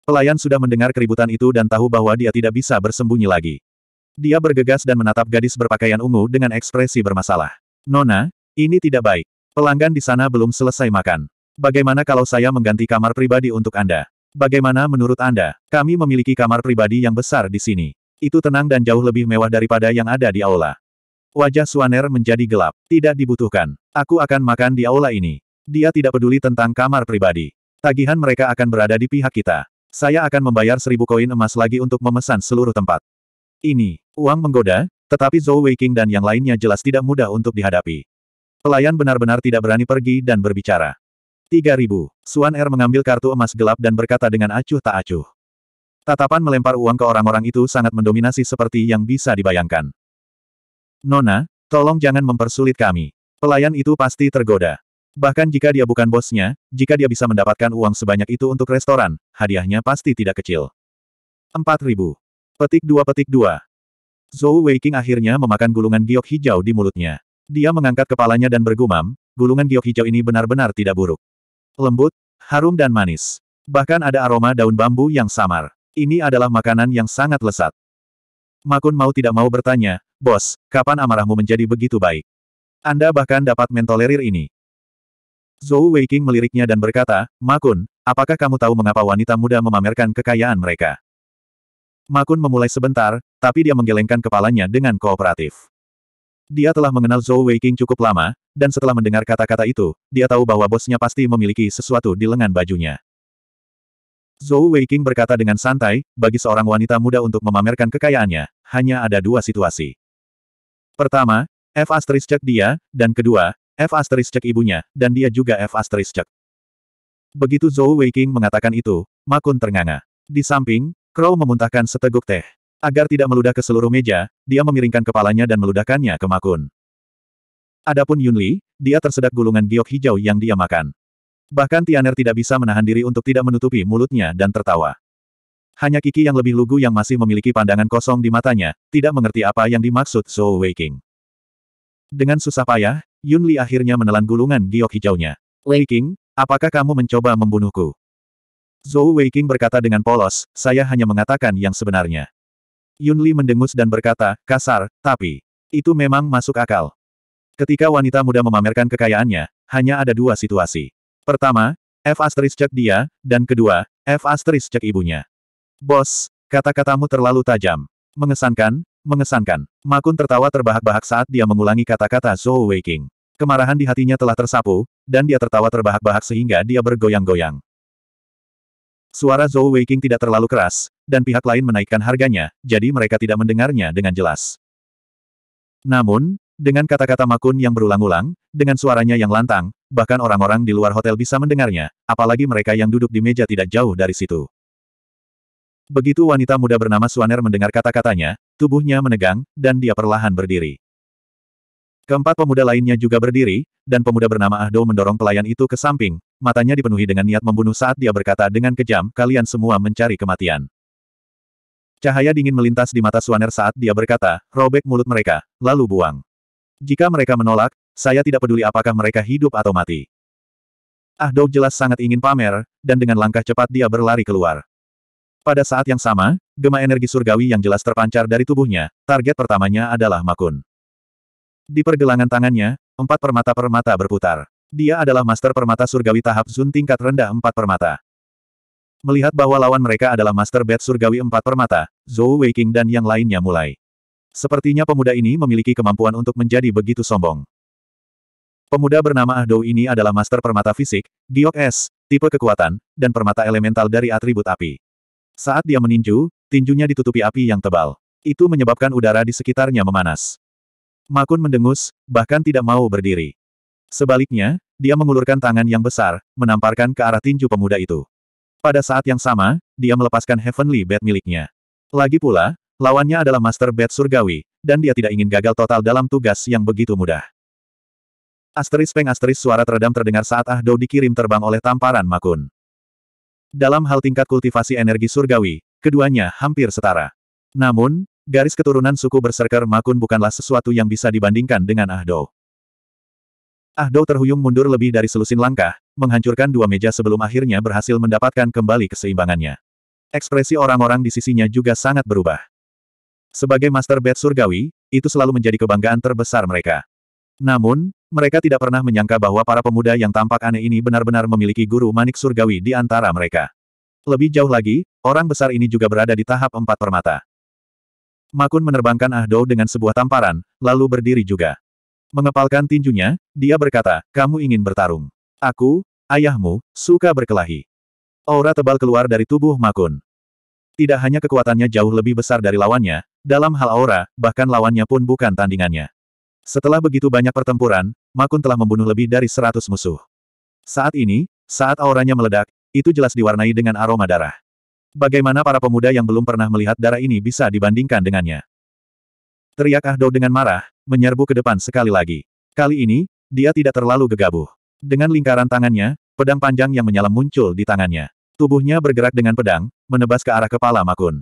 S1: Pelayan sudah mendengar keributan itu dan tahu bahwa dia tidak bisa bersembunyi lagi. Dia bergegas dan menatap gadis berpakaian ungu dengan ekspresi bermasalah. Nona, ini tidak baik. Pelanggan di sana belum selesai makan. Bagaimana kalau saya mengganti kamar pribadi untuk Anda? Bagaimana menurut Anda? Kami memiliki kamar pribadi yang besar di sini. Itu tenang dan jauh lebih mewah daripada yang ada di aula. Wajah Suaner menjadi gelap. Tidak dibutuhkan. Aku akan makan di aula ini. Dia tidak peduli tentang kamar pribadi. Tagihan mereka akan berada di pihak kita. Saya akan membayar seribu koin emas lagi untuk memesan seluruh tempat. Ini, uang menggoda, tetapi Zhou Weiqing dan yang lainnya jelas tidak mudah untuk dihadapi. Pelayan benar-benar tidak berani pergi dan berbicara. 3000. Suan Er mengambil kartu emas gelap dan berkata dengan acuh tak acuh. Tatapan melempar uang ke orang-orang itu sangat mendominasi seperti yang bisa dibayangkan. Nona, tolong jangan mempersulit kami. Pelayan itu pasti tergoda. Bahkan jika dia bukan bosnya, jika dia bisa mendapatkan uang sebanyak itu untuk restoran, hadiahnya pasti tidak kecil. 4000. Petik 2 petik 2. Zhou Weiqing akhirnya memakan gulungan giok hijau di mulutnya. Dia mengangkat kepalanya dan bergumam, gulungan giok hijau ini benar-benar tidak buruk. Lembut, harum dan manis. Bahkan ada aroma daun bambu yang samar. Ini adalah makanan yang sangat lesat. Makun mau tidak mau bertanya, Bos, kapan amarahmu menjadi begitu baik? Anda bahkan dapat mentolerir ini. Zhou Weiqing meliriknya dan berkata, Makun, apakah kamu tahu mengapa wanita muda memamerkan kekayaan mereka? Makun memulai sebentar, tapi dia menggelengkan kepalanya dengan kooperatif. Dia telah mengenal Zhou Weiqing cukup lama, dan setelah mendengar kata-kata itu, dia tahu bahwa bosnya pasti memiliki sesuatu di lengan bajunya. Zhou Weiqing berkata dengan santai, bagi seorang wanita muda untuk memamerkan kekayaannya, hanya ada dua situasi. Pertama, F asterisk cek dia, dan kedua, F asteris cek ibunya, dan dia juga F asteris cek. Begitu Zhou Weiqing mengatakan itu, Makun ternganga. Di samping, Crow memuntahkan seteguk teh. Agar tidak meludah ke seluruh meja, dia memiringkan kepalanya dan meludahkannya ke Makun. Adapun Yunli, dia tersedak gulungan giok hijau yang dia makan. Bahkan Tianer tidak bisa menahan diri untuk tidak menutupi mulutnya dan tertawa. Hanya Kiki yang lebih lugu yang masih memiliki pandangan kosong di matanya, tidak mengerti apa yang dimaksud Zhou Weiqing. Dengan susah payah, Yun Li akhirnya menelan gulungan giok hijaunya. Wei King, apakah kamu mencoba membunuhku? Zhou Wei King berkata dengan polos, saya hanya mengatakan yang sebenarnya. Yun Li mendengus dan berkata, kasar, tapi, itu memang masuk akal. Ketika wanita muda memamerkan kekayaannya, hanya ada dua situasi. Pertama, F asteris cek dia, dan kedua, F asteris cek ibunya. Bos, kata-katamu terlalu tajam. Mengesankan, Mengesankan. Makun tertawa terbahak-bahak saat dia mengulangi kata-kata Zhou Weiking. Kemarahan di hatinya telah tersapu, dan dia tertawa terbahak-bahak sehingga dia bergoyang-goyang. Suara Zhou Weiking tidak terlalu keras, dan pihak lain menaikkan harganya, jadi mereka tidak mendengarnya dengan jelas. Namun, dengan kata-kata Makun yang berulang-ulang, dengan suaranya yang lantang, bahkan orang-orang di luar hotel bisa mendengarnya, apalagi mereka yang duduk di meja tidak jauh dari situ. Begitu wanita muda bernama Suaner mendengar kata-katanya, tubuhnya menegang, dan dia perlahan berdiri. Keempat pemuda lainnya juga berdiri, dan pemuda bernama Ahdo mendorong pelayan itu ke samping, matanya dipenuhi dengan niat membunuh saat dia berkata dengan kejam, kalian semua mencari kematian. Cahaya dingin melintas di mata Suaner saat dia berkata, robek mulut mereka, lalu buang. Jika mereka menolak, saya tidak peduli apakah mereka hidup atau mati. Ahdo jelas sangat ingin pamer, dan dengan langkah cepat dia berlari keluar. Pada saat yang sama, gema energi surgawi yang jelas terpancar dari tubuhnya, target pertamanya adalah Makun. Di pergelangan tangannya, empat permata-permata berputar. Dia adalah master permata surgawi tahap Zun tingkat rendah empat permata. Melihat bahwa lawan mereka adalah master bed surgawi empat permata, Zhou Weiqing dan yang lainnya mulai. Sepertinya pemuda ini memiliki kemampuan untuk menjadi begitu sombong. Pemuda bernama Ahdou ini adalah master permata fisik, giok es, tipe kekuatan, dan permata elemental dari atribut api. Saat dia meninju, tinjunya ditutupi api yang tebal. Itu menyebabkan udara di sekitarnya memanas. Makun mendengus, bahkan tidak mau berdiri. Sebaliknya, dia mengulurkan tangan yang besar, menamparkan ke arah tinju pemuda itu. Pada saat yang sama, dia melepaskan Heavenly Bat miliknya. Lagi pula, lawannya adalah Master Bat Surgawi, dan dia tidak ingin gagal total dalam tugas yang begitu mudah. Asteris peng asteris suara teredam terdengar saat Ahdo dikirim terbang oleh tamparan Makun. Dalam hal tingkat kultivasi energi surgawi, keduanya hampir setara. Namun, garis keturunan suku berserker Makun bukanlah sesuatu yang bisa dibandingkan dengan Ahdo. Ahdo terhuyung mundur lebih dari selusin langkah, menghancurkan dua meja sebelum akhirnya berhasil mendapatkan kembali keseimbangannya. Ekspresi orang-orang di sisinya juga sangat berubah. Sebagai Master Bed Surgawi, itu selalu menjadi kebanggaan terbesar mereka. Namun, mereka tidak pernah menyangka bahwa para pemuda yang tampak aneh ini benar-benar memiliki guru manik surgawi di antara mereka. Lebih jauh lagi, orang besar ini juga berada di tahap empat permata. Makun menerbangkan Ahdo dengan sebuah tamparan, lalu berdiri juga. Mengepalkan tinjunya, dia berkata, kamu ingin bertarung. Aku, ayahmu, suka berkelahi. Aura tebal keluar dari tubuh Makun. Tidak hanya kekuatannya jauh lebih besar dari lawannya, dalam hal aura, bahkan lawannya pun bukan tandingannya. Setelah begitu banyak pertempuran, Makun telah membunuh lebih dari seratus musuh. Saat ini, saat auranya meledak, itu jelas diwarnai dengan aroma darah. Bagaimana para pemuda yang belum pernah melihat darah ini bisa dibandingkan dengannya? Teriak Ahdo dengan marah, menyerbu ke depan sekali lagi. Kali ini, dia tidak terlalu gegabah. Dengan lingkaran tangannya, pedang panjang yang menyala muncul di tangannya. Tubuhnya bergerak dengan pedang, menebas ke arah kepala Makun.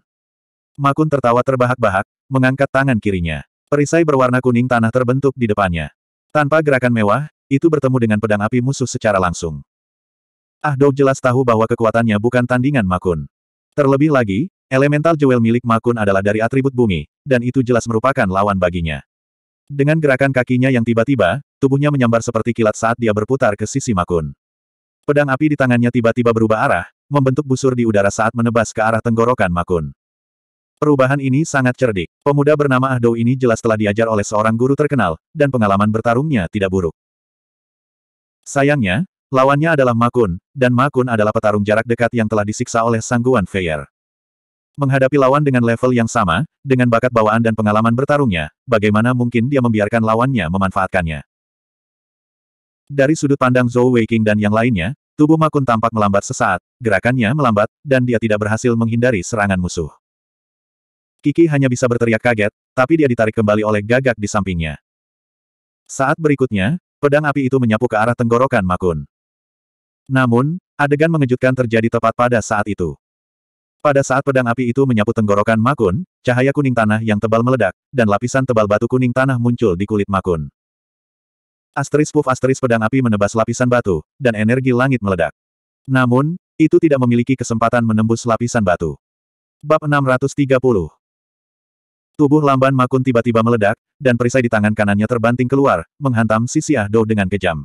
S1: Makun tertawa terbahak-bahak, mengangkat tangan kirinya. Perisai berwarna kuning tanah terbentuk di depannya. Tanpa gerakan mewah, itu bertemu dengan pedang api musuh secara langsung. Ah Dou jelas tahu bahwa kekuatannya bukan tandingan Makun. Terlebih lagi, elemental jewel milik Makun adalah dari atribut bumi, dan itu jelas merupakan lawan baginya. Dengan gerakan kakinya yang tiba-tiba, tubuhnya menyambar seperti kilat saat dia berputar ke sisi Makun. Pedang api di tangannya tiba-tiba berubah arah, membentuk busur di udara saat menebas ke arah tenggorokan Makun. Perubahan ini sangat cerdik. Pemuda bernama Ahdou ini jelas telah diajar oleh seorang guru terkenal, dan pengalaman bertarungnya tidak buruk. Sayangnya, lawannya adalah Makun, dan Makun adalah petarung jarak dekat yang telah disiksa oleh Sangguan Feyer. Menghadapi lawan dengan level yang sama, dengan bakat bawaan dan pengalaman bertarungnya, bagaimana mungkin dia membiarkan lawannya memanfaatkannya? Dari sudut pandang Zhou Weiking dan yang lainnya, tubuh Makun tampak melambat sesaat, gerakannya melambat, dan dia tidak berhasil menghindari serangan musuh. Kiki hanya bisa berteriak kaget, tapi dia ditarik kembali oleh gagak di sampingnya. Saat berikutnya, pedang api itu menyapu ke arah tenggorokan Makun. Namun, adegan mengejutkan terjadi tepat pada saat itu. Pada saat pedang api itu menyapu tenggorokan Makun, cahaya kuning tanah yang tebal meledak, dan lapisan tebal batu kuning tanah muncul di kulit Makun. Asteris puff asteris pedang api menebas lapisan batu, dan energi langit meledak. Namun, itu tidak memiliki kesempatan menembus lapisan batu. Bab 630 Tubuh Lamban Makun tiba-tiba meledak, dan perisai di tangan kanannya terbanting keluar, menghantam sisi Ahdo dengan kejam.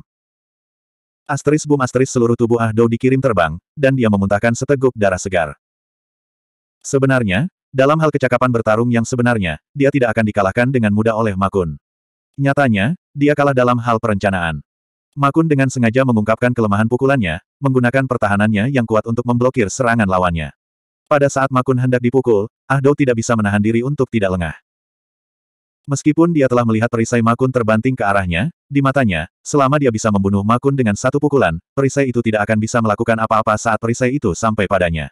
S1: Asteris bum asteris seluruh tubuh Ahdo dikirim terbang, dan dia memuntahkan seteguk darah segar. Sebenarnya, dalam hal kecakapan bertarung yang sebenarnya, dia tidak akan dikalahkan dengan mudah oleh Makun. Nyatanya, dia kalah dalam hal perencanaan. Makun dengan sengaja mengungkapkan kelemahan pukulannya, menggunakan pertahanannya yang kuat untuk memblokir serangan lawannya. Pada saat Makun hendak dipukul, Ahdo tidak bisa menahan diri untuk tidak lengah. Meskipun dia telah melihat perisai Makun terbanting ke arahnya, di matanya, selama dia bisa membunuh Makun dengan satu pukulan, perisai itu tidak akan bisa melakukan apa-apa saat perisai itu sampai padanya.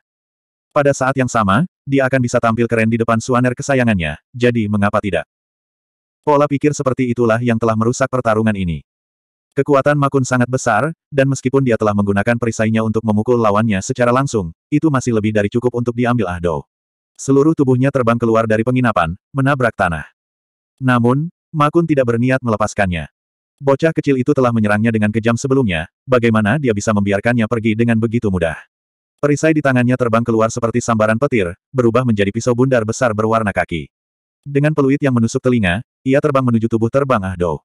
S1: Pada saat yang sama, dia akan bisa tampil keren di depan suaner kesayangannya, jadi mengapa tidak? Pola pikir seperti itulah yang telah merusak pertarungan ini. Kekuatan Makun sangat besar, dan meskipun dia telah menggunakan perisainya untuk memukul lawannya secara langsung, itu masih lebih dari cukup untuk diambil Ahdo. Seluruh tubuhnya terbang keluar dari penginapan, menabrak tanah. Namun, Makun tidak berniat melepaskannya. Bocah kecil itu telah menyerangnya dengan kejam sebelumnya, bagaimana dia bisa membiarkannya pergi dengan begitu mudah. Perisai di tangannya terbang keluar seperti sambaran petir, berubah menjadi pisau bundar besar berwarna kaki. Dengan peluit yang menusuk telinga, ia terbang menuju tubuh terbang Ahdo.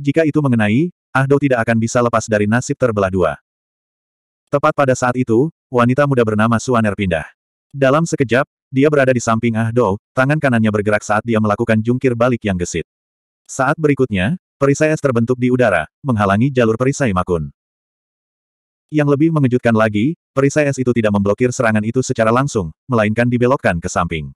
S1: Jika itu mengenai, Ahdo tidak akan bisa lepas dari nasib terbelah dua. Tepat pada saat itu, wanita muda bernama Suaner pindah. Dalam sekejap, dia berada di samping Ahdo, tangan kanannya bergerak saat dia melakukan jungkir balik yang gesit. Saat berikutnya, perisai es terbentuk di udara, menghalangi jalur perisai Makun. Yang lebih mengejutkan lagi, perisai es itu tidak memblokir serangan itu secara langsung, melainkan dibelokkan ke samping.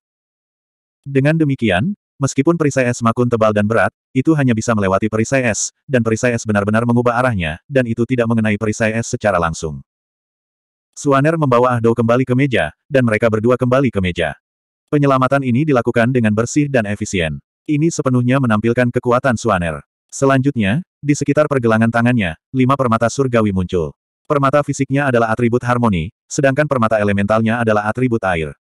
S1: Dengan demikian, Meskipun perisai es makun tebal dan berat, itu hanya bisa melewati perisai es, dan perisai es benar-benar mengubah arahnya, dan itu tidak mengenai perisai es secara langsung. Suaner membawa Ahdo kembali ke meja, dan mereka berdua kembali ke meja. Penyelamatan ini dilakukan dengan bersih dan efisien. Ini sepenuhnya menampilkan kekuatan Suaner. Selanjutnya, di sekitar pergelangan tangannya, lima permata surgawi muncul. Permata fisiknya adalah atribut harmoni, sedangkan permata elementalnya adalah atribut air.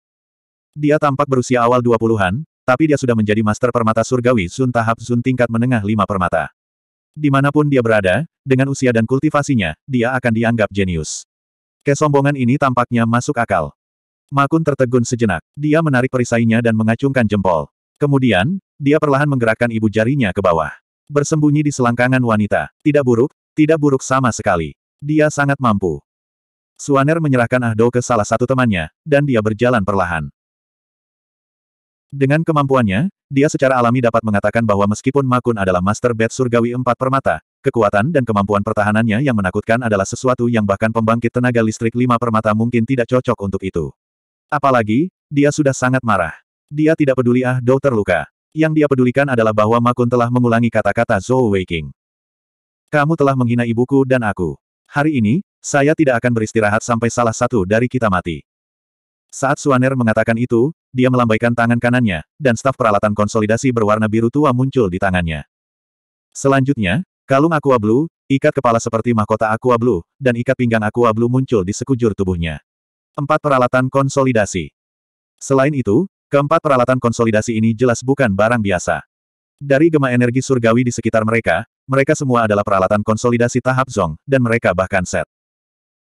S1: Dia tampak berusia awal 20-an, tapi dia sudah menjadi master permata surgawi Sun tahap Sun tingkat menengah lima permata. Dimanapun dia berada, dengan usia dan kultivasinya, dia akan dianggap jenius. Kesombongan ini tampaknya masuk akal. Makun tertegun sejenak. Dia menarik perisainya dan mengacungkan jempol. Kemudian, dia perlahan menggerakkan ibu jarinya ke bawah. Bersembunyi di selangkangan wanita. Tidak buruk, tidak buruk sama sekali. Dia sangat mampu. Suaner menyerahkan Ahdo ke salah satu temannya, dan dia berjalan perlahan. Dengan kemampuannya, dia secara alami dapat mengatakan bahwa meskipun Makun adalah Master Bed Surgawi Empat Permata, kekuatan dan kemampuan pertahanannya yang menakutkan adalah sesuatu yang bahkan pembangkit tenaga listrik Lima Permata mungkin tidak cocok untuk itu. Apalagi, dia sudah sangat marah. Dia tidak peduli Ah Dou terluka. Yang dia pedulikan adalah bahwa Makun telah mengulangi kata-kata Zhou Weiqing. Kamu telah menghina ibuku dan aku. Hari ini, saya tidak akan beristirahat sampai salah satu dari kita mati. Saat Suaner mengatakan itu, dia melambaikan tangan kanannya, dan staf peralatan konsolidasi berwarna biru tua muncul di tangannya. Selanjutnya, kalung aqua blue, ikat kepala seperti mahkota aqua blue, dan ikat pinggang aqua blue muncul di sekujur tubuhnya. Empat peralatan konsolidasi. Selain itu, keempat peralatan konsolidasi ini jelas bukan barang biasa. Dari gema energi surgawi di sekitar mereka, mereka semua adalah peralatan konsolidasi tahap zong, dan mereka bahkan set.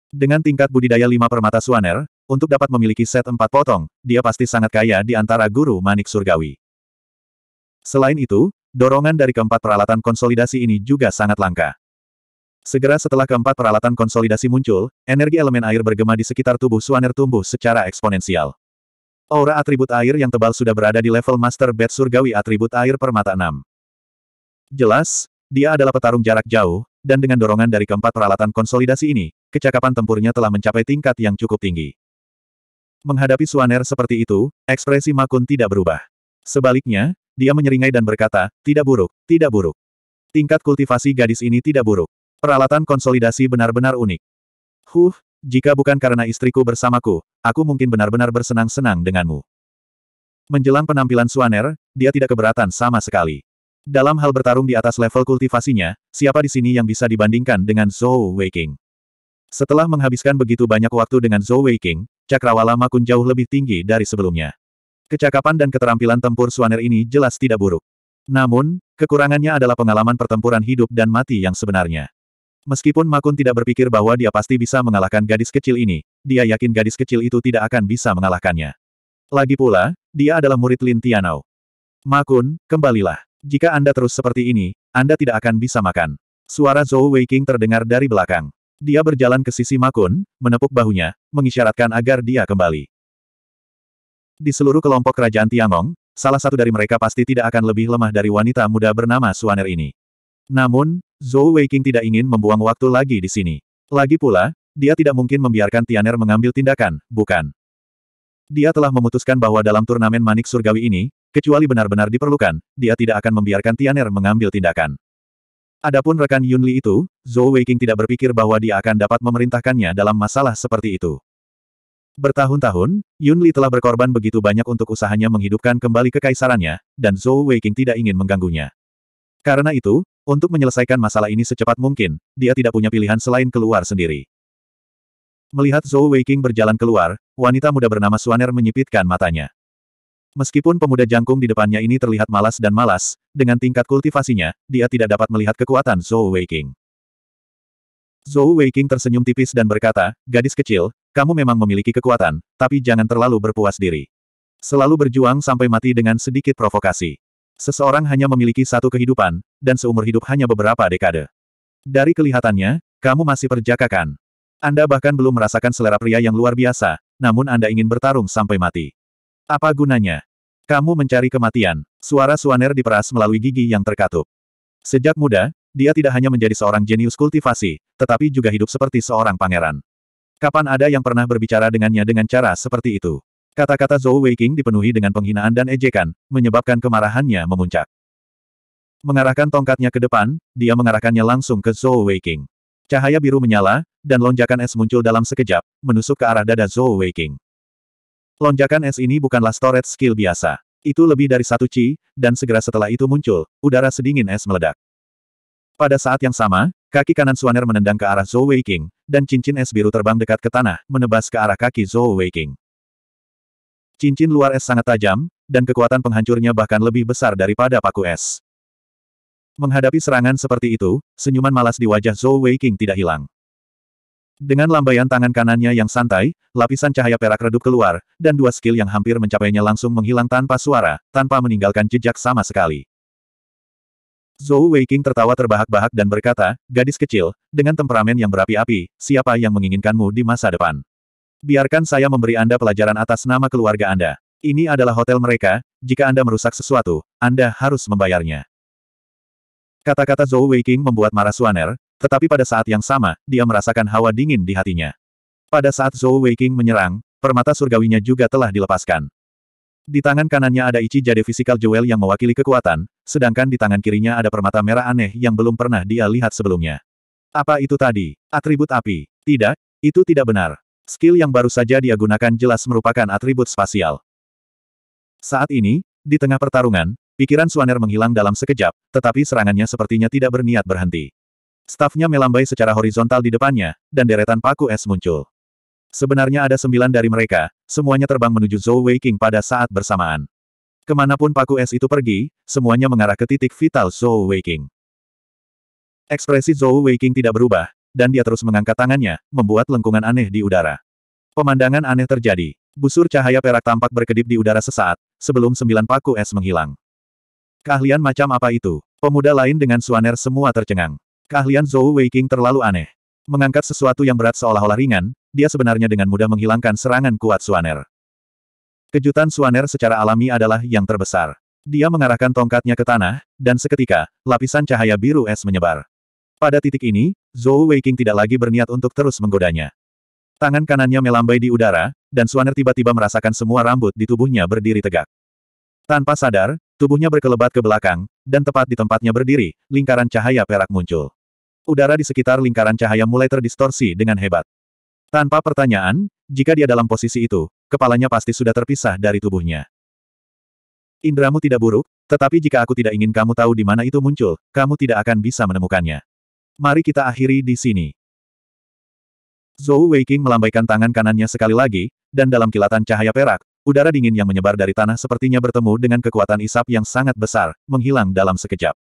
S1: Dengan tingkat budidaya lima permata Suaner, untuk dapat memiliki set empat potong, dia pasti sangat kaya di antara guru manik surgawi. Selain itu, dorongan dari keempat peralatan konsolidasi ini juga sangat langka. Segera setelah keempat peralatan konsolidasi muncul, energi elemen air bergema di sekitar tubuh Suaner tumbuh secara eksponensial. Aura atribut air yang tebal sudah berada di level Master Bed Surgawi atribut air permata 6. Jelas, dia adalah petarung jarak jauh, dan dengan dorongan dari keempat peralatan konsolidasi ini, kecakapan tempurnya telah mencapai tingkat yang cukup tinggi. Menghadapi Suaner seperti itu, ekspresi Makun tidak berubah. Sebaliknya, dia menyeringai dan berkata, tidak buruk, tidak buruk. Tingkat kultivasi gadis ini tidak buruk. Peralatan konsolidasi benar-benar unik. Huh, jika bukan karena istriku bersamaku, aku mungkin benar-benar bersenang-senang denganmu. Menjelang penampilan Suaner, dia tidak keberatan sama sekali. Dalam hal bertarung di atas level kultivasinya, siapa di sini yang bisa dibandingkan dengan Zhou Weiking? Setelah menghabiskan begitu banyak waktu dengan Zhou Weiking cakrawala Makun jauh lebih tinggi dari sebelumnya. Kecakapan dan keterampilan tempur Suaner ini jelas tidak buruk. Namun, kekurangannya adalah pengalaman pertempuran hidup dan mati yang sebenarnya. Meskipun Makun tidak berpikir bahwa dia pasti bisa mengalahkan gadis kecil ini, dia yakin gadis kecil itu tidak akan bisa mengalahkannya. Lagi pula, dia adalah murid Lin Tianao. Makun, kembalilah. Jika Anda terus seperti ini, Anda tidak akan bisa makan. Suara Zhou Weiking terdengar dari belakang. Dia berjalan ke sisi Makun, menepuk bahunya, mengisyaratkan agar dia kembali. Di seluruh kelompok kerajaan Tiangong, salah satu dari mereka pasti tidak akan lebih lemah dari wanita muda bernama Suaner ini. Namun, Zhou Weiqing tidak ingin membuang waktu lagi di sini. Lagi pula, dia tidak mungkin membiarkan Tianer mengambil tindakan, bukan? Dia telah memutuskan bahwa dalam turnamen manik surgawi ini, kecuali benar-benar diperlukan, dia tidak akan membiarkan Tianer mengambil tindakan. Adapun rekan Yunli itu, Zhou Weiqing tidak berpikir bahwa dia akan dapat memerintahkannya dalam masalah seperti itu. Bertahun-tahun, Yunli telah berkorban begitu banyak untuk usahanya menghidupkan kembali kekaisarannya, dan Zhou Weiqing tidak ingin mengganggunya. Karena itu, untuk menyelesaikan masalah ini secepat mungkin, dia tidak punya pilihan selain keluar sendiri. Melihat Zhou Weiqing berjalan keluar, wanita muda bernama Swaner menyipitkan matanya. Meskipun pemuda jangkung di depannya ini terlihat malas dan malas, dengan tingkat kultivasinya, dia tidak dapat melihat kekuatan Zhou Weiqing. Zhou Weiqing tersenyum tipis dan berkata, gadis kecil, kamu memang memiliki kekuatan, tapi jangan terlalu berpuas diri. Selalu berjuang sampai mati dengan sedikit provokasi. Seseorang hanya memiliki satu kehidupan, dan seumur hidup hanya beberapa dekade. Dari kelihatannya, kamu masih perjaka kan? Anda bahkan belum merasakan selera pria yang luar biasa, namun Anda ingin bertarung sampai mati. Apa gunanya? Kamu mencari kematian. Suara Suaner diperas melalui gigi yang terkatup. Sejak muda, dia tidak hanya menjadi seorang jenius kultivasi, tetapi juga hidup seperti seorang pangeran. Kapan ada yang pernah berbicara dengannya dengan cara seperti itu? Kata-kata Zhou Weiqing dipenuhi dengan penghinaan dan ejekan, menyebabkan kemarahannya memuncak. Mengarahkan tongkatnya ke depan, dia mengarahkannya langsung ke Zhou Weiqing. Cahaya biru menyala, dan lonjakan es muncul dalam sekejap, menusuk ke arah dada Zhou Weiqing. Lonjakan es ini bukanlah storage skill biasa. Itu lebih dari satu chi, dan segera setelah itu muncul, udara sedingin es meledak. Pada saat yang sama, kaki kanan Suaner menendang ke arah Zhou Weiqing, dan cincin es biru terbang dekat ke tanah, menebas ke arah kaki Zhou Weiqing. Cincin luar es sangat tajam, dan kekuatan penghancurnya bahkan lebih besar daripada paku es. Menghadapi serangan seperti itu, senyuman malas di wajah Zhou Weiqing tidak hilang. Dengan lambaian tangan kanannya yang santai, lapisan cahaya perak redup keluar, dan dua skill yang hampir mencapainya langsung menghilang tanpa suara, tanpa meninggalkan jejak sama sekali. Zhou Weiqing tertawa terbahak-bahak dan berkata, gadis kecil, dengan temperamen yang berapi-api, siapa yang menginginkanmu di masa depan? Biarkan saya memberi Anda pelajaran atas nama keluarga Anda. Ini adalah hotel mereka, jika Anda merusak sesuatu, Anda harus membayarnya. Kata-kata Zhou Weiqing membuat marah Suaner, tetapi pada saat yang sama, dia merasakan hawa dingin di hatinya. Pada saat Zhou Weiqing menyerang, permata surgawinya juga telah dilepaskan. Di tangan kanannya ada Ichi Jade Physical Jewel yang mewakili kekuatan, sedangkan di tangan kirinya ada permata merah aneh yang belum pernah dia lihat sebelumnya. Apa itu tadi? Atribut api? Tidak, itu tidak benar. Skill yang baru saja dia gunakan jelas merupakan atribut spasial. Saat ini, di tengah pertarungan, pikiran Suaner menghilang dalam sekejap, tetapi serangannya sepertinya tidak berniat berhenti. Stafnya melambai secara horizontal di depannya, dan deretan paku es muncul. Sebenarnya ada sembilan dari mereka, semuanya terbang menuju Zhou Weiqing pada saat bersamaan. Kemanapun paku es itu pergi, semuanya mengarah ke titik vital Zhou Weiqing. Ekspresi Zhou Weiqing tidak berubah, dan dia terus mengangkat tangannya, membuat lengkungan aneh di udara. Pemandangan aneh terjadi. Busur cahaya perak tampak berkedip di udara sesaat, sebelum sembilan paku es menghilang. Keahlian macam apa itu? Pemuda lain dengan suaner semua tercengang. Keahlian Zhou Weiqing terlalu aneh. Mengangkat sesuatu yang berat seolah-olah ringan, dia sebenarnya dengan mudah menghilangkan serangan kuat Suaner. Kejutan Suaner secara alami adalah yang terbesar. Dia mengarahkan tongkatnya ke tanah, dan seketika, lapisan cahaya biru es menyebar. Pada titik ini, Zhou Weiqing tidak lagi berniat untuk terus menggodanya. Tangan kanannya melambai di udara, dan Suaner tiba-tiba merasakan semua rambut di tubuhnya berdiri tegak. Tanpa sadar, tubuhnya berkelebat ke belakang, dan tepat di tempatnya berdiri, lingkaran cahaya perak muncul udara di sekitar lingkaran cahaya mulai terdistorsi dengan hebat. Tanpa pertanyaan, jika dia dalam posisi itu, kepalanya pasti sudah terpisah dari tubuhnya. Indramu tidak buruk, tetapi jika aku tidak ingin kamu tahu di mana itu muncul, kamu tidak akan bisa menemukannya. Mari kita akhiri di sini. Zhou Weiqing melambaikan tangan kanannya sekali lagi, dan dalam kilatan cahaya perak, udara dingin yang menyebar dari tanah sepertinya bertemu dengan kekuatan isap yang sangat besar, menghilang dalam sekejap.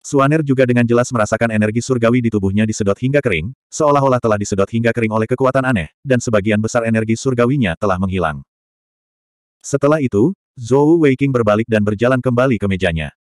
S1: Suaner juga dengan jelas merasakan energi surgawi di tubuhnya disedot hingga kering, seolah-olah telah disedot hingga kering oleh kekuatan aneh, dan sebagian besar energi surgawinya telah menghilang. Setelah itu, Zhou Weiqing berbalik dan berjalan kembali ke mejanya.